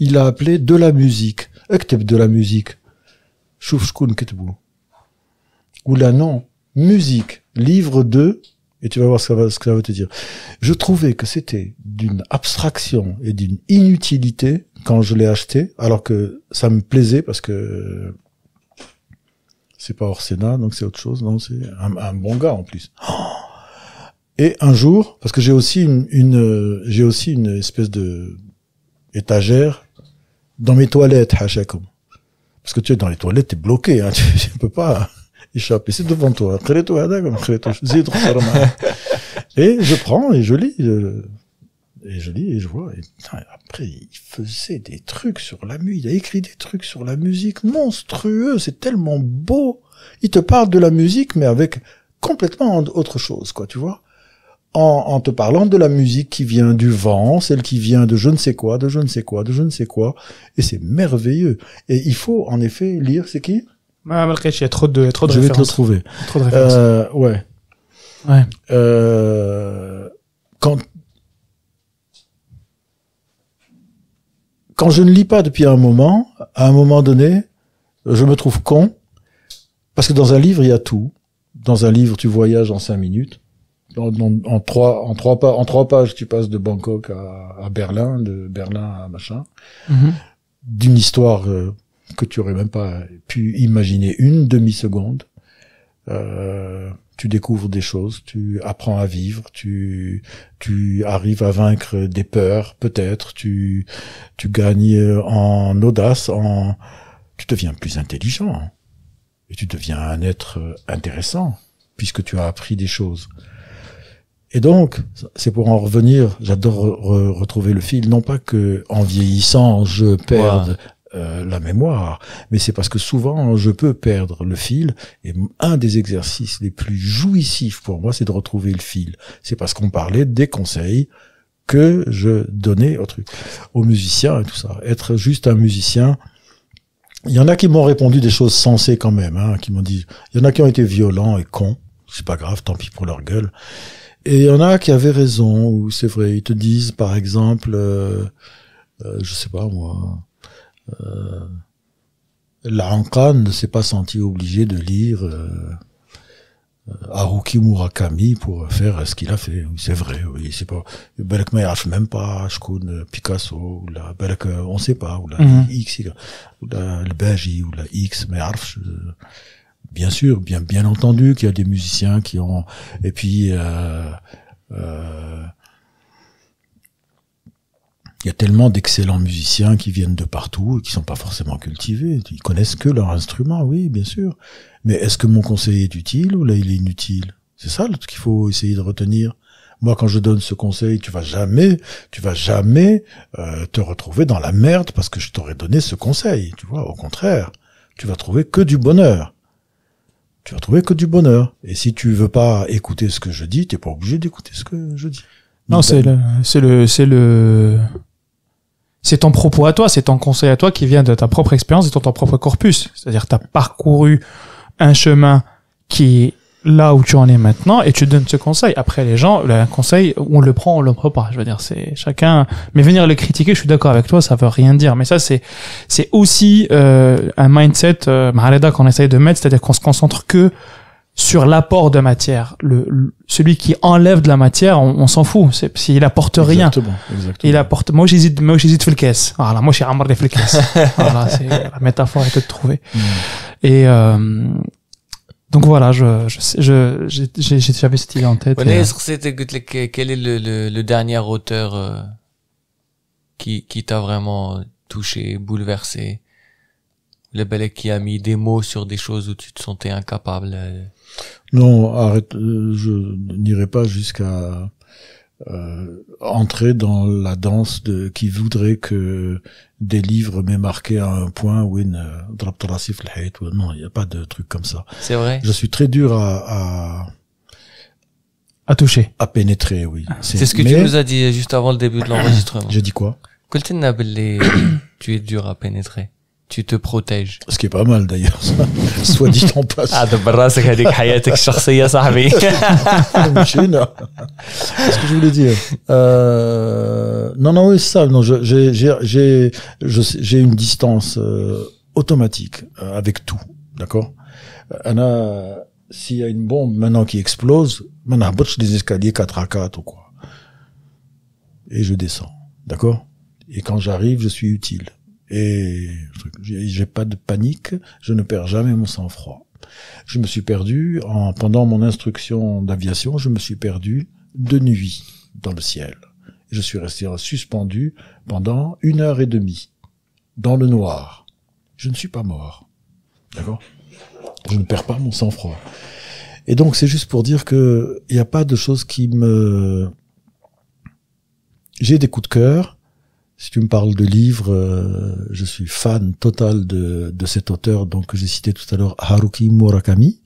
il a appelé de la musique. Ekteb de la musique. Choufchkoun ketbou. Ou là, non. Musique. Livre 2 ». et tu vas voir ce que ça va, te dire. Je trouvais que c'était d'une abstraction et d'une inutilité quand je l'ai acheté, alors que ça me plaisait parce que c'est pas Orsena, donc c'est autre chose, non, c'est un, bon gars en plus. Et un jour, parce que j'ai aussi une, une j'ai aussi une espèce de étagère dans mes toilettes, hachakoum. Parce que tu es dans les toilettes, tu es bloqué, hein, [LAUGHS] tu, ne peux pas échapper. C'est devant toi. [LAUGHS] Et je prends et je lis. et je lis et je vois. Et, après, il faisait des trucs sur la musique. Il a écrit des trucs sur la musique monstrueux. C'est tellement beau. Il te parle de la musique, mais avec complètement autre chose, quoi, tu vois en, en, te parlant de la musique qui vient du vent, celle qui vient de je ne sais quoi, de je ne sais quoi, de je ne sais quoi. Et c'est merveilleux. Et il faut en effet lire, c'est qui ah, y a trop de, trop de je références. vais te le trouver. Trop de références. Euh, ouais. Ouais. Euh, quand quand je ne lis pas depuis un moment, à un moment donné, je me trouve con parce que dans un livre il y a tout. Dans un livre, tu voyages en cinq minutes en, trois pas en trois pages tu passes de Bangkok à, Berlin de Berlin à machin mhm. d'une histoire euh, que tu aurais même pas pu imaginer une demi seconde euh, tu découvres des choses tu apprends à vivre tu tu arrives à vaincre des peurs peut-être tu tu gagnes euh, en audace en tu deviens plus intelligent et tu deviens un être intéressant puisque tu as appris des choses et donc, c'est pour en revenir, j'adore retrouver le fil, non pas que en vieillissant, je perde euh, la mémoire, mais c'est parce que souvent, je peux perdre le fil, et un des exercices les plus jouissifs pour moi, c'est de retrouver le fil. C'est parce qu'on parlait des conseils que je donnais aux musiciens et tout ça. Être juste un musicien, il y en a qui m'ont répondu des choses sensées quand même, hein, qui m'ont dit, il y en a qui ont été violents et cons, c'est pas grave, tant pis pour leur gueule. Et il y en a qui avaient raison, ou c'est vrai, ils te disent par exemple, euh, euh, je sais pas moi, euh, Lankan ne s'est pas senti obligé de lire euh, Haruki Murakami pour faire ce qu'il a fait. C'est vrai, oui, c'est pas. Belk même pas, connais Picasso, ou la Belk, on sait pas, ou la mhm. X, ou la Belgi, ou la X, mais bien sûr, bien bien entendu qu'il y a des musiciens qui ont et puis euh, euh, il y a tellement d'excellents musiciens qui viennent de partout et qui sont pas forcément cultivés. Ils connaissent que leur instrument, oui, bien sûr. Mais est-ce que mon conseil est utile ou là il est inutile C'est ça qu'il faut essayer de retenir. Moi, quand je donne ce conseil, tu vas jamais, tu vas jamais euh, te retrouver dans la merde parce que je t'aurais donné ce conseil. Tu vois, au contraire, tu vas trouver que du bonheur tu vas trouver que du bonheur. Et si tu veux pas écouter ce que je dis, t'es pas obligé d'écouter ce que je dis. Non, c'est euh, le, c'est le, c'est le, c'est ton propos à toi, c'est ton conseil à toi qui vient de ta propre expérience et de ton propre corpus. C'est-à-dire, t'as parcouru un chemin qui là où tu en es maintenant et tu donnes ce conseil. Après, les gens, le conseil, on le prend, on le prend pas. Je veux dire, c'est chacun. Mais venir le critiquer, je suis d'accord avec toi, ça veut rien dire. Mais ça, c'est c'est aussi euh, un mindset euh, qu'on essaye de mettre, c'est-à-dire qu'on se concentre que sur l'apport de matière. Le, celui qui enlève de la matière, on, s'en fout. C'est, il apporte rien. Exactement, Il apporte. Moi, j'hésite. Moi, j'hésite le Voilà. Moi, je suis Amar des [LAUGHS] Voilà, c'est la métaphore est de trouver. Mm. Et euh, donc voilà, je, je, je, j'avais cette idée en tête. Euh, quel est le, le, le dernier auteur euh, qui, qui t'a vraiment euh, touché, bouleversé Le Belek qui a mis des mots sur des choses où tu te sentais incapable Non, arrête, je n'irai pas jusqu'à euh, entrer dans la danse de qui voudrait que des livres m'aient marqué à un point ou une non il n'y a pas de truc comme ça c'est vrai je suis très dur à, à à toucher à pénétrer oui ah. c'est ce que tu nous as dit juste avant le début de l'enregistrement j'ai dit quoi tu es dur à pénétrer tu te protèges. Ce qui est pas mal d'ailleurs, [LAUGHS] soit dit en passant. Ah, [LAUGHS] ce que je voulais dire euh, Non, non, oui, c'est ça. Non, j'ai, j'ai, j'ai une distance euh, automatique euh, avec tout, d'accord. Anna, s'il y a une bombe maintenant qui explose, maintenant, je des escaliers 4 à 4 ou quoi, et je descends, d'accord. Et quand j'arrive, je suis utile et j'ai pas de panique, je ne perds jamais mon sang-froid. Je me suis perdu en, pendant mon instruction d'aviation, je me suis perdu de nuit dans le ciel. Je suis resté suspendu pendant une heure et demie dans le noir. Je ne suis pas mort. D'accord Je ne perds pas mon sang-froid. Et donc c'est juste pour dire que il n'y a pas de choses qui me j'ai des coups de cœur, si tu me parles de livres, euh, je suis fan total de, de cet auteur donc que j'ai cité tout à l'heure, Haruki Murakami,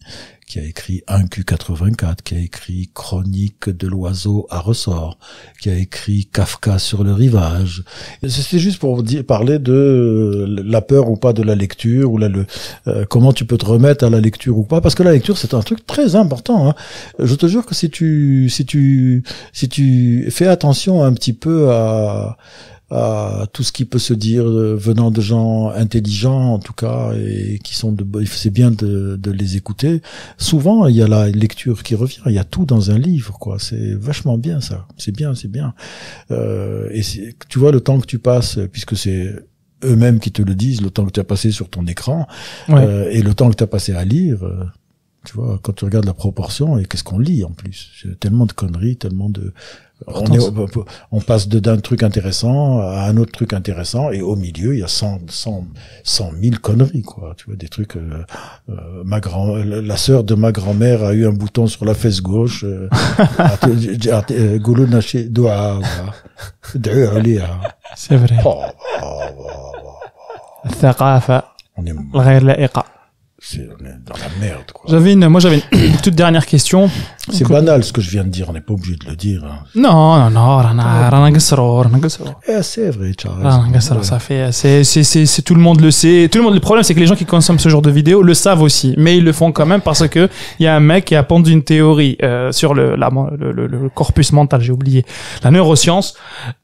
qui a écrit 1Q84, qui a écrit Chronique de l'oiseau à ressort, qui a écrit Kafka sur le rivage. C'est juste pour dire, parler de la peur ou pas de la lecture, ou le, euh, comment tu peux te remettre à la lecture ou pas, parce que la lecture c'est un truc très important. Hein. Je te jure que si tu si tu si tu fais attention un petit peu à à tout ce qui peut se dire euh, venant de gens intelligents en tout cas et qui sont de c'est bien de, les écouter souvent il y a la lecture qui revient il y a tout dans un livre quoi c'est vachement bien ça c'est bien c'est bien euh, et tu vois le temps que tu passes puisque c'est eux-mêmes qui te le disent le temps que tu as passé sur ton écran euh, et le temps que tu as passé à lire euh, tu vois, quand tu regardes la proportion, et qu'est-ce qu'on lit en plus Tellement de conneries, tellement de... On, on, passe d'un truc intéressant à un autre truc intéressant, et au milieu, il y a cent cent, cent mille conneries, quoi. Tu vois, des trucs... Euh, euh, ma grand La sœur de ma grand-mère a eu un bouton sur la fesse gauche. C'est vrai. Oh, oh, oh, on est c'est dans la merde. Quoi. J'avais une, moi j'avais une, [COUGHS] toute dernière question. C'est banal ce que je viens de dire, on n'est pas obligé de le dire. Hein. Non, non, non, ah, eh, c'est vrai, Charles. ça fait, c'est, c'est, c'est, c'est, tout le monde le sait. Tout le monde, le problème c'est que les gens qui consomment ce genre de vidéos le savent aussi, mais ils le font quand même parce que il y a un mec qui a pondu une théorie euh, sur le, la, le, corpus mental, j'ai oublié, la neuroscience,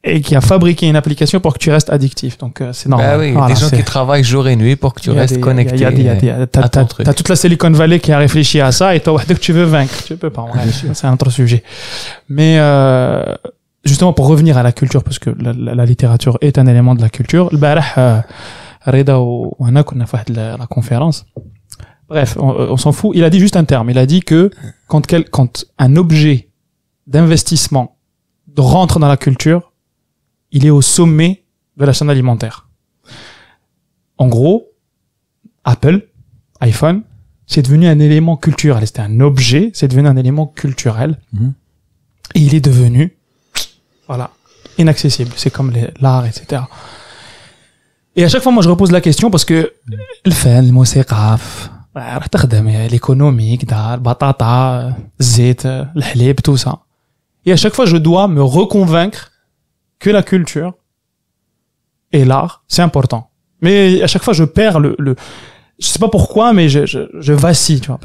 et qui a fabriqué une application pour que tu restes addictif. Donc euh, c'est bah normal. Bah oui, des gens qui travaillent jour et nuit pour que tu restes connecté t'as, toute la Silicon Valley qui a réfléchi à ça et toi, que tu veux vaincre, tu peux pas. c'est un autre sujet. Mais euh, justement, pour revenir à la culture, parce que la, la, littérature est un élément de la culture, le euh, Reda ou Anna, qu'on a fait la conférence, bref, on, euh, on s'en fout, il a dit juste un terme. Il a dit que quand, quel, quand un objet d'investissement rentre dans la culture, il est au sommet de la chaîne alimentaire. En gros, Apple, iPhone, c'est devenu un élément culturel. C'était un objet, c'est devenu un élément culturel. Mhm. Et il est devenu, voilà, inaccessible. C'est comme l'art, etc. Et à chaque fois, moi, je repose la question parce que mhm. le film, le موسيقaf, l'économique, la batata, zit, le tout ça. Et à chaque fois, je dois me reconvaincre que la culture et l'art, c'est important. Mais à chaque fois, je perds le je sais pas pourquoi, mais je, je, je vacille, tu vois.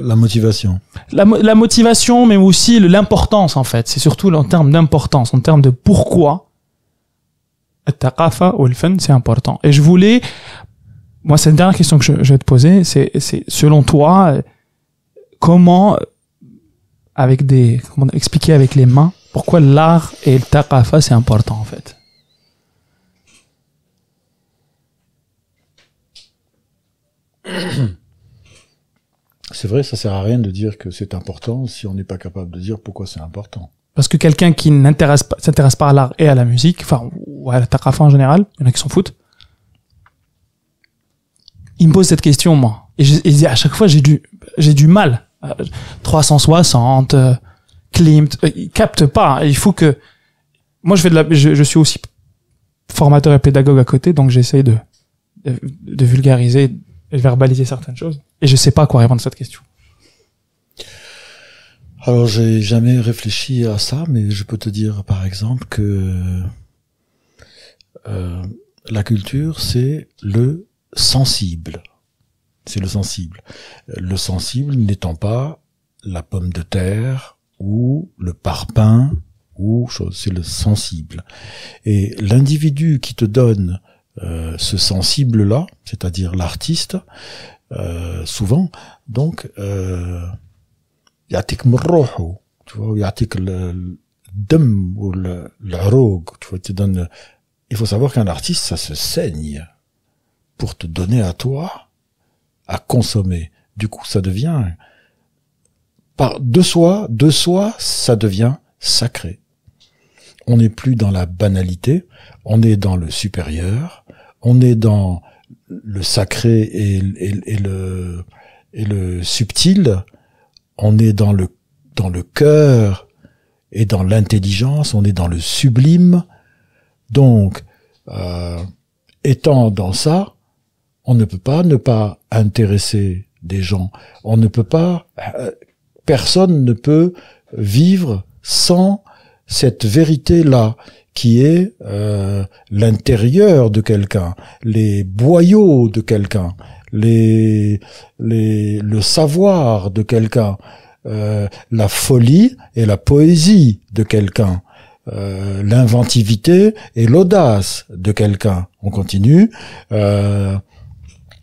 La motivation. La, la, motivation, mais aussi l'importance, en fait. C'est surtout en termes d'importance, en termes de pourquoi. Taqafa ou le fun, c'est important. Et je voulais, moi, c'est la dernière question que je, je vais te poser, c'est, c'est, selon toi, comment, avec des, comment expliquer avec les mains, pourquoi l'art et le taqafa, c'est important, en fait? [COUGHS] C'est vrai, ça sert à rien de dire que c'est important si on n'est pas capable de dire pourquoi c'est important. Parce que quelqu'un qui n'intéresse pas, s'intéresse pas à l'art et à la musique, enfin, ou à la tarafa en général, il y en a qui s'en foutent, il me pose cette question, moi. Et, je, à chaque fois, j'ai du, j'ai du mal. 360, euh, euh, Klimt, euh, il capte pas. Il faut que, moi, je fais de la, je, suis aussi formateur et pédagogue à côté, donc j'essaie de, de vulgariser, verbaliser certaines choses. Et je sais pas quoi répondre à cette question. Alors, j'ai jamais réfléchi à ça, mais je peux te dire, par exemple, que euh, la culture, c'est le sensible. C'est le sensible. Le sensible n'étant pas la pomme de terre ou le parpaing ou c'est le sensible. Et l'individu qui te donne euh, ce sensible-là, c'est-à-dire l'artiste, euh, souvent, donc, euh, yatik من tu vois, ou le rogue, tu vois, te donne, il faut savoir qu'un artiste, ça se saigne pour te donner à toi à consommer. Du coup, ça devient par de soi, de soi, ça devient sacré. On n'est plus dans la banalité, on est dans le supérieur, on est dans le sacré et, le, et le subtil, on est dans le, dans le cœur et dans l'intelligence, on est dans le sublime. Donc, euh, étant dans ça, on ne peut pas ne pas intéresser des gens. On ne peut pas, euh, personne ne peut vivre sans cette vérité-là qui est euh, l'intérieur de quelqu'un, les boyaux de quelqu'un, les, le savoir de quelqu'un, euh, la folie et la poésie de quelqu'un. Euh, l'inventivité et l'audace de quelqu'un. On continue. Euh,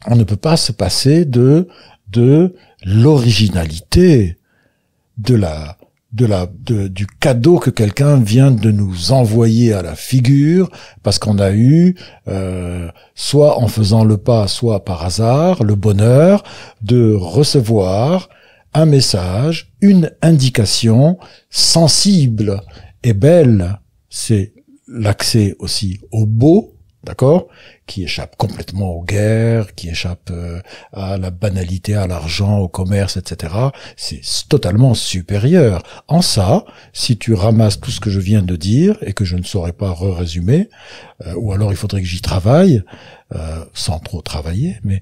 on ne peut pas se passer de de l'originalité, de la de la du cadeau que quelqu'un vient de nous envoyer à la figure parce qu'on a eu euh, soit en faisant le pas soit par hasard le bonheur de recevoir un message une indication sensible et belle c'est l'accès aussi au beau d'accord Qui échappe complètement aux guerres, qui échappe euh, à la banalité, à l'argent, au commerce, etc. C'est totalement supérieur. En ça, si tu ramasses tout ce que je viens de dire et que je ne saurais pas résumer, euh, ou alors il faudrait que j'y travaille, euh, sans trop travailler, mais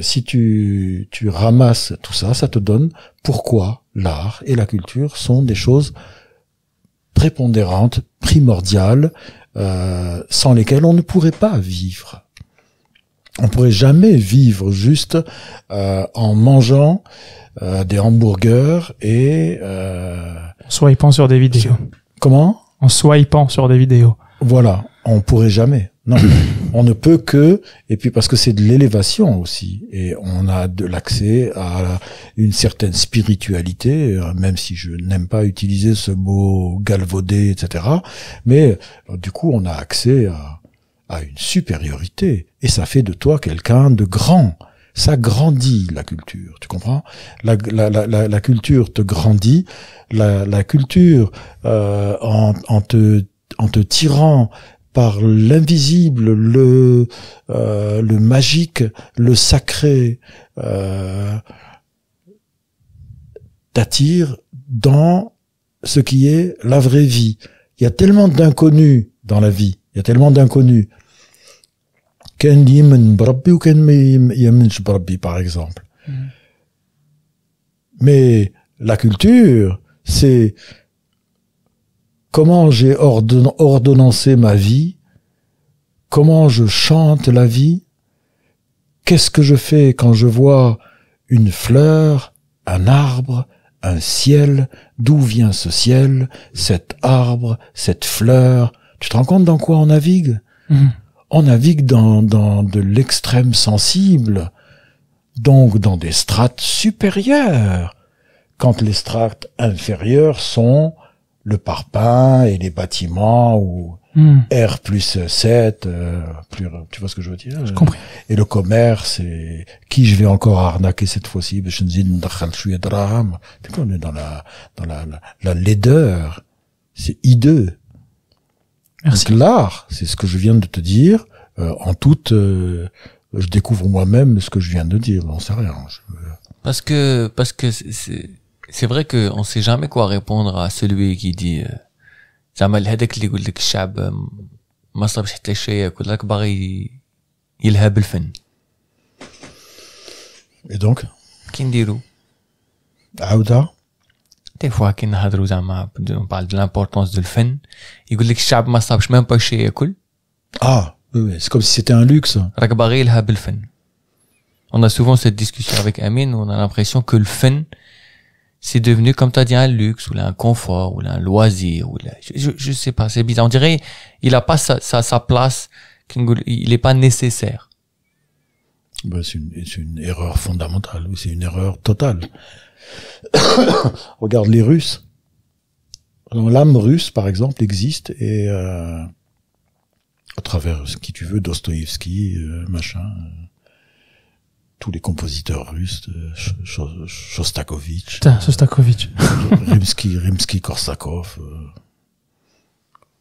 si tu, ramasses tout ça, ça te donne pourquoi l'art et la culture sont des choses prépondérantes, primordiales, euh, sans lesquels on ne pourrait pas vivre. On pourrait jamais vivre juste euh, en mangeant euh, des hamburgers et euh, en swipant sur des vidéos. Comment En swipant sur des vidéos. Voilà, on pourrait jamais. Non, [CLEARS THROAT] On ne peut que, et puis parce que c'est de l'élévation aussi, et on a de l'accès à une certaine spiritualité, euh, même si je n'aime pas utiliser ce mot galvaudé, etc. Mais euh, du coup, on a accès à, une supériorité, et ça fait de toi quelqu'un de grand. Ça grandit la culture, tu comprends la, culture te grandit, la, culture euh, en te tirant par l'invisible, le, euh, le magique, le sacré, euh, t'attire dans ce qui est la vraie vie. Il y a tellement d'inconnus dans la vie, il y a tellement d'inconnus. Ken Yemen Brabbi ou Ken Yemen Brabbi, par exemple. Mm. Mais la culture, c'est comment j'ai ordonnancé ma vie, comment je chante la vie, qu'est-ce que je fais quand je vois une fleur, un arbre, un ciel, d'où vient ce ciel, cet arbre, cette fleur, tu te rends compte dans quoi on navigue mhm. On navigue dans, dans de l'extrême sensible, donc dans des strates supérieures, quand les strates inférieures sont le parpaing et les bâtiments ou hmm. R plus 7, euh, plus, tu vois ce que je veux dire Je euh, comprends. Et le commerce, et qui je vais encore arnaquer cette fois-ci Je ne on est dans la, dans la, la, la laideur. C'est hideux. Merci. l'art, c'est ce que je viens de te dire, euh, en toute... je découvre moi-même ce que je viens de dire, on sait rien. Parce que, parce que c'est c'est vrai que on sait jamais quoi répondre à celui qui dit jamais les hadak li yqoul chab ma sabch hatta chay kol rak baghi yelha bel fen et donc qui ndirou aouda des fois qui nhadrou zama on parle de l'importance du fen dit lik chab ma sabch même pas chay kol ah oui, c'est comme si c'était un luxe rak baghi yelha bel fen on a souvent cette discussion avec Amine où on a l'impression que le fen, c'est devenu, comme tu as dit, un luxe, ou là, un confort, ou là, un loisir, ou là, je, je, sais pas, c'est bizarre. On dirait, il a pas sa, sa, sa place, il est pas nécessaire. Ben, c'est une, une, erreur fondamentale, c'est une erreur totale. [COUGHS] Regarde les Russes. L'âme russe, par exemple, existe et euh, à travers ce qui tu veux, Dostoïevski, euh, machin. Euh, tous les compositeurs russes, euh, Shostakovich, Shostakovich, euh, Rimsky, Rimsky Korsakov, euh,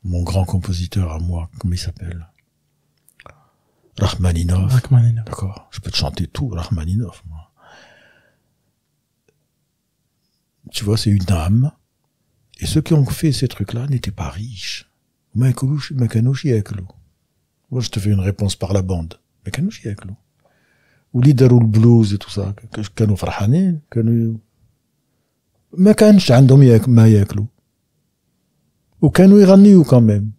mon grand compositeur à moi, comment il s'appelle Rachmaninov. Rachmaninov. D'accord. Je peux te chanter tout Rachmaninov. Moi. Tu vois, c'est une âme. Et ceux qui ont fait ces trucs-là n'étaient pas riches. Moi, je te fais une réponse par la bande. Makanushi Eklo ou les le blues et tout ça, que nous faisons, Mais quand je suis en Ou quand nous y quand même.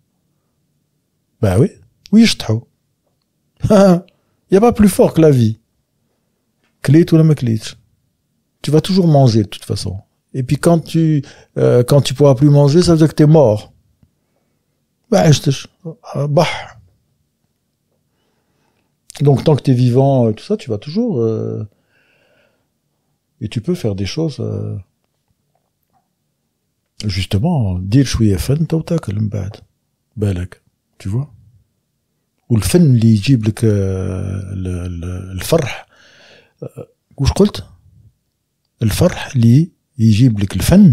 Ben oui, oui, je t'aime. Il [LAUGHS] n'y a pas plus fort que la vie. Clit ou non, clit. Tu vas toujours manger de toute façon. Et puis quand tu euh, ne pourras plus manger, ça veut dire que tu es mort. Ben, je t'aime. Ah, bah. Donc tant que tu es vivant, et euh, tout ça, tu vas toujours... Euh, et tu peux faire des choses... Euh, justement, dire je suis bad. balak ben, tu vois Ou le fan qui le le que Le farh le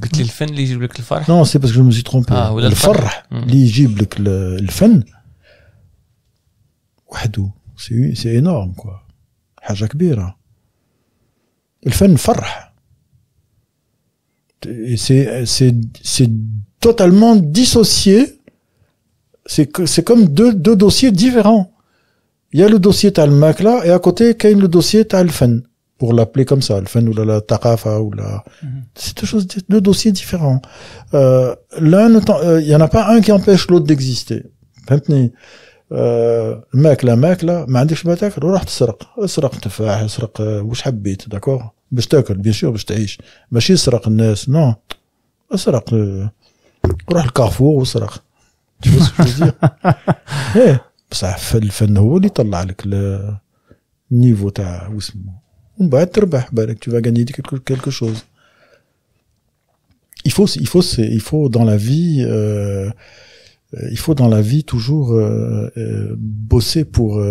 le Non, c'est parce que je me suis trompé. Ah, hmm. le le c'est c'est c'est totalement dissocié c'est c'est comme deux deux dossiers différents il y a le dossier تاع là et à côté a le dossier تاع الفن pour l'appeler comme ça Al-Fan, ou la taqafa ou la mm-hmm. c'est deux choses deux dossiers différents euh, l'un euh, il n'y en a pas un qui empêche l'autre d'exister الماكله آه، ماكله ما عندكش ما تاكل روح تسرق اسرق تفاح اسرق واش حبيت داكور باش تاكل بيان سور باش تعيش ماشي اسرق الناس نو اسرق آه، روح الكارفور واسرق [LAUGHS] ايه بصح الفن هو اللي طلع لك النيفو تاع واسمو ومن بعد تربح بالك تو vas gagner quelque chose il faut il faut il faut dans la vie euh, Euh, il faut dans la vie toujours euh, euh, bosser pour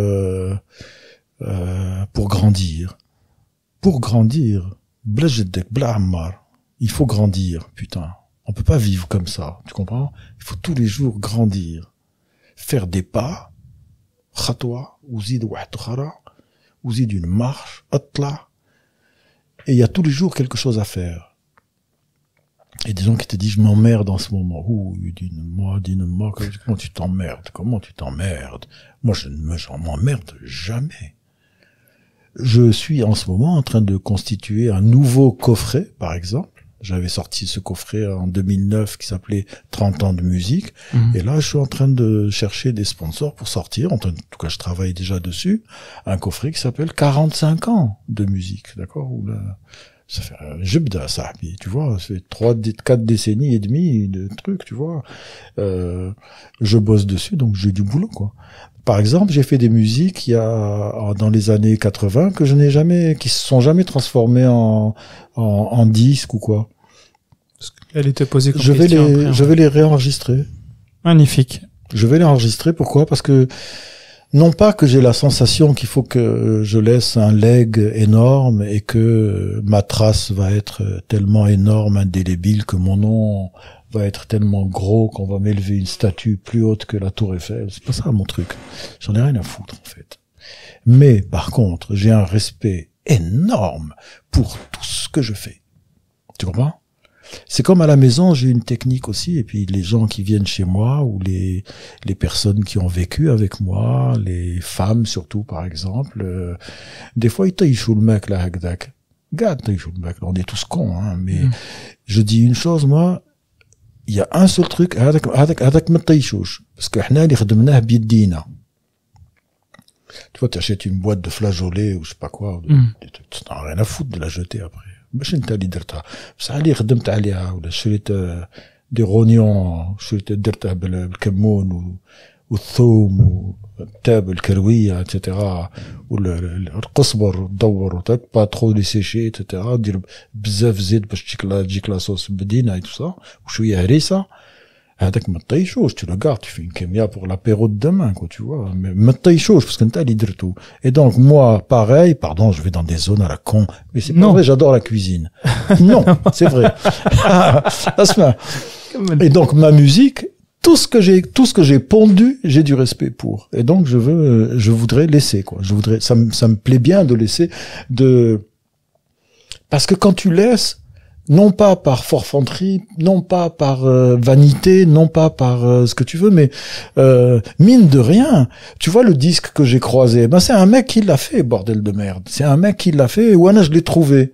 pour grandir. Pour grandir, il faut grandir, putain. On peut pas vivre comme ça, tu comprends Il faut tous les jours grandir, faire des pas, ou une marche, atla. Et il y a tous les jours quelque chose à faire et disons qu'il qui te dit « je m'emmerde en ce moment. Ouh, dis-moi, dis-moi, comment tu t'emmerdes Comment tu t'emmerdes Moi, je ne m'emmerde jamais. Je suis en ce moment en train de constituer un nouveau coffret, par exemple. J'avais sorti ce coffret en 2009 qui s'appelait 30 ans de musique. Mhm. Et là, je suis en train de chercher des sponsors pour sortir. En tout cas, je travaille déjà dessus. Un coffret qui s'appelle 45 ans de musique, d'accord ça fait un ça. tu vois, c'est trois, quatre décennies et demie de trucs, tu vois. Euh, je bosse dessus, donc j'ai du boulot, quoi. Par exemple, j'ai fait des musiques il y a oh, dans les années 80 que je n'ai jamais, qui se sont jamais transformées en, en, en disque ou quoi. Elle était posée comme je vais les, je vais les réenregistrer. Magnifique. Je vais les enregistrer. Pourquoi Parce que non pas que j'ai la sensation qu'il faut que je laisse un leg énorme et que ma trace va être tellement énorme, indélébile, que mon nom va être tellement gros qu'on va m'élever une statue plus haute que la tour Eiffel. C'est pas ça mon truc. J'en ai rien à foutre en fait. Mais par contre, j'ai un respect énorme pour tout ce que je fais. Tu comprends c'est comme à la maison, j'ai une technique aussi, et puis les gens qui viennent chez moi, ou les, les personnes qui ont vécu avec moi, les femmes surtout par exemple, euh, des fois ils taillent le mec là, Gad, on est tous cons, hein, mais mm. je dis une chose, moi, il y a un seul truc, parce que tu vois, tu achètes une boîte de flageolets ou je sais pas quoi, mm. tu n'as rien à foutre de la jeter après. مش انت اللي درتها بصح اللي خدمت عليها ولا شريت آه، دي غونيون شريت درتها بالكمون والثوم والتاب الكرويه اتسيتيرا والقصبر تدور تاك با ترو دي سيشي اتسيتيرا دير بزاف زيت باش تجيك لاصوص لا صوص بدينه وشويه هريسه Ah, taille tu le gardes tu fais une kémia pour l'apéro de demain quoi tu vois mais taille تطيشوش parce que de tout. et donc moi pareil pardon je vais dans des zones à la con mais c'est pas vrai j'adore la cuisine non [LAUGHS] c'est vrai [LAUGHS] et donc ma musique tout ce que j'ai tout ce que j'ai pondu j'ai du respect pour et donc je veux je voudrais laisser quoi je voudrais ça me ça me plaît bien de laisser de parce que quand tu laisses non pas par forfanterie, non pas par euh, vanité, non pas par euh, ce que tu veux, mais euh, mine de rien, tu vois le disque que j'ai croisé, eh ben c'est un mec qui l'a fait, bordel de merde. C'est un mec qui l'a fait, et voilà, je l'ai trouvé.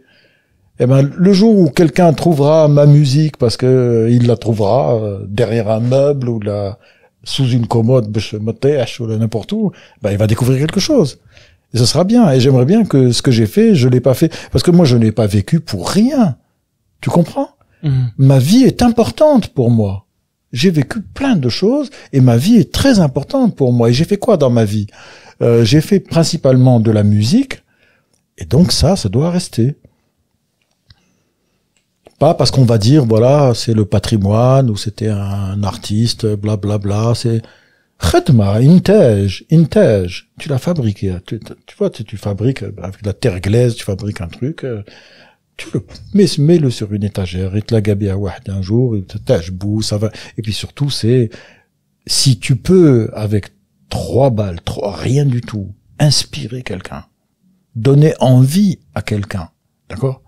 Eh ben, le jour où quelqu'un trouvera ma musique, parce que il la trouvera derrière un meuble ou la sous une commode, bah, ou n'importe où, ben, il va découvrir quelque chose. Et ce sera bien. Et j'aimerais bien que ce que j'ai fait, je l'ai pas fait, parce que moi, je n'ai pas vécu pour rien. Tu comprends mhm. Ma vie est importante pour moi. J'ai vécu plein de choses et ma vie est très importante pour moi. Et j'ai fait quoi dans ma vie euh, J'ai fait principalement de la musique et donc ça, ça doit rester. Pas parce qu'on va dire voilà c'est le patrimoine ou c'était un artiste, bla Bla, bla, c'est Redma, intège, intège. Tu l'as fabriqué. Tu, vois, tu, tu, fabriques avec la terre glaise, tu fabriques un truc. Euh, tu le mets, le sur une étagère, et te la gabi un jour, et te ça va. Et puis surtout, c'est, si tu peux, avec trois balles, trois, rien du tout, inspirer quelqu'un, donner envie à quelqu'un, d'accord?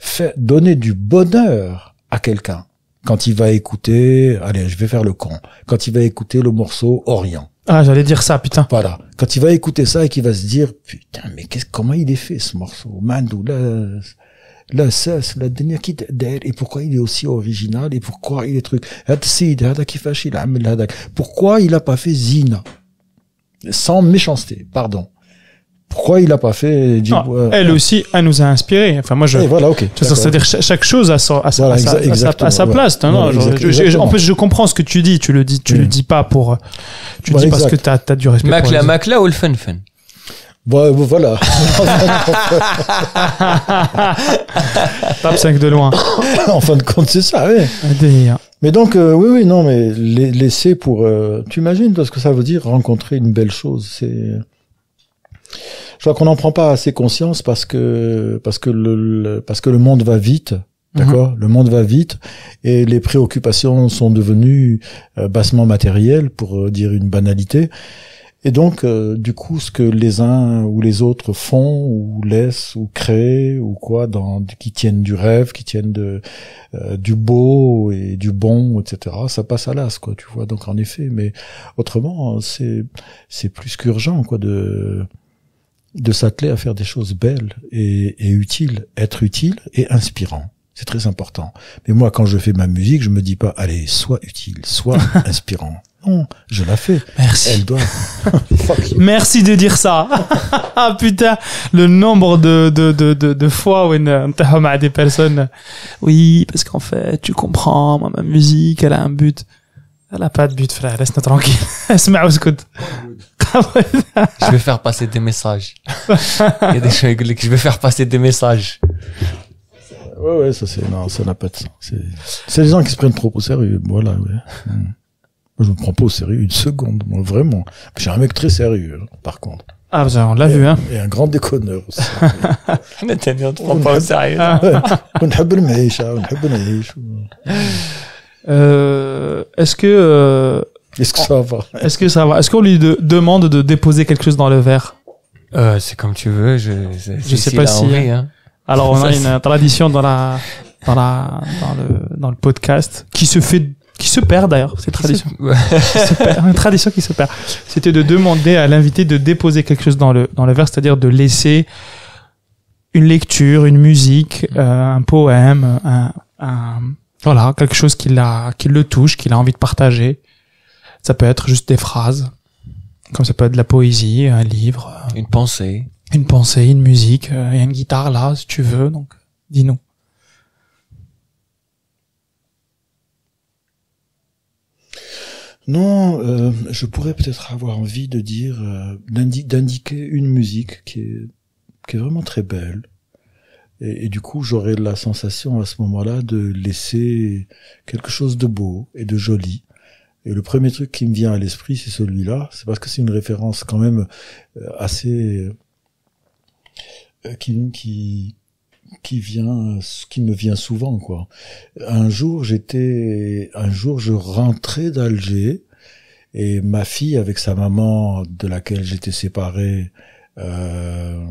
fait donner du bonheur à quelqu'un. Quand il va écouter, allez, je vais faire le con. Quand il va écouter le morceau Orient. Ah, j'allais dire ça, putain. Voilà. Quand il va écouter ça et qu'il va se dire, putain, mais qu'est-ce, comment il est fait ce morceau Mandou, la la dernière quitte d'air et pourquoi il est aussi original et pourquoi il est truc pourquoi il a pas fait Zina sans méchanceté pardon pourquoi il a pas fait ah, euh, elle euh, aussi elle nous a inspiré enfin moi je voilà ok c'est-à-dire chaque chose a, sa sa, place je, en plus je comprends ce que tu dis tu le dis tu mm. le dis pas pour tu le bah, dis pas parce que tu as, du respect pour ou le fun fun Bon, bah, euh, voilà. [LAUGHS] Tape 5 de loin. en fin de compte, c'est ça, oui. Mais donc, euh, oui, oui, non, mais laisser pour... Euh, tu imagines ce que ça veut dire, rencontrer une belle chose C'est... Je crois qu'on n'en prend pas assez conscience parce que parce que le, parce que le monde va vite, mhm. d'accord. Le monde va vite et les préoccupations sont devenues bassement matérielles, pour dire une banalité. Et donc, euh, du coup, ce que les uns ou les autres font ou laissent ou créent ou quoi, qui tiennent du rêve, qui tiennent de, euh, du beau et du bon, etc. Ça passe à l'as, quoi. Tu vois. Donc, en effet, mais autrement, c'est c'est plus qu'urgent, quoi, de de s'atteler à faire des choses belles et, et utiles, être utile et inspirant. C'est très important. Mais moi, quand je fais ma musique, je me dis pas, allez, sois utile, sois [LAUGHS] inspirant je la fais. Merci. Elle doit. [LAUGHS] Merci de dire ça. [LAUGHS] ah putain, le nombre de, de, de, de, fois où une à des personnes. Oui, parce qu'en fait, tu comprends, ma musique, elle a un but. Elle a pas de but, frère. Laisse-nous tranquille. [LAUGHS] je vais faire passer des messages. Il y a des gens que je vais faire passer des messages. Ouais, ouais, ça c'est, non, ça n'a pas de sens. C'est, les gens qui se prennent trop au sérieux. Voilà, ouais. Hmm. Je je me prends pas au sérieux une seconde, moi, vraiment. J'ai un mec très sérieux, par contre. Ah, on l'a vu, hein. Et un grand déconneur aussi. on dit, bien, on te prend pas au sérieux. Ah. On aime le maïs, hein, on aime le maïs. Euh, est-ce que, euh, est-ce que ça va? Est-ce que ça va? Est-ce qu'on lui demande de déposer quelque chose dans le verre? Euh, c'est comme tu veux, je, je sais pas si. Hein. Hein. Alors, on a une tradition dans la, dans la, dans le, dans le podcast qui se fait qui se perd d'ailleurs, c'est tradition. Se... [LAUGHS] une tradition qui se perd. C'était de demander à l'invité de déposer quelque chose dans le dans le verre, c'est-à-dire de laisser une lecture, une musique, mm. euh, un poème, un, voilà, quelque chose qui l'a qui le touche, qu'il a envie de partager. Ça peut être juste des phrases, comme ça peut être de la poésie, un livre, une pensée, une pensée, une musique, il euh, une guitare là si tu veux donc dis-nous. Non, euh, je pourrais peut-être avoir envie de dire euh, d'indiquer une musique qui est qui est vraiment très belle. Et, du coup, j'aurais la sensation à ce moment-là de laisser quelque chose de beau et de joli. Et le premier truc qui me vient à l'esprit, c'est celui-là. C'est parce que c'est une référence quand même euh, assez qui qui qui vient, qui me vient souvent quoi. Un jour j'étais, un jour je rentrais d'Alger et ma fille avec sa maman de laquelle j'étais séparé euh,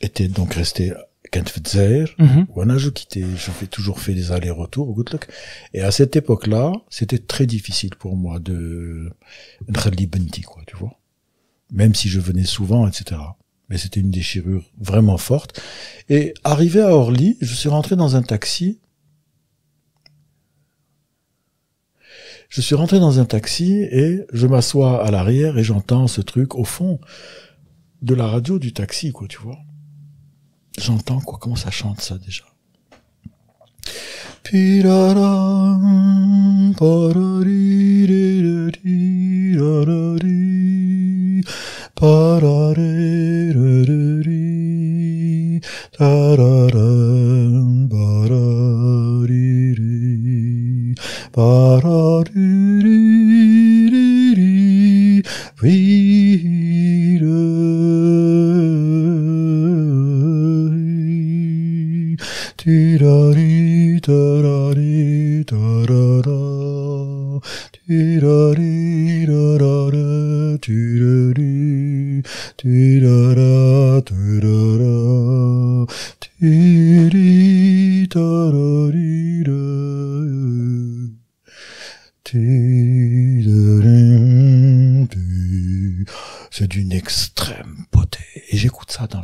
était donc restée Kentfetzer, mm -hmm. je quittais, je fais toujours fait des allers-retours au luck Et à cette époque-là, c'était très difficile pour moi de, quoi, tu vois. Même si je venais souvent, etc mais c'était une déchirure vraiment forte. Et arrivé à Orly, je suis rentré dans un taxi. Je suis rentré dans un taxi et je m'assois à l'arrière et j'entends ce truc au fond de la radio du taxi, quoi, tu vois. J'entends quoi, comment ça chante ça déjà. da da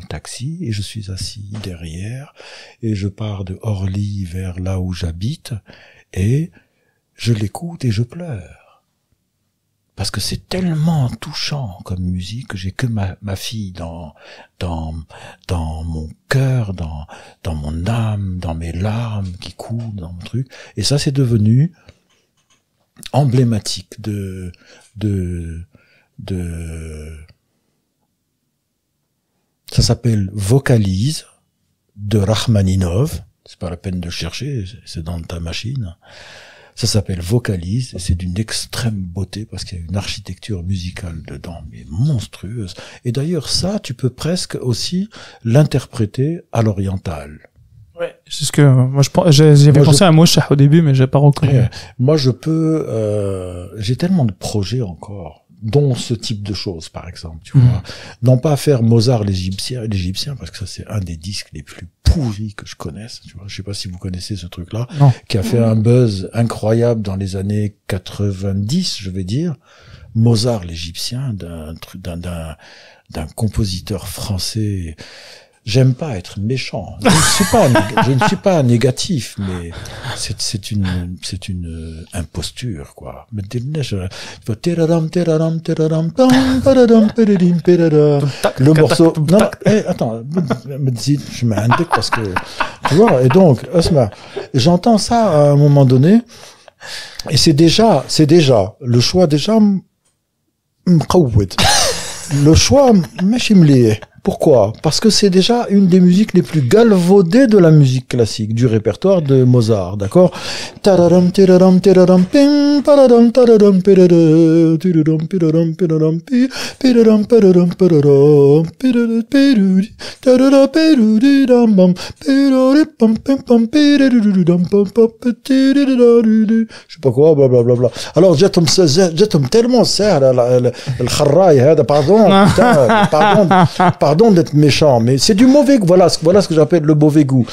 le taxi et je suis assis derrière et je pars de Orly vers là où j'habite et je l'écoute et je pleure. Parce que c'est tellement touchant comme musique que j'ai que ma, ma, fille dans, dans, dans mon cœur, dans, dans mon âme, dans mes larmes qui coulent, dans mon truc. Et ça, c'est devenu emblématique de, de, de, ça s'appelle Vocalise de Rachmaninov. C'est pas la peine de chercher, c'est dans ta machine. Ça s'appelle Vocalise, c'est d'une extrême beauté parce qu'il y a une architecture musicale dedans, mais monstrueuse. Et d'ailleurs, ça, tu peux presque aussi l'interpréter à l'oriental. Ouais, c'est ce que moi je j'avais pensé un à Moshah au début, mais j'ai pas reconnu. Eh, moi, je peux. Euh, j'ai tellement de projets encore dont ce type de choses, par exemple. Tu vois. Mhm. Non pas faire Mozart l'Égyptien, l'Égyptien, parce que ça c'est un des disques les plus pourris que je connaisse. Tu vois. Je sais pas si vous connaissez ce truc-là, qui a fait mhm. un buzz incroyable dans les années 90, je vais dire. Mozart l'Égyptien, d'un d'un d'un, d'un compositeur français j'aime pas être méchant. Je ne suis pas, je suis pas négatif, mais c'est, c'est une, c'est une euh, imposture, quoi. Euh, le morceau, non, hey, eh, attends, je m'indique parce que, et donc, j'entends ça à un moment donné, et c'est déjà, c'est déjà, le choix déjà, le choix, mais pourquoi Parce que c'est déjà une des musiques les plus galvaudées de la musique classique, du répertoire de Mozart, d'accord je sais pas quoi blablabla alors j'ai tellement le le هذا hein, pardon pardon pardon d'être méchant, mais c'est du mauvais goût. Voilà, voilà ce que j'appelle le mauvais goût.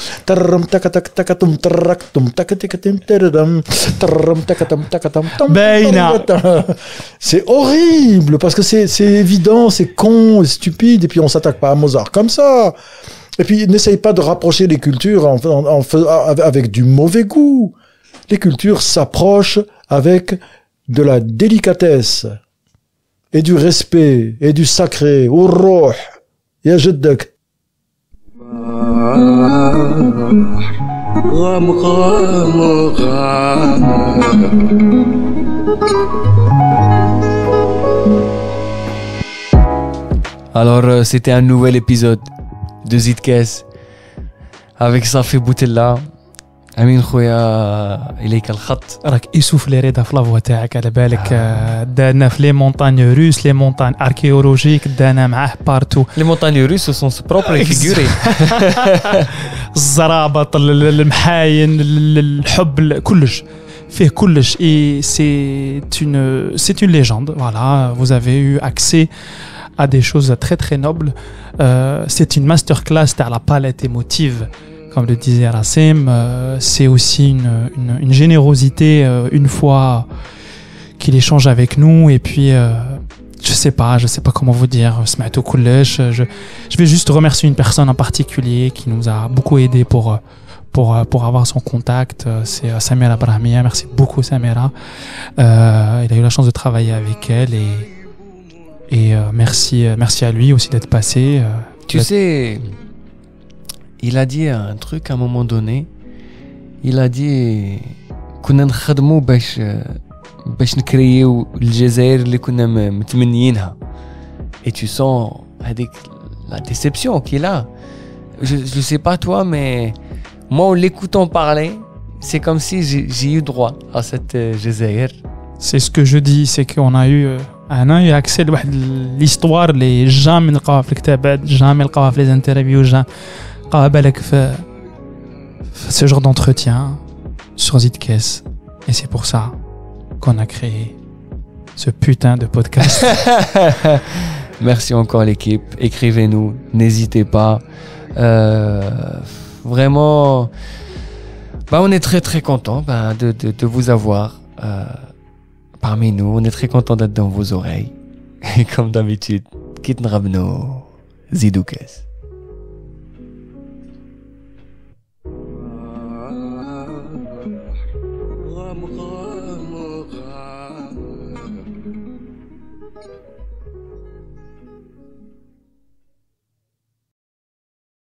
C'est horrible parce que c'est évident, c'est con, et stupide, et puis on s'attaque pas à Mozart comme ça. Et puis n'essaye pas de rapprocher les cultures en, en, avec du mauvais goût. Les cultures s'approchent avec de la délicatesse et du respect et du sacré. Au roh jeu de doc Alors, euh, c'était un nouvel épisode de Zitkes avec Safi Boutella. امين خويا اليك الخط راك يسوف لي ريدا في لافوا تاعك على بالك آه. دانا في لي مونتاني روس لي مونتان اركيولوجيك دانا معاه بارتو لي مونتاني روس سون بروبري فيغوري الزرابط المحاين الحب كلش فيه كلش اي سي اون سي اون ليجوند فوالا فوز افي eu اكسي ا دي شوز تري تري نوبل سي اون ماستر كلاس تاع لا باليت ايموتيف comme le disait Rassem, euh, c'est aussi une, générosité euh, une fois qu'il échange avec nous. Et puis, euh, je sais pas, je sais pas comment vous dire, je, je vais juste remercier une personne en particulier qui nous a beaucoup aidé pour. pour, pour avoir son contact, c'est Samira Brahmia. Merci beaucoup, Samira. il a eu la chance de travailler avec elle et, et merci, merci à lui aussi d'être passé. tu sais, il a dit un truc à un moment donné. Il a dit a le كنا et tu sens la déception qu'il a je je sais pas toi mais moi en l'écoutant parler c'est comme si j'ai eu droit à cette euh, Jazair c'est ce que je dis c'est qu'on a eu euh, accès à l'histoire les gens qui ont fait les interviews. قابلك ah, في bah, ce genre d'entretien sur Zitkes Et c'est pour ça qu'on a créé ce putain de podcast. [LAUGHS] Merci encore l'équipe. Écrivez-nous, n'hésitez pas. Euh, vraiment, bah on est très très content bah, de, de, vous avoir euh, parmi nous. On est très content d'être dans vos oreilles. [LAUGHS] Et comme d'habitude, kidnrave-nous. Rabno, Zidoukes.